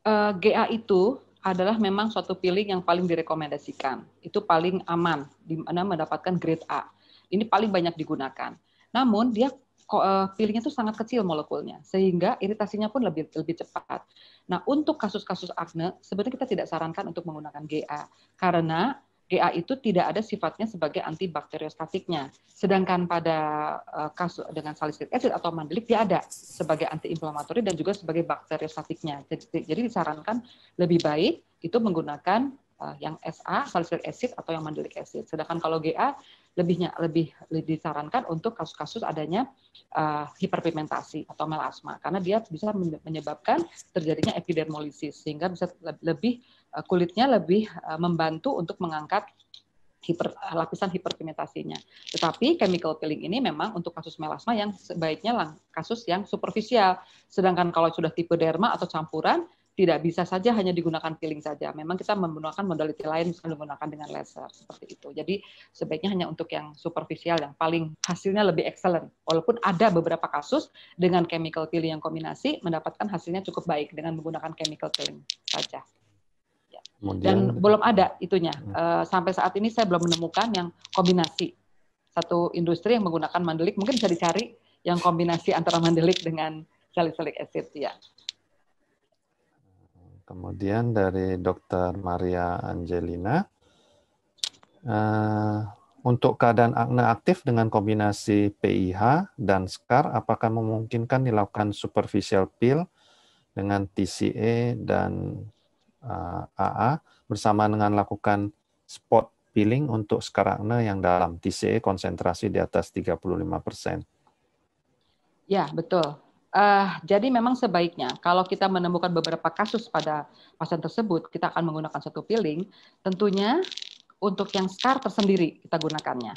uh, eh, GA itu adalah memang suatu pilling yang paling direkomendasikan. Itu paling aman di mana mendapatkan grade A. Ini paling banyak digunakan. Namun dia eh, pilihnya itu sangat kecil molekulnya sehingga iritasinya pun lebih lebih cepat. Nah, untuk kasus-kasus akne sebenarnya kita tidak sarankan untuk menggunakan GA karena GA itu tidak ada sifatnya sebagai antibakteriostatiknya. Sedangkan pada uh, kasus dengan salicylic acid atau mandelik dia ada sebagai antiinflamatori dan juga sebagai bakteriostatiknya. Jadi, jadi disarankan lebih baik itu menggunakan uh, yang SA salicylic acid atau yang mandelic acid. Sedangkan kalau GA lebihnya lebih, lebih disarankan untuk kasus-kasus adanya uh, hiperpigmentasi atau melasma karena dia bisa menyebabkan terjadinya epidermolisis sehingga bisa lebih Eh, kulitnya lebih eh, membantu untuk mengangkat hiper, eh, lapisan hiperpigmentasinya. Tetapi chemical peeling ini memang untuk kasus melasma yang sebaiknya lang, kasus yang superficial. Sedangkan kalau sudah tipe derma atau campuran, tidak bisa saja hanya digunakan peeling saja. Memang kita menggunakan modality lain, misalnya menggunakan dengan laser seperti itu. Jadi sebaiknya hanya untuk yang superficial yang paling hasilnya lebih excellent. Walaupun ada beberapa kasus dengan chemical peeling yang kombinasi mendapatkan hasilnya cukup baik dengan menggunakan chemical peeling saja. Kemudian, dan belum ada itunya. Uh, sampai saat ini saya belum menemukan yang kombinasi satu industri yang menggunakan mandelik mungkin bisa dicari yang kombinasi antara mandelik dengan salicylic acid ya. Kemudian dari Dr. Maria Angelina, uh, untuk keadaan akne aktif dengan kombinasi PIH dan SCAR, apakah memungkinkan dilakukan superficial peel dengan TCA e dan uh, eh, AA bersama dengan lakukan spot peeling untuk skarakne yang dalam TCE konsentrasi di atas 35 persen. Ya, betul. Uh, jadi memang sebaiknya kalau kita menemukan beberapa kasus pada pasien tersebut, kita akan menggunakan satu peeling. Tentunya untuk yang scar tersendiri kita gunakannya.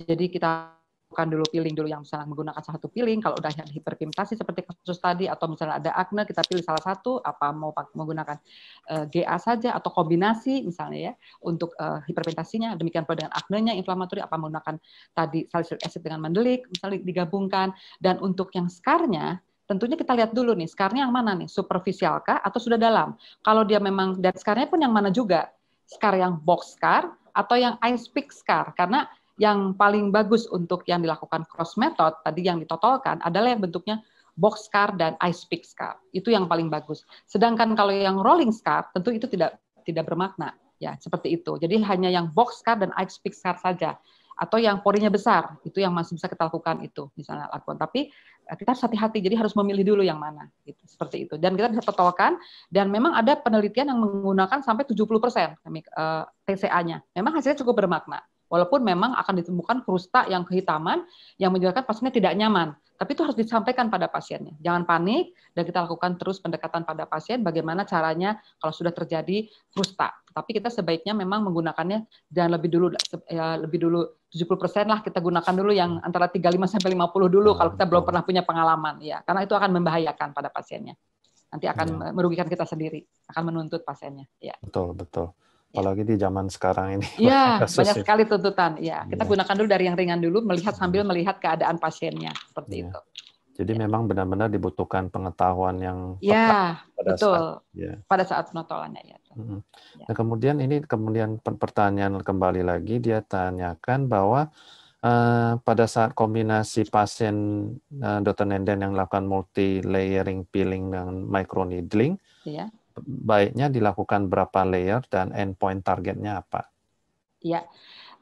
Jadi kita lakukan dulu peeling dulu yang misalnya menggunakan satu peeling kalau udah yang hiperpigmentasi seperti kasus tadi atau misalnya ada akne kita pilih salah satu apa mau menggunakan uh, eh, GA saja atau kombinasi misalnya ya untuk uh, hiperpigmentasinya demikian pula dengan aknenya inflamatori apa menggunakan tadi salicylic acid dengan mandelik misalnya digabungkan dan untuk yang skarnya tentunya kita lihat dulu nih skarnya yang mana nih superficial kah atau sudah dalam kalau dia memang dan skarnya pun yang mana juga skar yang box scar atau yang ice pick scar karena yang paling bagus untuk yang dilakukan cross method tadi yang ditotalkan adalah yang bentuknya box scar dan ice pick scar. Itu yang paling bagus. Sedangkan kalau yang rolling scar tentu itu tidak tidak bermakna ya seperti itu. Jadi hanya yang box scar dan ice pick scar saja atau yang porinya besar itu yang masih bisa kita lakukan itu misalnya lakukan tapi eh, kita harus hati-hati jadi harus memilih dulu yang mana gitu seperti itu dan kita bisa totalkan dan memang ada penelitian yang menggunakan sampai 70% persen uh, eh, TCA-nya memang hasilnya cukup bermakna Walaupun memang akan ditemukan krusta yang kehitaman yang menjelaskan pasiennya tidak nyaman. Tapi itu harus disampaikan pada pasiennya. Jangan panik dan kita lakukan terus pendekatan pada pasien bagaimana caranya kalau sudah terjadi krusta. Tapi kita sebaiknya memang menggunakannya dan lebih dulu ya, lebih dulu 70% lah kita gunakan dulu yang antara 35 sampai 50 dulu kalau kita belum pernah punya pengalaman ya. Karena itu akan membahayakan pada pasiennya nanti akan iya. merugikan kita sendiri, akan menuntut pasiennya. Ya. Betul, betul. Iya. apalagi di zaman sekarang ini. Iya, banyak ya. sekali tuntutan. Ya, kita ya. gunakan dulu dari yang ringan dulu, melihat sambil melihat keadaan pasiennya seperti ya. itu. Jadi ya. memang benar-benar dibutuhkan pengetahuan yang ya, pada betul. saat ya. pada saat iya. penotolannya ya. Hmm. Nah, kemudian ini kemudian pertanyaan kembali lagi dia tanyakan bahwa uh, pada saat kombinasi pasien uh, dokter Nenden yang melakukan multi layering peeling dengan micro needling, ya baiknya dilakukan berapa layer dan endpoint targetnya apa? Ya,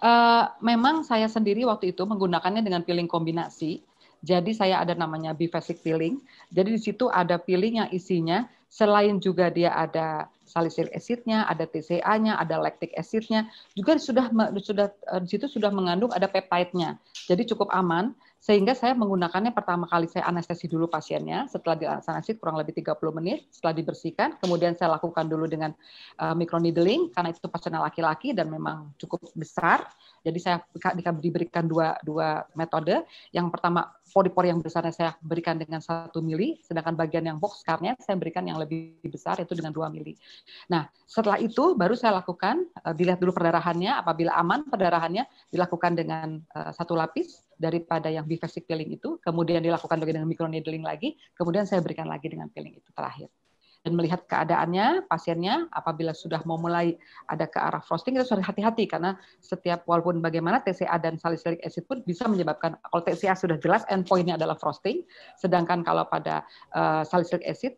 uh, memang saya sendiri waktu itu menggunakannya dengan peeling kombinasi. Jadi saya ada namanya bifasic peeling. Jadi di situ ada peeling yang isinya selain juga dia ada salicylic acid-nya, ada TCA-nya, ada lactic acid-nya, juga sudah sudah eh, di situ sudah mengandung ada peptide-nya. Jadi cukup aman sehingga saya menggunakannya pertama kali saya anestesi dulu pasiennya, setelah dianestesi kurang lebih 30 menit, setelah dibersihkan, kemudian saya lakukan dulu dengan uh, microneedling karena itu pasiennya laki-laki dan memang cukup besar. Jadi saya diberikan dua dua metode. Yang pertama pori-pori yang besarnya saya berikan dengan satu mili, sedangkan bagian yang box scarnya saya berikan yang lebih besar yaitu dengan dua mili. Nah setelah itu baru saya lakukan uh, dilihat dulu perdarahannya, apabila aman perdarahannya dilakukan dengan uh, satu lapis daripada yang bifasic peeling itu, kemudian dilakukan lagi dengan microneedling lagi, kemudian saya berikan lagi dengan peeling itu terakhir. Dan melihat keadaannya, pasiennya, apabila sudah mau mulai ada ke arah frosting, itu harus hati-hati karena setiap walaupun bagaimana TCA dan salicylic acid pun bisa menyebabkan kalau TCA sudah jelas endpointnya adalah frosting, sedangkan kalau pada uh, eh, salicylic acid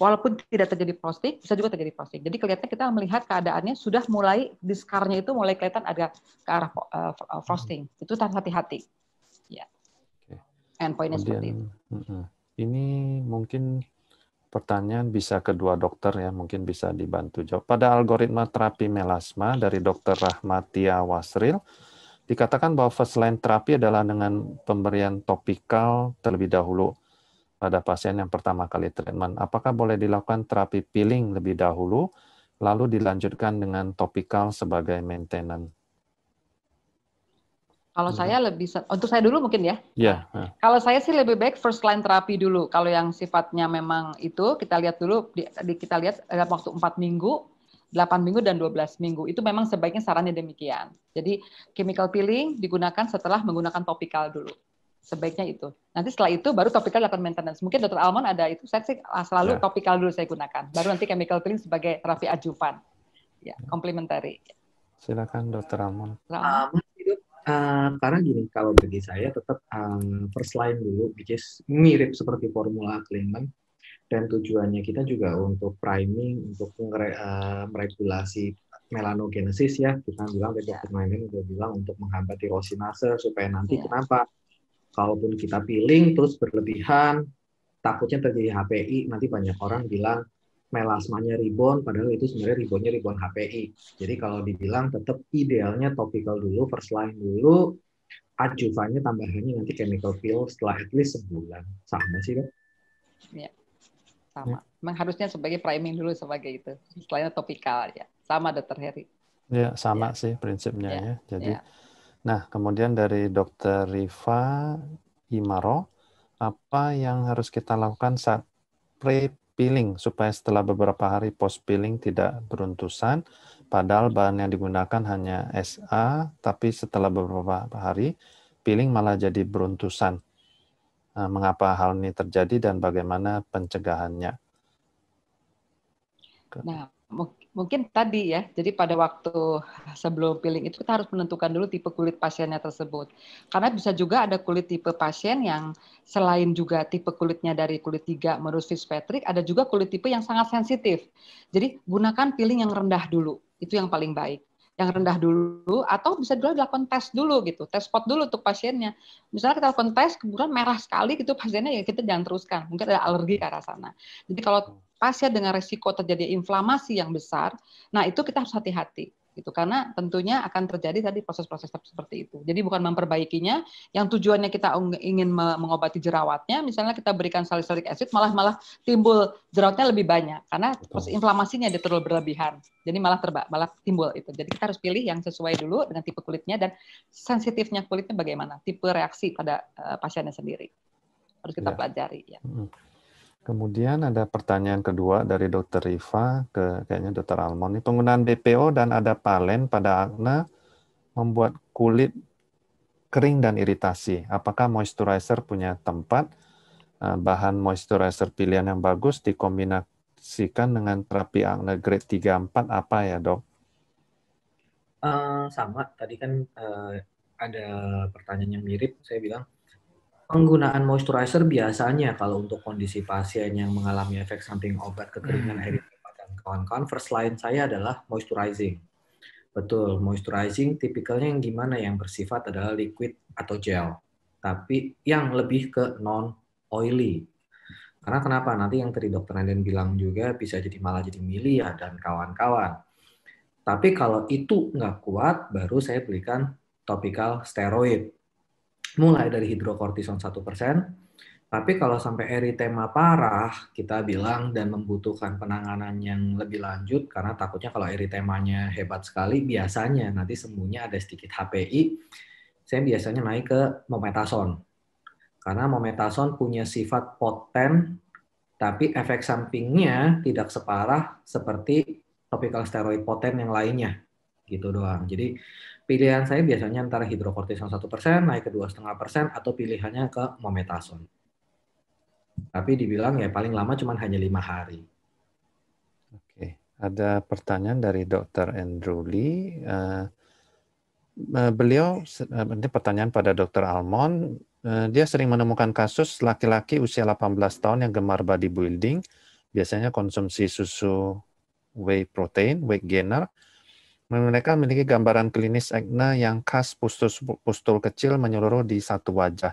walaupun tidak terjadi prostik, bisa juga terjadi prostik. Jadi kelihatannya kita melihat keadaannya sudah mulai diskarnya itu mulai kelihatan ada ke arah uh, frosting. Hmm. Itu harus hati-hati. Ya. Yeah. Okay. And seperti itu. Ini mungkin pertanyaan bisa kedua dokter ya, mungkin bisa dibantu jawab. Pada algoritma terapi melasma dari Dokter Rahmatia Wasril, dikatakan bahwa first line terapi adalah dengan pemberian topikal terlebih dahulu pada pasien yang pertama kali treatment. Apakah boleh dilakukan terapi peeling lebih dahulu, lalu dilanjutkan dengan topikal sebagai maintenance? Kalau hmm. saya lebih, untuk saya dulu mungkin ya. Iya. Kalau saya sih lebih baik first line terapi dulu. Kalau yang sifatnya memang itu kita lihat dulu, di, kita lihat dalam waktu 4 minggu, 8 minggu dan 12 minggu. Itu memang sebaiknya sarannya demikian. Jadi chemical peeling digunakan setelah menggunakan topikal dulu sebaiknya itu. Nanti setelah itu baru topical dilakukan maintenance. Mungkin dokter Almond ada itu, saya sih ah, selalu ya. topikal dulu saya gunakan. Baru nanti chemical cream sebagai terapi adjuvan Ya, komplementari. Silakan dokter Almond. Um, uh, karena gini, kalau bagi saya tetap um, first line dulu, which is mirip seperti formula Kliman. Dan tujuannya kita juga untuk priming, untuk meregulasi melanogenesis ya. Kita bilang tadi Dr. udah bilang untuk menghambat tirosinase supaya nanti yeah. kenapa kalaupun kita piling terus berlebihan, takutnya terjadi HPI, nanti banyak orang bilang melasmanya ribon, padahal itu sebenarnya ribonnya ribon HPI. Jadi kalau dibilang tetap idealnya topical dulu, first line dulu, adjuvannya tambahannya nanti chemical peel setelah at least sebulan. Sama sih, dok? Ya, sama. Memang harusnya sebagai priming dulu sebagai itu. Selain topical ya. Sama, dokter Heri. Iya sama ya. sih prinsipnya ya. ya. Jadi ya Nah, kemudian dari Dr. Riva Imaro, apa yang harus kita lakukan saat pre-peeling supaya setelah beberapa hari post-peeling tidak beruntusan, padahal bahan yang digunakan hanya SA, tapi setelah beberapa hari peeling malah jadi beruntusan. Nah, mengapa hal ini terjadi dan bagaimana pencegahannya? Nah, mungkin tadi ya, jadi pada waktu sebelum peeling itu kita harus menentukan dulu tipe kulit pasiennya tersebut. Karena bisa juga ada kulit tipe pasien yang selain juga tipe kulitnya dari kulit tiga menurut Fitzpatrick, ada juga kulit tipe yang sangat sensitif. Jadi gunakan peeling yang rendah dulu, itu yang paling baik yang rendah dulu atau bisa dulu dilakukan tes dulu gitu tes spot dulu untuk pasiennya misalnya kita lakukan tes kemudian merah sekali gitu pasiennya ya kita jangan teruskan mungkin ada alergi ke arah sana jadi kalau pasien ya dengan resiko terjadi inflamasi yang besar, nah itu kita harus hati-hati gitu karena tentunya akan terjadi tadi proses-proses seperti itu. Jadi bukan memperbaikinya, yang tujuannya kita ingin mengobati jerawatnya, misalnya kita berikan salicylic acid malah malah timbul jerawatnya lebih banyak karena proses inflamasinya dia terlalu berlebihan. Jadi malah terba malah timbul itu. Jadi kita harus pilih yang sesuai dulu dengan tipe kulitnya dan sensitifnya kulitnya bagaimana, tipe reaksi pada uh, pasiennya sendiri harus kita ya. pelajari ya. Kemudian ada pertanyaan kedua dari Dr. Riva ke kayaknya Dr. Almon. Penggunaan BPO dan ada palen pada akne membuat kulit kering dan iritasi. Apakah moisturizer punya tempat? Eh, bahan moisturizer pilihan yang bagus dikombinasikan dengan terapi akne grade 3 4 apa ya, Dok? Uh, sama, tadi kan uh, ada pertanyaan yang mirip, saya bilang Penggunaan moisturizer biasanya kalau untuk kondisi pasien yang mengalami efek samping obat kekeringan hmm. air dan kawan-kawan, first line saya adalah moisturizing. Betul, moisturizing tipikalnya yang gimana yang bersifat adalah liquid atau gel, tapi yang lebih ke non oily. Karena kenapa? Nanti yang tadi dokter Naden bilang juga bisa jadi malah jadi milia ya dan kawan-kawan. Tapi kalau itu nggak kuat, baru saya belikan topical steroid mulai dari hidrokortison 1%. Tapi kalau sampai eritema parah, kita bilang dan membutuhkan penanganan yang lebih lanjut karena takutnya kalau eritemanya hebat sekali, biasanya nanti sembuhnya ada sedikit HPI, saya biasanya naik ke mometason. Karena mometason punya sifat poten, tapi efek sampingnya tidak separah seperti topical steroid poten yang lainnya. Gitu doang. Jadi pilihan saya biasanya antara hidrokortison satu persen naik ke dua setengah persen atau pilihannya ke mometason. Tapi dibilang ya paling lama cuma hanya lima hari. Oke, ada pertanyaan dari Dr. Andrew Lee. Uh, beliau, eh, ini pertanyaan pada Dr. Almon, dia sering menemukan kasus laki-laki usia 18 tahun yang gemar bodybuilding, biasanya konsumsi susu whey protein, whey gainer, mereka memiliki gambaran klinis akne yang khas pustul-pustul kecil menyeluruh di satu wajah.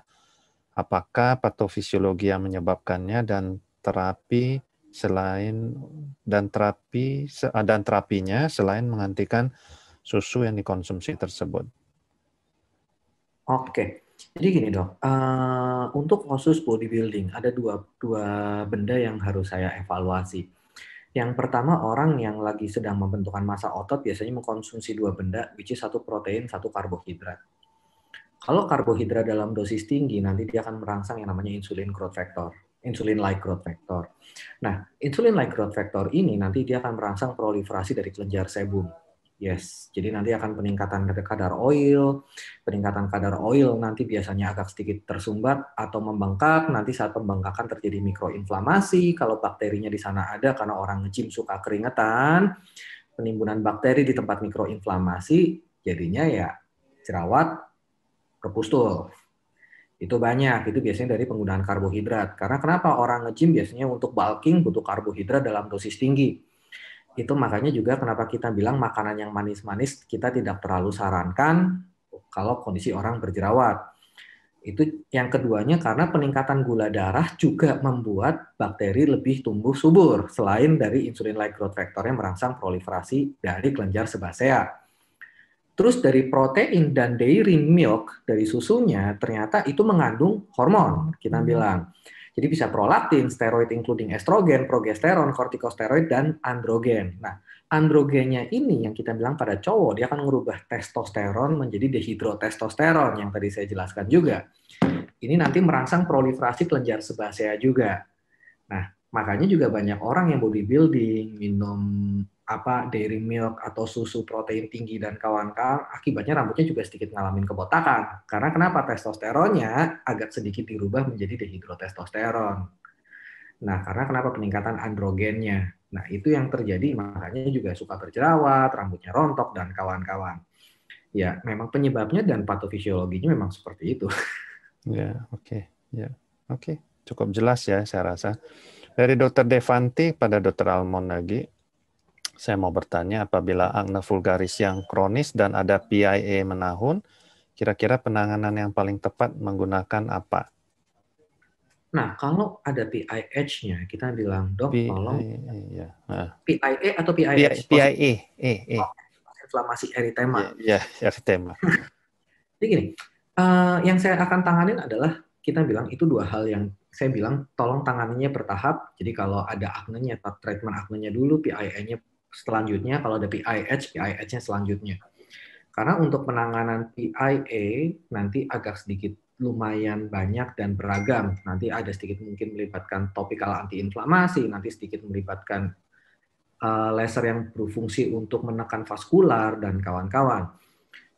Apakah patofisiologi yang menyebabkannya dan terapi selain dan terapi ah, dan terapinya selain menghentikan susu yang dikonsumsi tersebut. Oke, jadi gini dok, uh, untuk khusus bodybuilding ada dua dua benda yang harus saya evaluasi yang pertama orang yang lagi sedang membentukkan massa otot biasanya mengkonsumsi dua benda, which is satu protein, satu karbohidrat. Kalau karbohidrat dalam dosis tinggi, nanti dia akan merangsang yang namanya insulin growth factor, insulin like growth factor. Nah, insulin like growth factor ini nanti dia akan merangsang proliferasi dari kelenjar sebum. Yes, jadi nanti akan peningkatan kadar oil, peningkatan kadar oil nanti biasanya agak sedikit tersumbat atau membengkak, nanti saat pembengkakan terjadi mikroinflamasi, kalau bakterinya di sana ada karena orang ngejim suka keringetan, penimbunan bakteri di tempat mikroinflamasi, jadinya ya jerawat kepustul, Itu banyak, itu biasanya dari penggunaan karbohidrat. Karena kenapa orang ngejim biasanya untuk bulking butuh karbohidrat dalam dosis tinggi itu makanya juga kenapa kita bilang makanan yang manis-manis kita tidak terlalu sarankan kalau kondisi orang berjerawat. Itu yang keduanya karena peningkatan gula darah juga membuat bakteri lebih tumbuh subur selain dari insulin-like growth factor yang merangsang proliferasi dari kelenjar sebasea. Terus dari protein dan dairy milk dari susunya ternyata itu mengandung hormon kita hmm. bilang. Jadi bisa prolaktin, steroid including estrogen, progesteron, kortikosteroid, dan androgen. Nah, androgennya ini yang kita bilang pada cowok, dia akan merubah testosteron menjadi dehidrotestosteron yang tadi saya jelaskan juga. Ini nanti merangsang proliferasi kelenjar sebasea juga. Nah, makanya juga banyak orang yang bodybuilding, minum apa dairy milk atau susu protein tinggi dan kawan-kawan, akibatnya rambutnya juga sedikit ngalamin kebotakan. Karena kenapa? Testosteronnya agak sedikit dirubah menjadi dehidrotestosteron. Nah, karena kenapa peningkatan androgennya? Nah, itu yang terjadi makanya juga suka berjerawat, rambutnya rontok dan kawan-kawan. Ya, memang penyebabnya dan patofisiologinya memang seperti itu. Ya, oke. Okay. Ya. Oke, okay. cukup jelas ya saya rasa. Dari Dokter Devanti pada Dokter Almon lagi, saya mau bertanya apabila akne vulgaris yang kronis dan ada PIA menahun, kira-kira penanganan yang paling tepat menggunakan apa? Nah, kalau ada PIH-nya, kita bilang, dok, PIA, tolong iya. nah. PIA atau PIH? PIA, PIA, PIA. Eh, eh. Oh, inflamasi eritema. Iya, yeah, eritema. Jadi gini, uh, yang saya akan tanganin adalah kita bilang itu dua hal yang saya bilang tolong tangannya bertahap. Jadi kalau ada aknenya, treatment aknenya dulu, PIA-nya selanjutnya kalau ada PIH, PIH-nya selanjutnya. Karena untuk penanganan PIA nanti agak sedikit lumayan banyak dan beragam. Nanti ada sedikit mungkin melibatkan topikal antiinflamasi, nanti sedikit melibatkan uh, laser yang berfungsi untuk menekan vaskular dan kawan-kawan.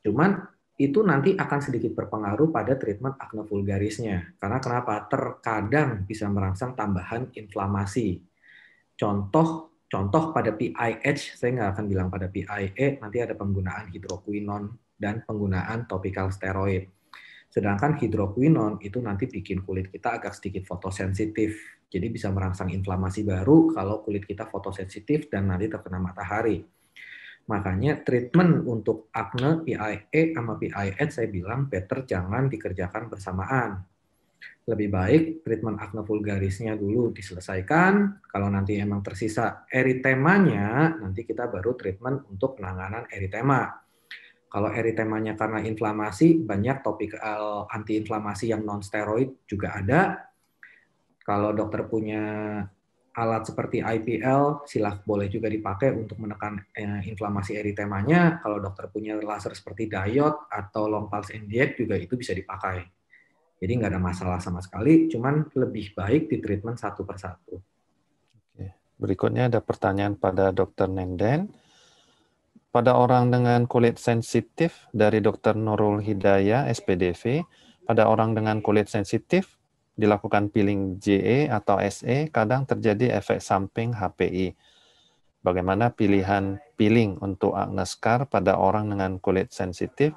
Cuman itu nanti akan sedikit berpengaruh pada treatment acne vulgarisnya. Karena kenapa? Terkadang bisa merangsang tambahan inflamasi. Contoh Contoh pada PIH, saya nggak akan bilang pada PIE, nanti ada penggunaan hidroquinon dan penggunaan topical steroid. Sedangkan hidroquinon itu nanti bikin kulit kita agak sedikit fotosensitif. Jadi bisa merangsang inflamasi baru kalau kulit kita fotosensitif dan nanti terkena matahari. Makanya treatment untuk acne PIE, sama PIH saya bilang better jangan dikerjakan bersamaan lebih baik treatment acne vulgarisnya dulu diselesaikan. Kalau nanti emang tersisa eritemanya, nanti kita baru treatment untuk penanganan eritema. Kalau eritemanya karena inflamasi, banyak topik eh, antiinflamasi yang non steroid juga ada. Kalau dokter punya alat seperti IPL, silah boleh juga dipakai untuk menekan eh, inflamasi eritemanya. Kalau dokter punya laser seperti diode atau long pulse inject juga itu bisa dipakai jadi nggak ada masalah sama sekali, cuman lebih baik di treatment satu persatu. Berikutnya ada pertanyaan pada Dr. Nenden. Pada orang dengan kulit sensitif dari Dr. Nurul Hidayah, SPDV, pada orang dengan kulit sensitif dilakukan peeling JE atau SE kadang terjadi efek samping HPI. Bagaimana pilihan peeling untuk acne scar pada orang dengan kulit sensitif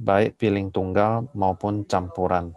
baik piling tunggal maupun campuran.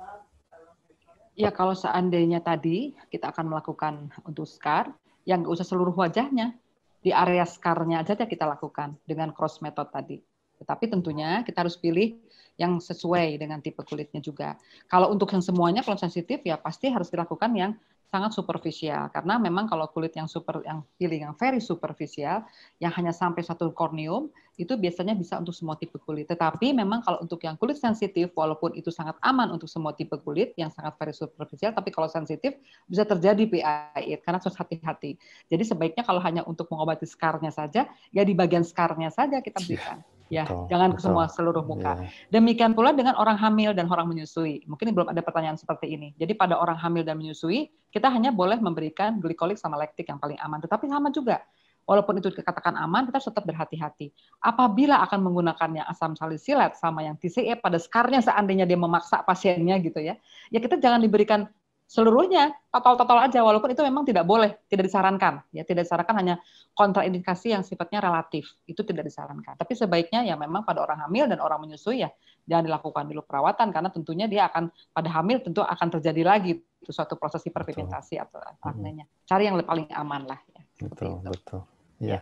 Ya, kalau seandainya tadi kita akan melakukan untuk scar, yang nggak usah seluruh wajahnya, di area scar-nya aja kita lakukan dengan cross method tadi. Tetapi tentunya kita harus pilih yang sesuai dengan tipe kulitnya juga. Kalau untuk yang semuanya kalau sensitif ya pasti harus dilakukan yang sangat superficial karena memang kalau kulit yang super yang feeling yang very superficial yang hanya sampai satu korneum itu biasanya bisa untuk semua tipe kulit. Tetapi memang kalau untuk yang kulit sensitif walaupun itu sangat aman untuk semua tipe kulit yang sangat very superficial tapi kalau sensitif bisa terjadi PAI karena harus hati-hati. Jadi sebaiknya kalau hanya untuk mengobati skarnya saja ya di bagian skarnya saja kita iya. berikan. Yeah ya betul, jangan ke semua seluruh muka. Yeah. Demikian pula dengan orang hamil dan orang menyusui. Mungkin belum ada pertanyaan seperti ini. Jadi pada orang hamil dan menyusui, kita hanya boleh memberikan glikolik sama lektik yang paling aman. Tetapi sama juga, walaupun itu dikatakan aman, kita tetap berhati-hati. Apabila akan menggunakannya asam salisilat sama yang TCE pada sekarnya seandainya dia memaksa pasiennya gitu ya, ya kita jangan diberikan seluruhnya total-total aja walaupun itu memang tidak boleh, tidak disarankan ya, tidak disarankan hanya kontraindikasi yang sifatnya relatif. Itu tidak disarankan. Tapi sebaiknya ya memang pada orang hamil dan orang menyusui ya jangan dilakukan dulu perawatan karena tentunya dia akan pada hamil tentu akan terjadi lagi itu suatu proses hiperpigmentasi atau aknenya. Cari yang paling aman lah ya. Betul, itu. betul. Ya. ya.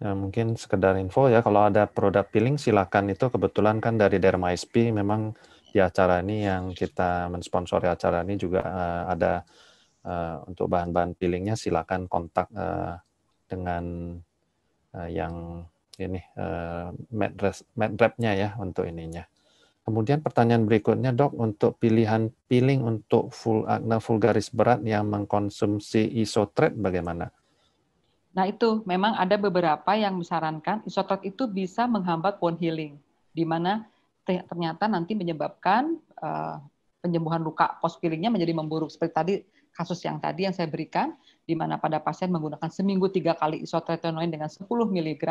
Ya, mungkin sekedar info ya, kalau ada produk peeling silakan itu kebetulan kan dari Derma SP memang di acara ini yang kita mensponsori acara ini juga uh, ada uh, untuk bahan-bahan peelingnya silakan kontak uh, dengan uh, yang ini uh, medrapnya ya untuk ininya. Kemudian pertanyaan berikutnya dok untuk pilihan peeling untuk full nah, acne garis berat yang mengkonsumsi isotret bagaimana? Nah itu memang ada beberapa yang disarankan isotret itu bisa menghambat bone healing, di mana ternyata nanti menyebabkan uh, penyembuhan luka post pilingnya menjadi memburuk seperti tadi kasus yang tadi yang saya berikan di mana pada pasien menggunakan seminggu tiga kali isotretinoin dengan 10 mg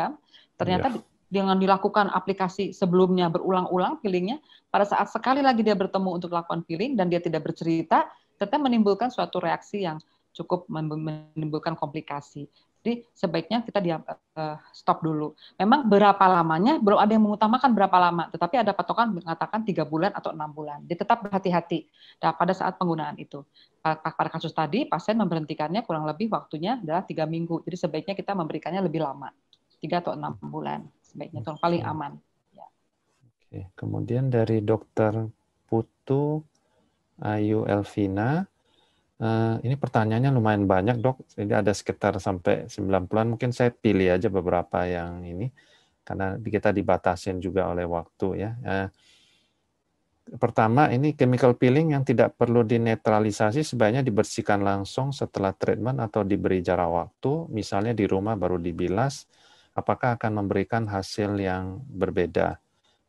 ternyata yeah. dengan dilakukan aplikasi sebelumnya berulang-ulang pilingnya pada saat sekali lagi dia bertemu untuk lakukan piling dan dia tidak bercerita tetap menimbulkan suatu reaksi yang cukup menimbulkan komplikasi jadi sebaiknya kita di, uh, eh, stop dulu. Memang berapa lamanya belum ada yang mengutamakan berapa lama, tetapi ada patokan mengatakan tiga bulan atau enam bulan. Jadi tetap berhati-hati nah, pada saat penggunaan itu. Pada kasus tadi pasien memberhentikannya kurang lebih waktunya adalah tiga minggu. Jadi sebaiknya kita memberikannya lebih lama, tiga atau enam bulan sebaiknya itu paling aman. Ya. Oke, kemudian dari dokter Putu Ayu Elvina Eh, ini pertanyaannya lumayan banyak dok, jadi ada sekitar sampai 90-an, mungkin saya pilih aja beberapa yang ini, karena kita dibatasin juga oleh waktu ya. Eh, pertama ini chemical peeling yang tidak perlu dinetralisasi sebaiknya dibersihkan langsung setelah treatment atau diberi jarak waktu, misalnya di rumah baru dibilas, apakah akan memberikan hasil yang berbeda.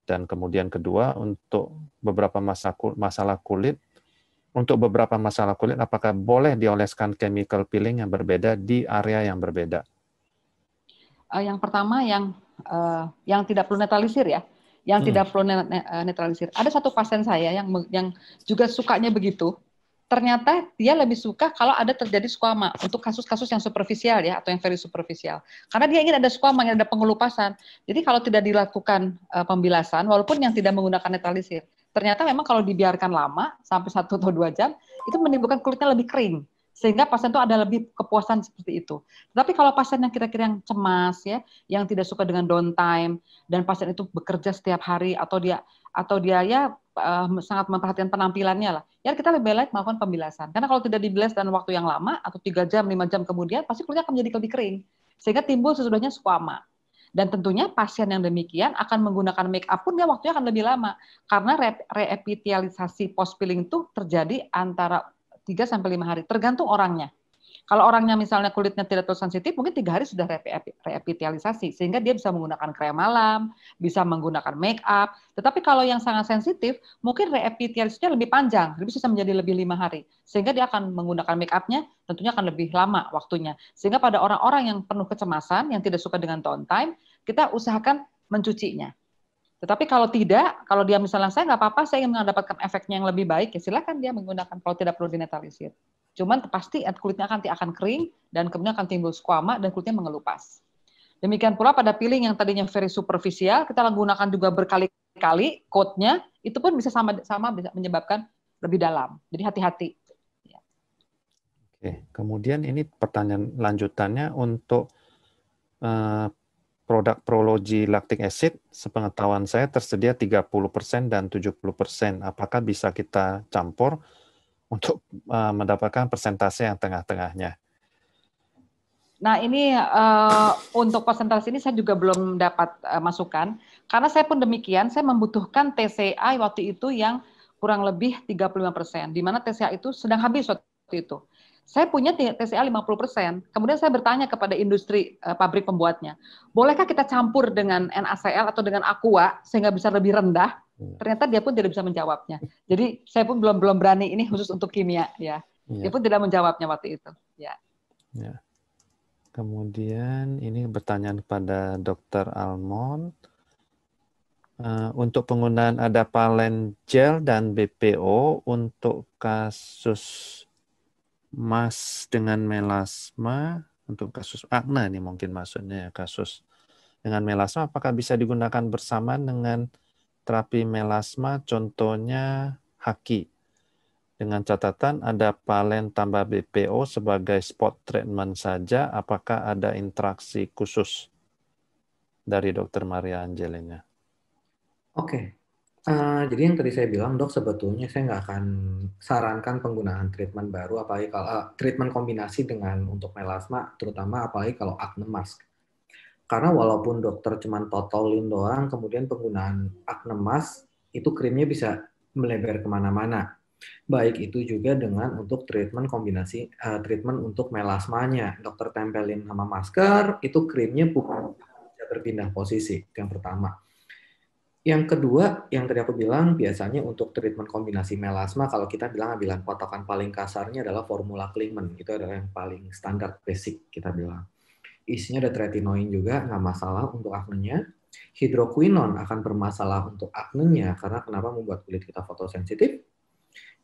Dan kemudian kedua, untuk beberapa masalah kulit untuk beberapa masalah kulit, apakah boleh dioleskan chemical peeling yang berbeda di area yang berbeda? Eh, yang pertama yang uh, yang tidak perlu netralisir ya, yang hmm. tidak perlu eh, netralisir. Ada satu pasien saya yang yang juga sukanya begitu. Ternyata dia lebih suka kalau ada terjadi squama untuk kasus-kasus yang superficial ya atau yang very superficial. Karena dia ingin ada squama, ingin ada pengelupasan. Jadi kalau tidak dilakukan uh, pembilasan, walaupun yang tidak menggunakan netralisir, ternyata memang kalau dibiarkan lama sampai satu atau dua jam itu menimbulkan kulitnya lebih kering sehingga pasien itu ada lebih kepuasan seperti itu. Tapi kalau pasien yang kira-kira yang cemas ya, yang tidak suka dengan downtime dan pasien itu bekerja setiap hari atau dia atau dia ya uh, sangat memperhatikan penampilannya lah, ya kita lebih baik melakukan pembilasan. Karena kalau tidak dibilas dan waktu yang lama atau tiga jam, lima jam kemudian, pasti kulitnya akan menjadi lebih kering sehingga timbul sesudahnya squama. Dan tentunya pasien yang demikian akan menggunakan make up pun dia waktunya akan lebih lama karena re post peeling itu terjadi antara 3 sampai 5 hari tergantung orangnya. Kalau orangnya misalnya kulitnya tidak terlalu sensitif, mungkin tiga hari sudah reepitalisasi, sehingga dia bisa menggunakan krem malam, bisa menggunakan make up. Tetapi kalau yang sangat sensitif, mungkin reepitalisasinya lebih panjang, lebih bisa menjadi lebih lima hari, sehingga dia akan menggunakan make upnya tentunya akan lebih lama waktunya. Sehingga pada orang-orang yang penuh kecemasan, yang tidak suka dengan tone time, kita usahakan mencucinya. Tetapi kalau tidak, kalau dia misalnya saya nggak apa-apa, saya ingin mendapatkan efeknya yang lebih baik, ya silakan dia menggunakan kalau tidak perlu dinetralisir. Cuman pasti kulitnya akan akan kering dan kemudian akan timbul skuama dan kulitnya mengelupas. Demikian pula pada peeling yang tadinya very superficial, kita menggunakan juga berkali-kali coatnya, itu pun bisa sama-sama bisa menyebabkan lebih dalam. Jadi hati-hati. Ya. Oke, kemudian ini pertanyaan lanjutannya untuk uh, produk Prologi Lactic Acid, sepengetahuan saya tersedia 30% dan 70%. Apakah bisa kita campur? untuk uh, mendapatkan persentase yang tengah-tengahnya. Nah ini uh, untuk persentase ini saya juga belum dapat uh, masukan karena saya pun demikian saya membutuhkan TCI waktu itu yang kurang lebih 35 persen di mana TCA itu sedang habis waktu itu saya punya TCA 50%. Kemudian saya bertanya kepada industri uh, pabrik pembuatnya, bolehkah kita campur dengan NaCl atau dengan Aqua sehingga bisa lebih rendah? Hmm. Ternyata dia pun tidak bisa menjawabnya. Jadi saya pun belum belum berani ini khusus untuk kimia ya. Yeah. Dia pun tidak menjawabnya waktu itu. Ya. Yeah. Kemudian ini pertanyaan kepada Dr. Almond. Uh, untuk penggunaan ada palen gel dan BPO untuk kasus mas dengan melasma untuk kasus akna nih mungkin maksudnya ya, kasus dengan melasma apakah bisa digunakan bersama dengan terapi melasma contohnya haki dengan catatan ada palen tambah BPO sebagai spot treatment saja apakah ada interaksi khusus dari dokter Maria Angelina Oke Eh, jadi yang tadi saya bilang, Dok, sebetulnya saya nggak akan sarankan penggunaan treatment baru, apalagi kalau uh, treatment kombinasi dengan untuk melasma, terutama apalagi kalau acne mask. Karena walaupun dokter cuma totolin doang, kemudian penggunaan acne mask, itu krimnya bisa melebar kemana-mana. Baik itu juga dengan untuk treatment kombinasi, uh, treatment untuk melasmanya. Dokter tempelin sama masker, itu krimnya bisa berpindah posisi, yang pertama. Yang kedua, yang tadi aku bilang, biasanya untuk treatment kombinasi melasma, kalau kita bilang bilang patokan paling kasarnya adalah formula Klingman. Itu adalah yang paling standar, basic kita bilang. Isinya ada tretinoin juga, nggak masalah untuk aknenya. Hidroquinon akan bermasalah untuk aknenya, karena kenapa membuat kulit kita fotosensitif.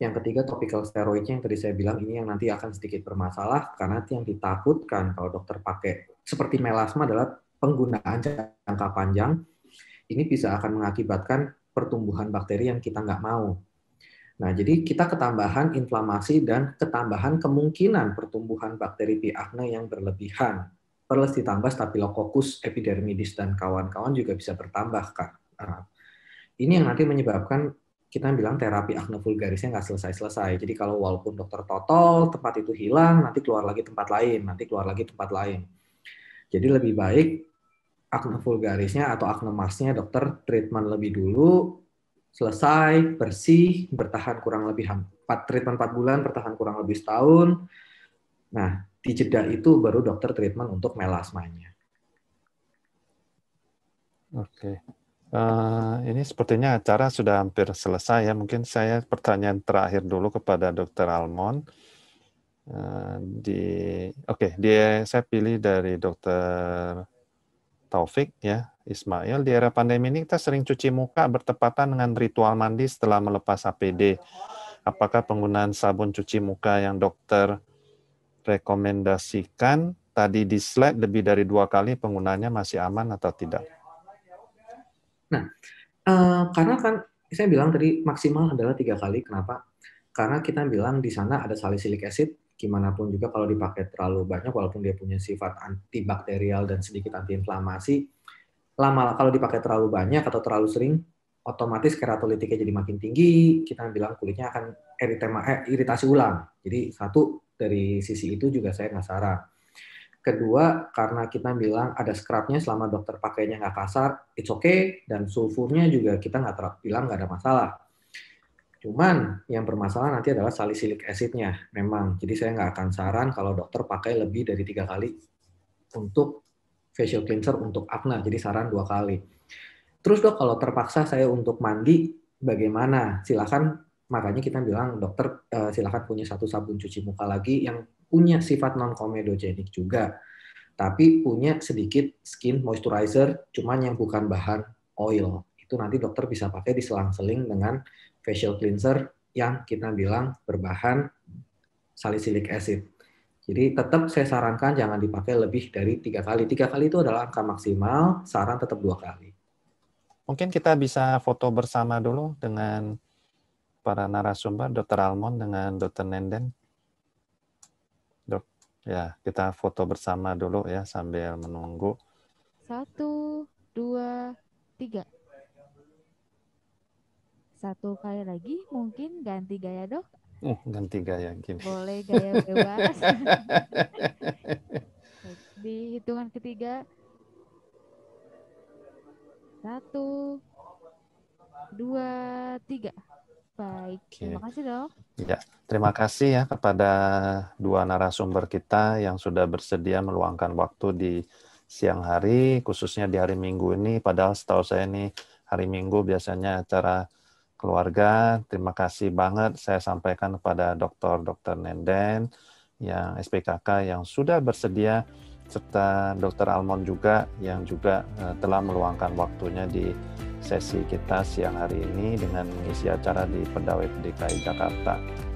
Yang ketiga, topical steroidnya yang tadi saya bilang, ini yang nanti akan sedikit bermasalah, karena yang ditakutkan kalau dokter pakai, seperti melasma adalah penggunaan jangka panjang, ini bisa akan mengakibatkan pertumbuhan bakteri yang kita nggak mau. Nah, jadi kita ketambahan inflamasi dan ketambahan kemungkinan pertumbuhan bakteri P. acne yang berlebihan. Perlu ditambah Staphylococcus epidermidis dan kawan-kawan juga bisa bertambah, Kak. Nah, ini yang nanti menyebabkan kita bilang terapi acne vulgarisnya nggak selesai-selesai. Jadi kalau walaupun dokter total tempat itu hilang, nanti keluar lagi tempat lain, nanti keluar lagi tempat lain. Jadi lebih baik akne vulgarisnya atau akne masnya dokter treatment lebih dulu, selesai, bersih, bertahan kurang lebih 4, treatment 4 bulan, bertahan kurang lebih setahun. Nah, di jeda itu baru dokter treatment untuk melasmanya. Oke. Uh, ini sepertinya acara sudah hampir selesai ya. Mungkin saya pertanyaan terakhir dulu kepada dokter almond Uh, di oke, okay, dia saya pilih dari dokter Taufik ya Ismail di era pandemi ini kita sering cuci muka bertepatan dengan ritual mandi setelah melepas APD. Apakah penggunaan sabun cuci muka yang dokter rekomendasikan tadi di slide lebih dari dua kali penggunaannya masih aman atau tidak? Nah, uh, karena kan saya bilang tadi maksimal adalah tiga kali. Kenapa? Karena kita bilang di sana ada salicylic acid gimana pun juga kalau dipakai terlalu banyak walaupun dia punya sifat antibakterial dan sedikit antiinflamasi lama kalau dipakai terlalu banyak atau terlalu sering otomatis keratolitiknya jadi makin tinggi kita bilang kulitnya akan eritema eh, iritasi ulang jadi satu dari sisi itu juga saya nggak saran kedua karena kita bilang ada scrubnya selama dokter pakainya nggak kasar it's okay dan sulfurnya juga kita nggak bilang nggak ada masalah Cuman yang bermasalah nanti adalah salicylic acidnya memang. Jadi saya nggak akan saran kalau dokter pakai lebih dari tiga kali untuk facial cleanser untuk acne Jadi saran dua kali. Terus dok kalau terpaksa saya untuk mandi bagaimana? Silakan makanya kita bilang dokter silahkan eh, silakan punya satu sabun cuci muka lagi yang punya sifat non komedogenik juga. Tapi punya sedikit skin moisturizer cuman yang bukan bahan oil. Itu nanti dokter bisa pakai diselang-seling dengan facial cleanser yang kita bilang berbahan salicylic acid. Jadi tetap saya sarankan jangan dipakai lebih dari tiga kali. Tiga kali itu adalah angka maksimal, saran tetap dua kali. Mungkin kita bisa foto bersama dulu dengan para narasumber, Dr. Almond dengan Dr. Nenden. Dok, ya kita foto bersama dulu ya sambil menunggu. Satu, dua, tiga satu kali lagi mungkin ganti gaya dok. Uh, ganti gaya gini. Boleh gaya bebas. Di hitungan ketiga. Satu, dua, tiga. Baik, okay. terima kasih dok. Ya, terima kasih ya kepada dua narasumber kita yang sudah bersedia meluangkan waktu di siang hari, khususnya di hari Minggu ini. Padahal setahu saya ini hari Minggu biasanya acara keluarga. Terima kasih banget saya sampaikan kepada Dr. Dr. Nenden yang SPKK yang sudah bersedia serta Dr. Almon juga yang juga eh, telah meluangkan waktunya di sesi kita siang hari ini dengan mengisi acara di Pegawai DKI Jakarta.